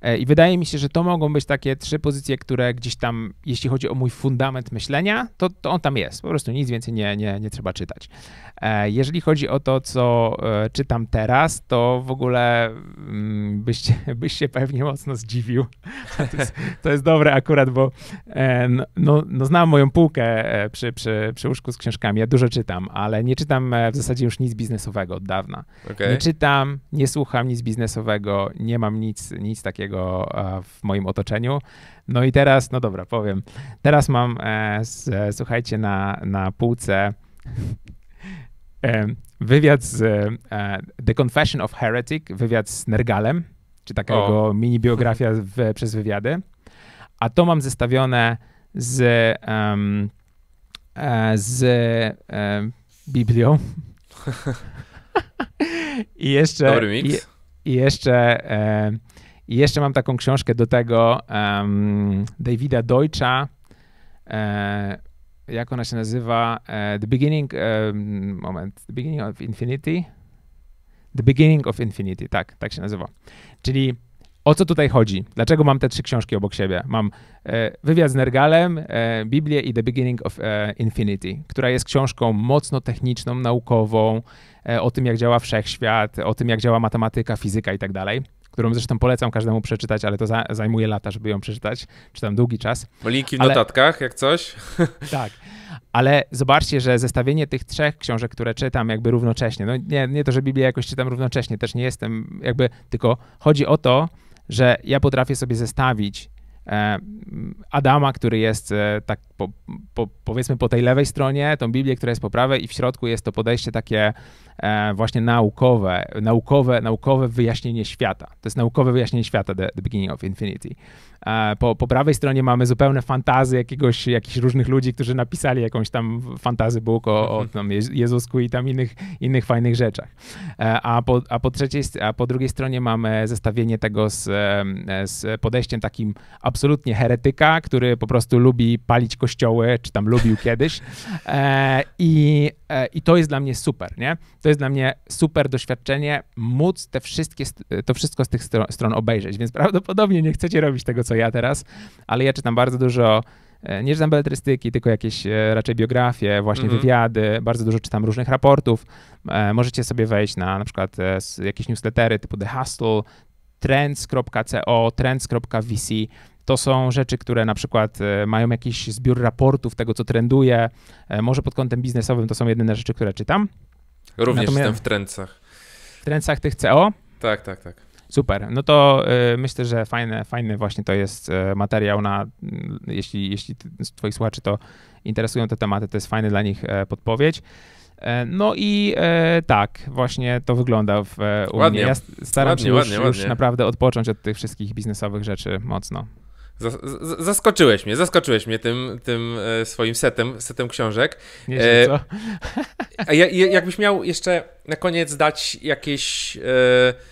E, I wydaje mi się, że to mogą być takie trzy pozycje, które gdzieś tam, jeśli chodzi o mój fundament myślenia, to, to on tam jest. Po prostu nic więcej nie, nie, nie trzeba czytać. E, jeżeli chodzi o to, co e, czytam teraz, to w ogóle mm, byś, (laughs) byś się pewnie mocno zdziwił. (laughs) To jest, to jest dobre akurat, bo no, no znam moją półkę przy, przy, przy łóżku z książkami. Ja dużo czytam, ale nie czytam w zasadzie już nic biznesowego od dawna. Okay. Nie czytam, nie słucham nic biznesowego, nie mam nic, nic takiego tego e, w moim otoczeniu. No i teraz, no dobra, powiem. Teraz mam, e, słuchajcie, na, na półce (laughs) wywiad z e, The Confession of Heretic, wywiad z Nergalem, czy taka jego mini biografia w, przez wywiady. A to mam zestawione z, um, z um, Biblią. (laughs) I jeszcze. Dobry mix. I, i jeszcze i jeszcze mam taką książkę do tego um, Davida Deutscha, e, jak ona się nazywa? E, the Beginning, e, moment, The Beginning of Infinity? The Beginning of Infinity, tak, tak się nazywa. Czyli o co tutaj chodzi? Dlaczego mam te trzy książki obok siebie? Mam e, wywiad z Nergalem, e, Biblię i The Beginning of e, Infinity, która jest książką mocno techniczną, naukową, e, o tym, jak działa wszechświat, o tym, jak działa matematyka, fizyka i tak dalej którą zresztą polecam każdemu przeczytać, ale to za, zajmuje lata, żeby ją przeczytać. Czytam długi czas. Linki w ale,
notatkach, jak coś. (laughs) Tak.
Ale zobaczcie, że zestawienie tych trzech książek, które czytam jakby równocześnie, no nie, nie to, że Biblię jakoś czytam równocześnie, też nie jestem jakby, tylko chodzi o to, że ja potrafię sobie zestawić E, Adama, który jest e, tak po, po, powiedzmy po tej lewej stronie, tą Biblię, która jest po prawej i w środku jest to podejście takie e, właśnie naukowe, naukowe, naukowe wyjaśnienie świata. To jest naukowe wyjaśnienie świata, The, the Beginning of Infinity. E, po, po prawej stronie mamy zupełne fantazy jakiegoś, jakichś różnych ludzi, którzy napisali jakąś tam fantazy Bóg o, o mhm. tam Jezusku i tam innych, innych fajnych rzeczach. E, a po, a, po trzeciej, a po drugiej stronie mamy zestawienie tego z, e, z podejściem takim absolutnie heretyka, który po prostu lubi palić kościoły, czy tam lubił (laughs) kiedyś. I, i to jest dla mnie super, nie? To jest dla mnie super doświadczenie móc te wszystkie, to wszystko z tych stron obejrzeć, więc prawdopodobnie nie chcecie robić tego, co co ja teraz, ale ja czytam bardzo dużo e, nie czytam beletrystyki, tylko jakieś e, raczej biografie, właśnie mm -hmm. wywiady, bardzo dużo czytam różnych raportów. E, możecie sobie wejść na na przykład jakieś newslettery typu The Hustle, trends.co, trends.vc. To są rzeczy, które na przykład mają jakiś zbiór raportów tego, co trenduje. Może pod kątem biznesowym to są jedyne rzeczy, które czytam. Również Natomiast... jestem w trendach. W trendcach tych CO? Tak, tak, tak. Super, no to y, myślę, że fajny, fajny właśnie to jest y, materiał na, y, jeśli, jeśli twoich słuchaczy to interesują te tematy, to jest fajny dla nich e, podpowiedź. E, no i e, tak, właśnie to wygląda w, e, u ładnie. mnie. Ja staram ładnie, się ładnie, już, już, naprawdę odpocząć od tych wszystkich biznesowych rzeczy mocno.
Zas zaskoczyłeś mnie, zaskoczyłeś mnie tym, tym e, swoim setem, setem książek. Nie wiem, co. A ja, jakbyś miał jeszcze na koniec dać jakieś e,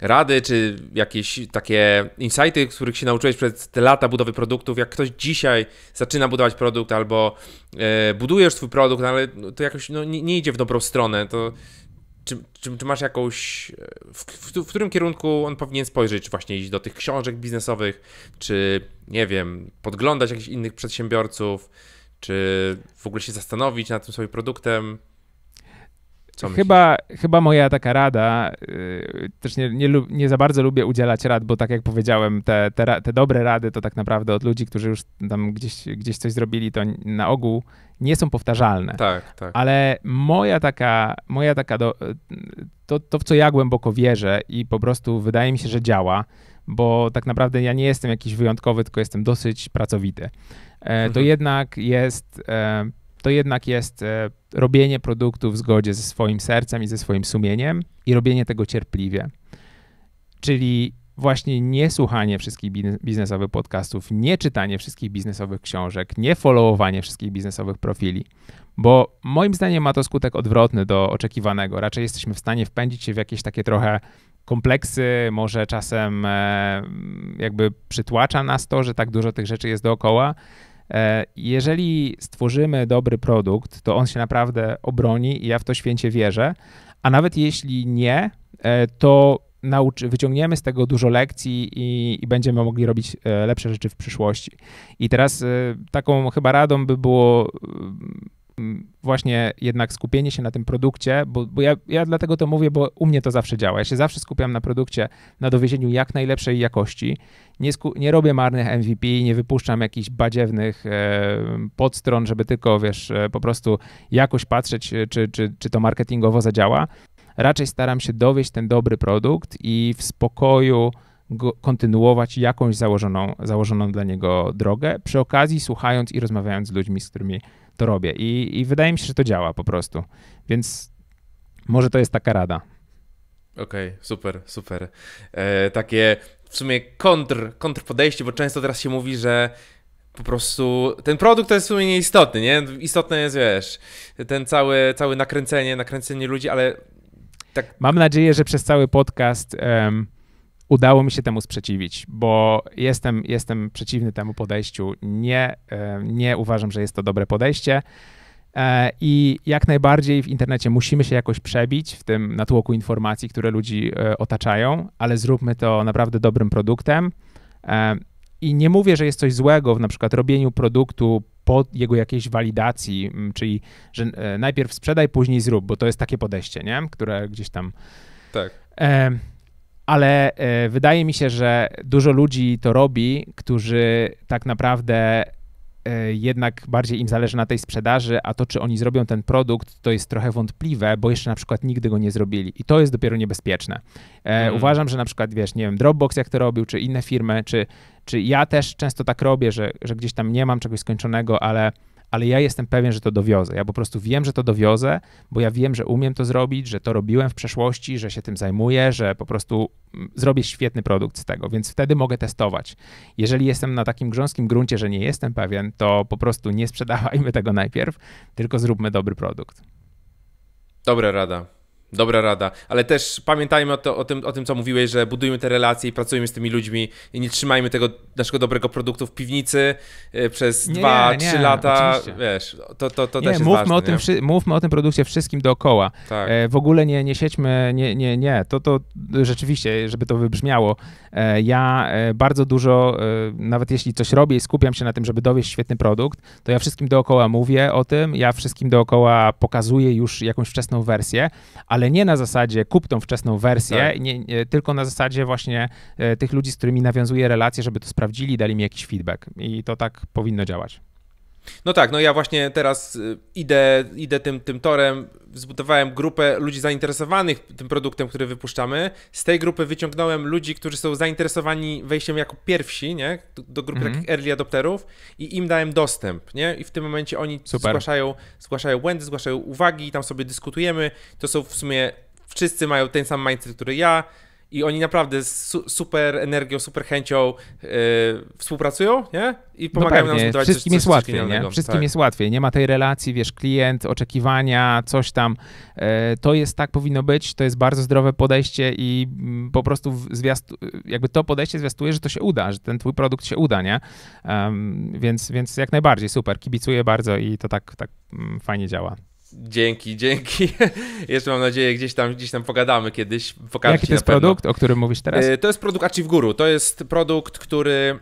rady, czy jakieś takie insighty, których się nauczyłeś przez te lata budowy produktów, jak ktoś dzisiaj zaczyna budować produkt albo e, budujesz swój produkt, no ale to jakoś no, nie, nie, idzie w dobrą stronę, to czy, czy, czy masz jakąś, w, w, w, którym kierunku on powinien spojrzeć, czy właśnie iść do tych książek biznesowych, czy nie wiem, podglądać jakichś innych przedsiębiorców, czy w ogóle się zastanowić nad tym swoim produktem? Co
chyba, chyba moja taka rada, yy, też nie, nie, nie, za bardzo lubię udzielać rad, bo tak jak powiedziałem, te, te, te, dobre rady to tak naprawdę od ludzi, którzy już tam gdzieś, gdzieś coś zrobili, to na ogół nie są powtarzalne. Tak, tak. Ale moja taka, moja taka do, to, to, w co ja głęboko wierzę i po prostu wydaje mi się, że działa, bo tak naprawdę ja nie jestem jakiś wyjątkowy, tylko jestem dosyć pracowity. E, To mhm. jednak jest, e, to jednak jest e, robienie produktu w zgodzie ze swoim sercem i ze swoim sumieniem i robienie tego cierpliwie. Czyli właśnie nie słuchanie wszystkich biznesowych podcastów, nie czytanie wszystkich biznesowych książek, nie followowanie wszystkich biznesowych profili, bo moim zdaniem ma to skutek odwrotny do oczekiwanego. Raczej jesteśmy w stanie wpędzić się w jakieś takie trochę kompleksy, może czasem e, jakby przytłacza nas to, że tak dużo tych rzeczy jest dookoła. E, jeżeli stworzymy dobry produkt, to on się naprawdę obroni i ja w to święcie wierzę, a nawet jeśli nie, e, to nauczy, wyciągniemy z tego dużo lekcji i, i, będziemy mogli robić e, lepsze rzeczy w przyszłości. I teraz taką chyba radą by było Mm, właśnie jednak skupienie się na tym produkcie, bo, bo ja, ja dlatego to mówię, bo u mnie to zawsze działa. Ja się zawsze skupiam na produkcie, na dowiezieniu jak najlepszej jakości. Nie, nie robię marnych MVP, nie wypuszczam jakichś badziewnych e, podstron, żeby tylko, wiesz, e, po prostu jakoś patrzeć, e, czy, czy, czy to marketingowo zadziała. Raczej staram się dowieść ten dobry produkt i w spokoju go, kontynuować jakąś założoną, założoną dla niego drogę, przy okazji słuchając i rozmawiając z ludźmi, z którymi to robię. I, I wydaje mi się, że to działa po prostu. Więc może to jest taka rada.
Okej, okay, super, super. E, takie w sumie kontr, kontr podejście, bo często teraz się mówi, że po prostu ten produkt to jest w sumie nieistotny, nie? Istotne jest, wiesz, ten cały, cały nakręcenie, nakręcenie ludzi, ale tak...
Mam nadzieję, że przez cały podcast um, udało mi się temu sprzeciwić, bo jestem, jestem przeciwny temu podejściu. Nie, e, nie uważam, że jest to dobre podejście. E, I jak najbardziej w internecie musimy się jakoś przebić w tym natłoku informacji, które ludzi e, otaczają, ale zróbmy to naprawdę dobrym produktem. I nie mówię, że jest coś złego w na przykład robieniu produktu po jego jakiejś walidacji, czyli że najpierw sprzedaj, później zrób, bo to jest takie podejście, nie? które gdzieś tam. Tak ale e, wydaje mi się, że dużo ludzi to robi, którzy tak naprawdę e, jednak bardziej im zależy na tej sprzedaży, a to, czy oni zrobią ten produkt, to jest trochę wątpliwe, bo jeszcze na przykład nigdy go nie zrobili i to jest dopiero niebezpieczne. Mm. Uważam, że na przykład, wiesz, nie wiem, Dropbox jak to robił, czy inne firmy, czy, czy ja też często tak robię, że, że gdzieś tam nie mam czegoś skończonego, ale ale ja jestem pewien, że to dowiozę. Ja po prostu wiem, że to dowiozę, bo ja wiem, że umiem to zrobić, że to robiłem w przeszłości, że się tym zajmuję, że po prostu mm, zrobię świetny produkt z tego, więc wtedy mogę testować. Jeżeli jestem na takim grząskim gruncie, że nie jestem pewien, to po prostu nie sprzedawajmy tego najpierw, tylko zróbmy dobry produkt.
Dobra rada. Dobra rada, ale też pamiętajmy o, to, o, tym, o tym, co mówiłeś, że budujmy te relacje i pracujemy z tymi ludźmi i nie trzymajmy tego naszego dobrego produktu w piwnicy y, przez dwa, trzy lata. Oczywiście. Wiesz, to, to, to nie, też mówmy jest ważne, o tym,
nie? Mówmy o tym produkcie wszystkim dookoła. Tak. E, w ogóle nie, nie siedźmy, nie, nie, nie. To, to rzeczywiście, żeby to wybrzmiało, e, ja e, bardzo dużo, e, nawet jeśli coś robię i skupiam się na tym, żeby dowieść świetny produkt, to ja wszystkim dookoła mówię o tym, ja wszystkim dookoła pokazuję już jakąś wczesną wersję, a ale nie na zasadzie kup tą wczesną wersję, tak. nie, nie, tylko na zasadzie właśnie e, tych ludzi, z którymi nawiązuję relacje, żeby to sprawdzili, dali mi jakiś feedback. I to tak powinno działać.
No tak, no ja właśnie teraz y, idę, idę tym, tym torem, zbudowałem grupę ludzi zainteresowanych tym produktem, który wypuszczamy. Z tej grupy wyciągnąłem ludzi, którzy są zainteresowani wejściem jako pierwsi, nie? Do, grupy mm -hmm. takich early adopterów i im dałem dostęp, nie? I w tym momencie oni zgłaszają, zgłaszają błędy, zgłaszają uwagi, tam sobie dyskutujemy. To są w sumie wszyscy mają ten sam mindset, który ja, i oni naprawdę z su super energią, super chęcią yy, współpracują, nie? I no pomagają no nam zbudować Wszystkim coś, jest łatwiej, nie? Wszystkim tak. jest
łatwiej. Nie ma tej relacji, wiesz, klient, oczekiwania, coś tam. Yy, to jest tak powinno być, to jest bardzo zdrowe podejście i mm, po prostu zwiastu, jakby to podejście zwiastuje, że to się uda, że ten twój produkt się uda, nie? więc, więc jak najbardziej, super. Kibicuję bardzo i to tak, tak mm, fajnie działa.
Dzięki, dzięki. (laughs) Jeszcze mam nadzieję, gdzieś tam, gdzieś tam pogadamy kiedyś. Pokażę Jaki to jest produkt, o którym mówisz teraz? E, to jest produkt Achieve Guru. To jest produkt, który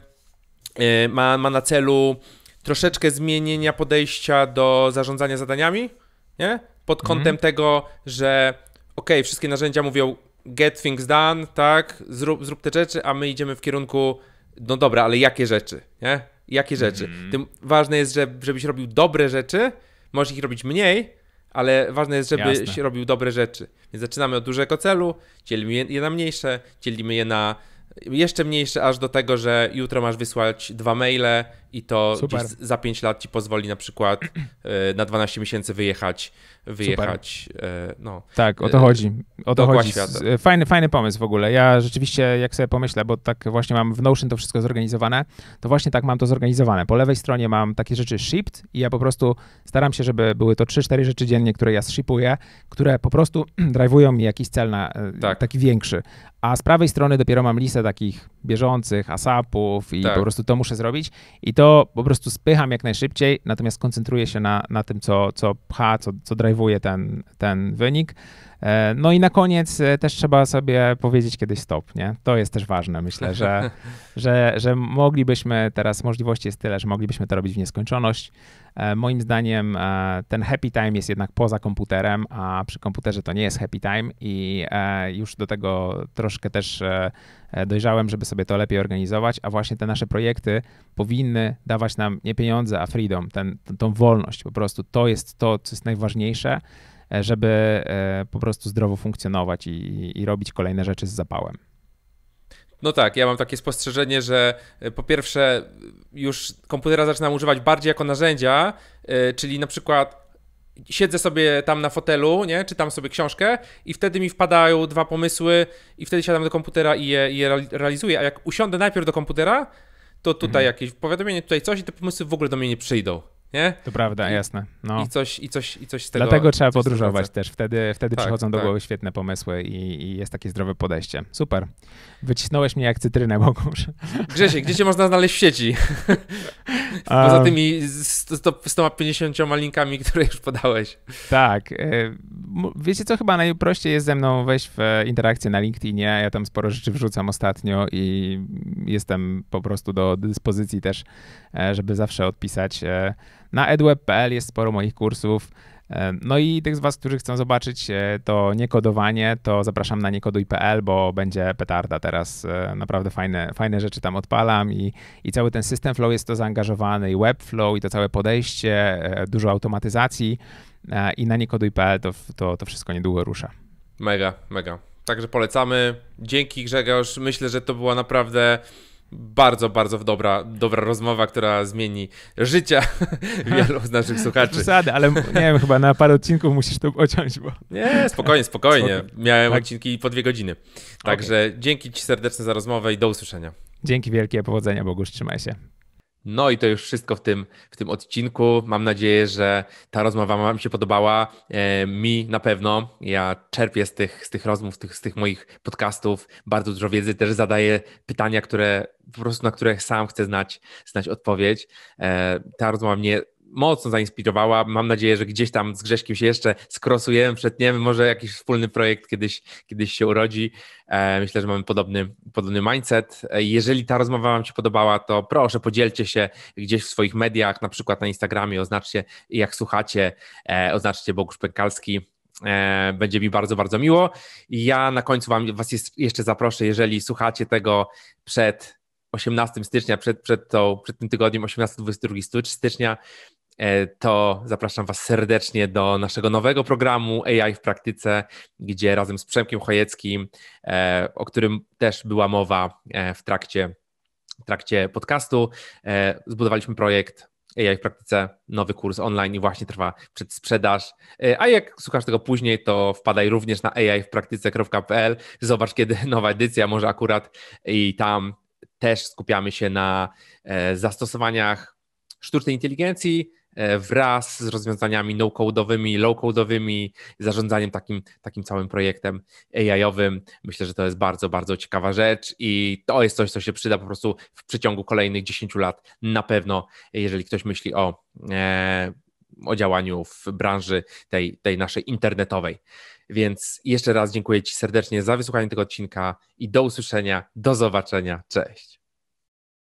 e, ma, ma na celu troszeczkę zmienienia podejścia do zarządzania zadaniami, nie? Pod mhm. kątem mm -hmm. tego, że ok, wszystkie narzędzia mówią get things done, tak, zrób, zrób te rzeczy, a my idziemy w kierunku no dobra, ale jakie rzeczy, nie? Jakie rzeczy? Mm -hmm. Tym ważne jest, że, żebyś robił dobre rzeczy, Możesz ich robić mniej, ale ważne jest, żeby Jasne. robił dobre rzeczy. Więc zaczynamy od dużego celu, dzielimy je na mniejsze, dzielimy je na jeszcze mniejsze aż do tego, że jutro masz wysłać dwa maile i to za 5 lat ci pozwoli na przykład (clears throat) e, na 12 miesięcy wyjechać, wyjechać. E, no. Tak, o to e, chodzi. O to chodzi.
Fajny, fajny pomysł w ogóle. Ja rzeczywiście, jak sobie pomyślę, bo tak właśnie mam w Notion to wszystko zorganizowane, to właśnie tak mam to zorganizowane. Po lewej stronie mam takie rzeczy shipped i ja po prostu staram się, żeby były to 3-4 rzeczy dziennie, które ja shipuję, które po prostu (clears throat) drive'ują mi jakiś cel na tak. taki większy. A z prawej strony dopiero mam listę takich bieżących, asapów i tak. po prostu to muszę zrobić i to po prostu spycham jak najszybciej, natomiast koncentruję się na, na tym, co, co pcha, co, co drive'uje ten, ten wynik. E, no i na koniec e, też trzeba sobie powiedzieć kiedyś stop, nie? To jest też ważne, myślę, że, (laughs) że, że moglibyśmy, teraz możliwości jest tyle, że moglibyśmy to robić w nieskończoność. E, moim zdaniem ten happy time jest jednak poza komputerem, a przy komputerze to nie jest happy time i już do tego troszkę też dojrzałem, żeby sobie to lepiej organizować, a właśnie te nasze projekty powinny dawać nam nie pieniądze, a freedom, ten, tą wolność po prostu. To jest to, co jest najważniejsze. E, żeby e, po prostu zdrowo funkcjonować i, i robić kolejne rzeczy z zapałem.
No tak, ja mam takie spostrzeżenie, że e, po pierwsze już komputera zaczynam używać bardziej jako narzędzia, czyli na przykład siedzę sobie tam na fotelu, nie, czytam sobie książkę i wtedy mi wpadają dwa pomysły i wtedy siadam do komputera i je, je realizuję, a jak usiądę najpierw do komputera, to tutaj mhm. jakieś powiadomienie, tutaj coś i te pomysły w ogóle do mnie nie przyjdą nie? To prawda, I, jasne. No. I, coś, i, coś, I coś z tego. Dlatego trzeba podróżować też. Wtedy, wtedy tak, przychodzą do tak. głowy
świetne pomysły i, i, jest takie zdrowe podejście. Super. Wycisnąłeś mnie jak cytrynę, Bogusz.
Grzesie, gdzie się można znaleźć w sieci? (laughs) Poza tymi 150 linkami, które już podałeś.
Tak. E, wiecie co, chyba najprościej jest ze mną wejść w interakcję na LinkedInie. Ja tam sporo rzeczy wrzucam ostatnio i jestem po prostu do dyspozycji też, e, żeby zawsze odpisać. E, na edweb.pl jest sporo moich kursów. No i tych z Was, którzy chcą zobaczyć e, to niekodowanie, to zapraszam na niekoduj.pl, bo będzie petarda teraz. E, naprawdę fajne, fajne rzeczy tam odpalam i, i cały ten system flow jest to zaangażowany i webflow i to całe podejście, e, dużo automatyzacji i na niekoduj.pl to, to, to wszystko niedługo rusza.
Mega, mega. Także polecamy. Dzięki Grzegorz. Myślę, że to była naprawdę bardzo, bardzo dobra, dobra rozmowa, która zmieni życia (laughs) wielu z naszych słuchaczy. Przesady, ale
nie wiem, chyba na parę odcinków musisz to ociąć,
bo... Nie, spokojnie, spokojnie. Miałem tak. odcinki po dwie godziny. Także okay. dzięki ci serdecznie za rozmowę i do usłyszenia.
Dzięki wielkie, powodzenia Bogu, trzymaj się.
No i to już wszystko w tym, w tym odcinku. Mam nadzieję, że ta rozmowa Wam się podobała. E, mi na pewno. Ja czerpię z tych, z tych rozmów, z tych, z tych moich podcastów bardzo dużo wiedzy. Też zadaję pytania, które po prostu na które sam chcę znać, znać odpowiedź. E, ta rozmowa mnie mocno zainspirowała. Mam nadzieję, że gdzieś tam z Grześkiem się jeszcze skrosujemy, przetniemy, może jakiś wspólny projekt kiedyś, kiedyś się urodzi. E, myślę, że mamy podobny, podobny mindset. E, jeżeli ta rozmowa Wam się podobała, to proszę podzielcie się gdzieś w swoich mediach, na przykład na Instagramie, oznaczcie jak słuchacie, e, oznaczcie Bogusz Pękalski. Będzie mi bardzo, bardzo miło. I ja na końcu wam, Was jeszcze zaproszę, jeżeli słuchacie tego przed 18 stycznia, przed, przed, tą, przed tym tygodniem 18-22 stycznia, E, to zapraszam Was serdecznie do naszego nowego programu AI w praktyce, gdzie razem z Przemkiem Chojeckim, e, o którym też była mowa e, w trakcie, w trakcie podcastu, zbudowaliśmy projekt AI w praktyce, nowy kurs online i właśnie trwa przedsprzedaż. A jak słuchasz tego później, to wpadaj również na aiwpraktyce.pl, zobacz kiedy (laughs) nowa edycja, może akurat i tam też skupiamy się na zastosowaniach sztucznej inteligencji, E, wraz z rozwiązaniami no-codeowymi, low-codeowymi, zarządzaniem takim, takim całym projektem AI-owym. Myślę, że to jest bardzo, bardzo ciekawa rzecz i to jest coś, co się przyda po prostu w przeciągu kolejnych 10 lat na pewno, jeżeli ktoś myśli o, e, o działaniu w branży tej, tej naszej internetowej. Więc jeszcze raz dziękuję Ci serdecznie za wysłuchanie tego odcinka i do usłyszenia, do zobaczenia. Cześć.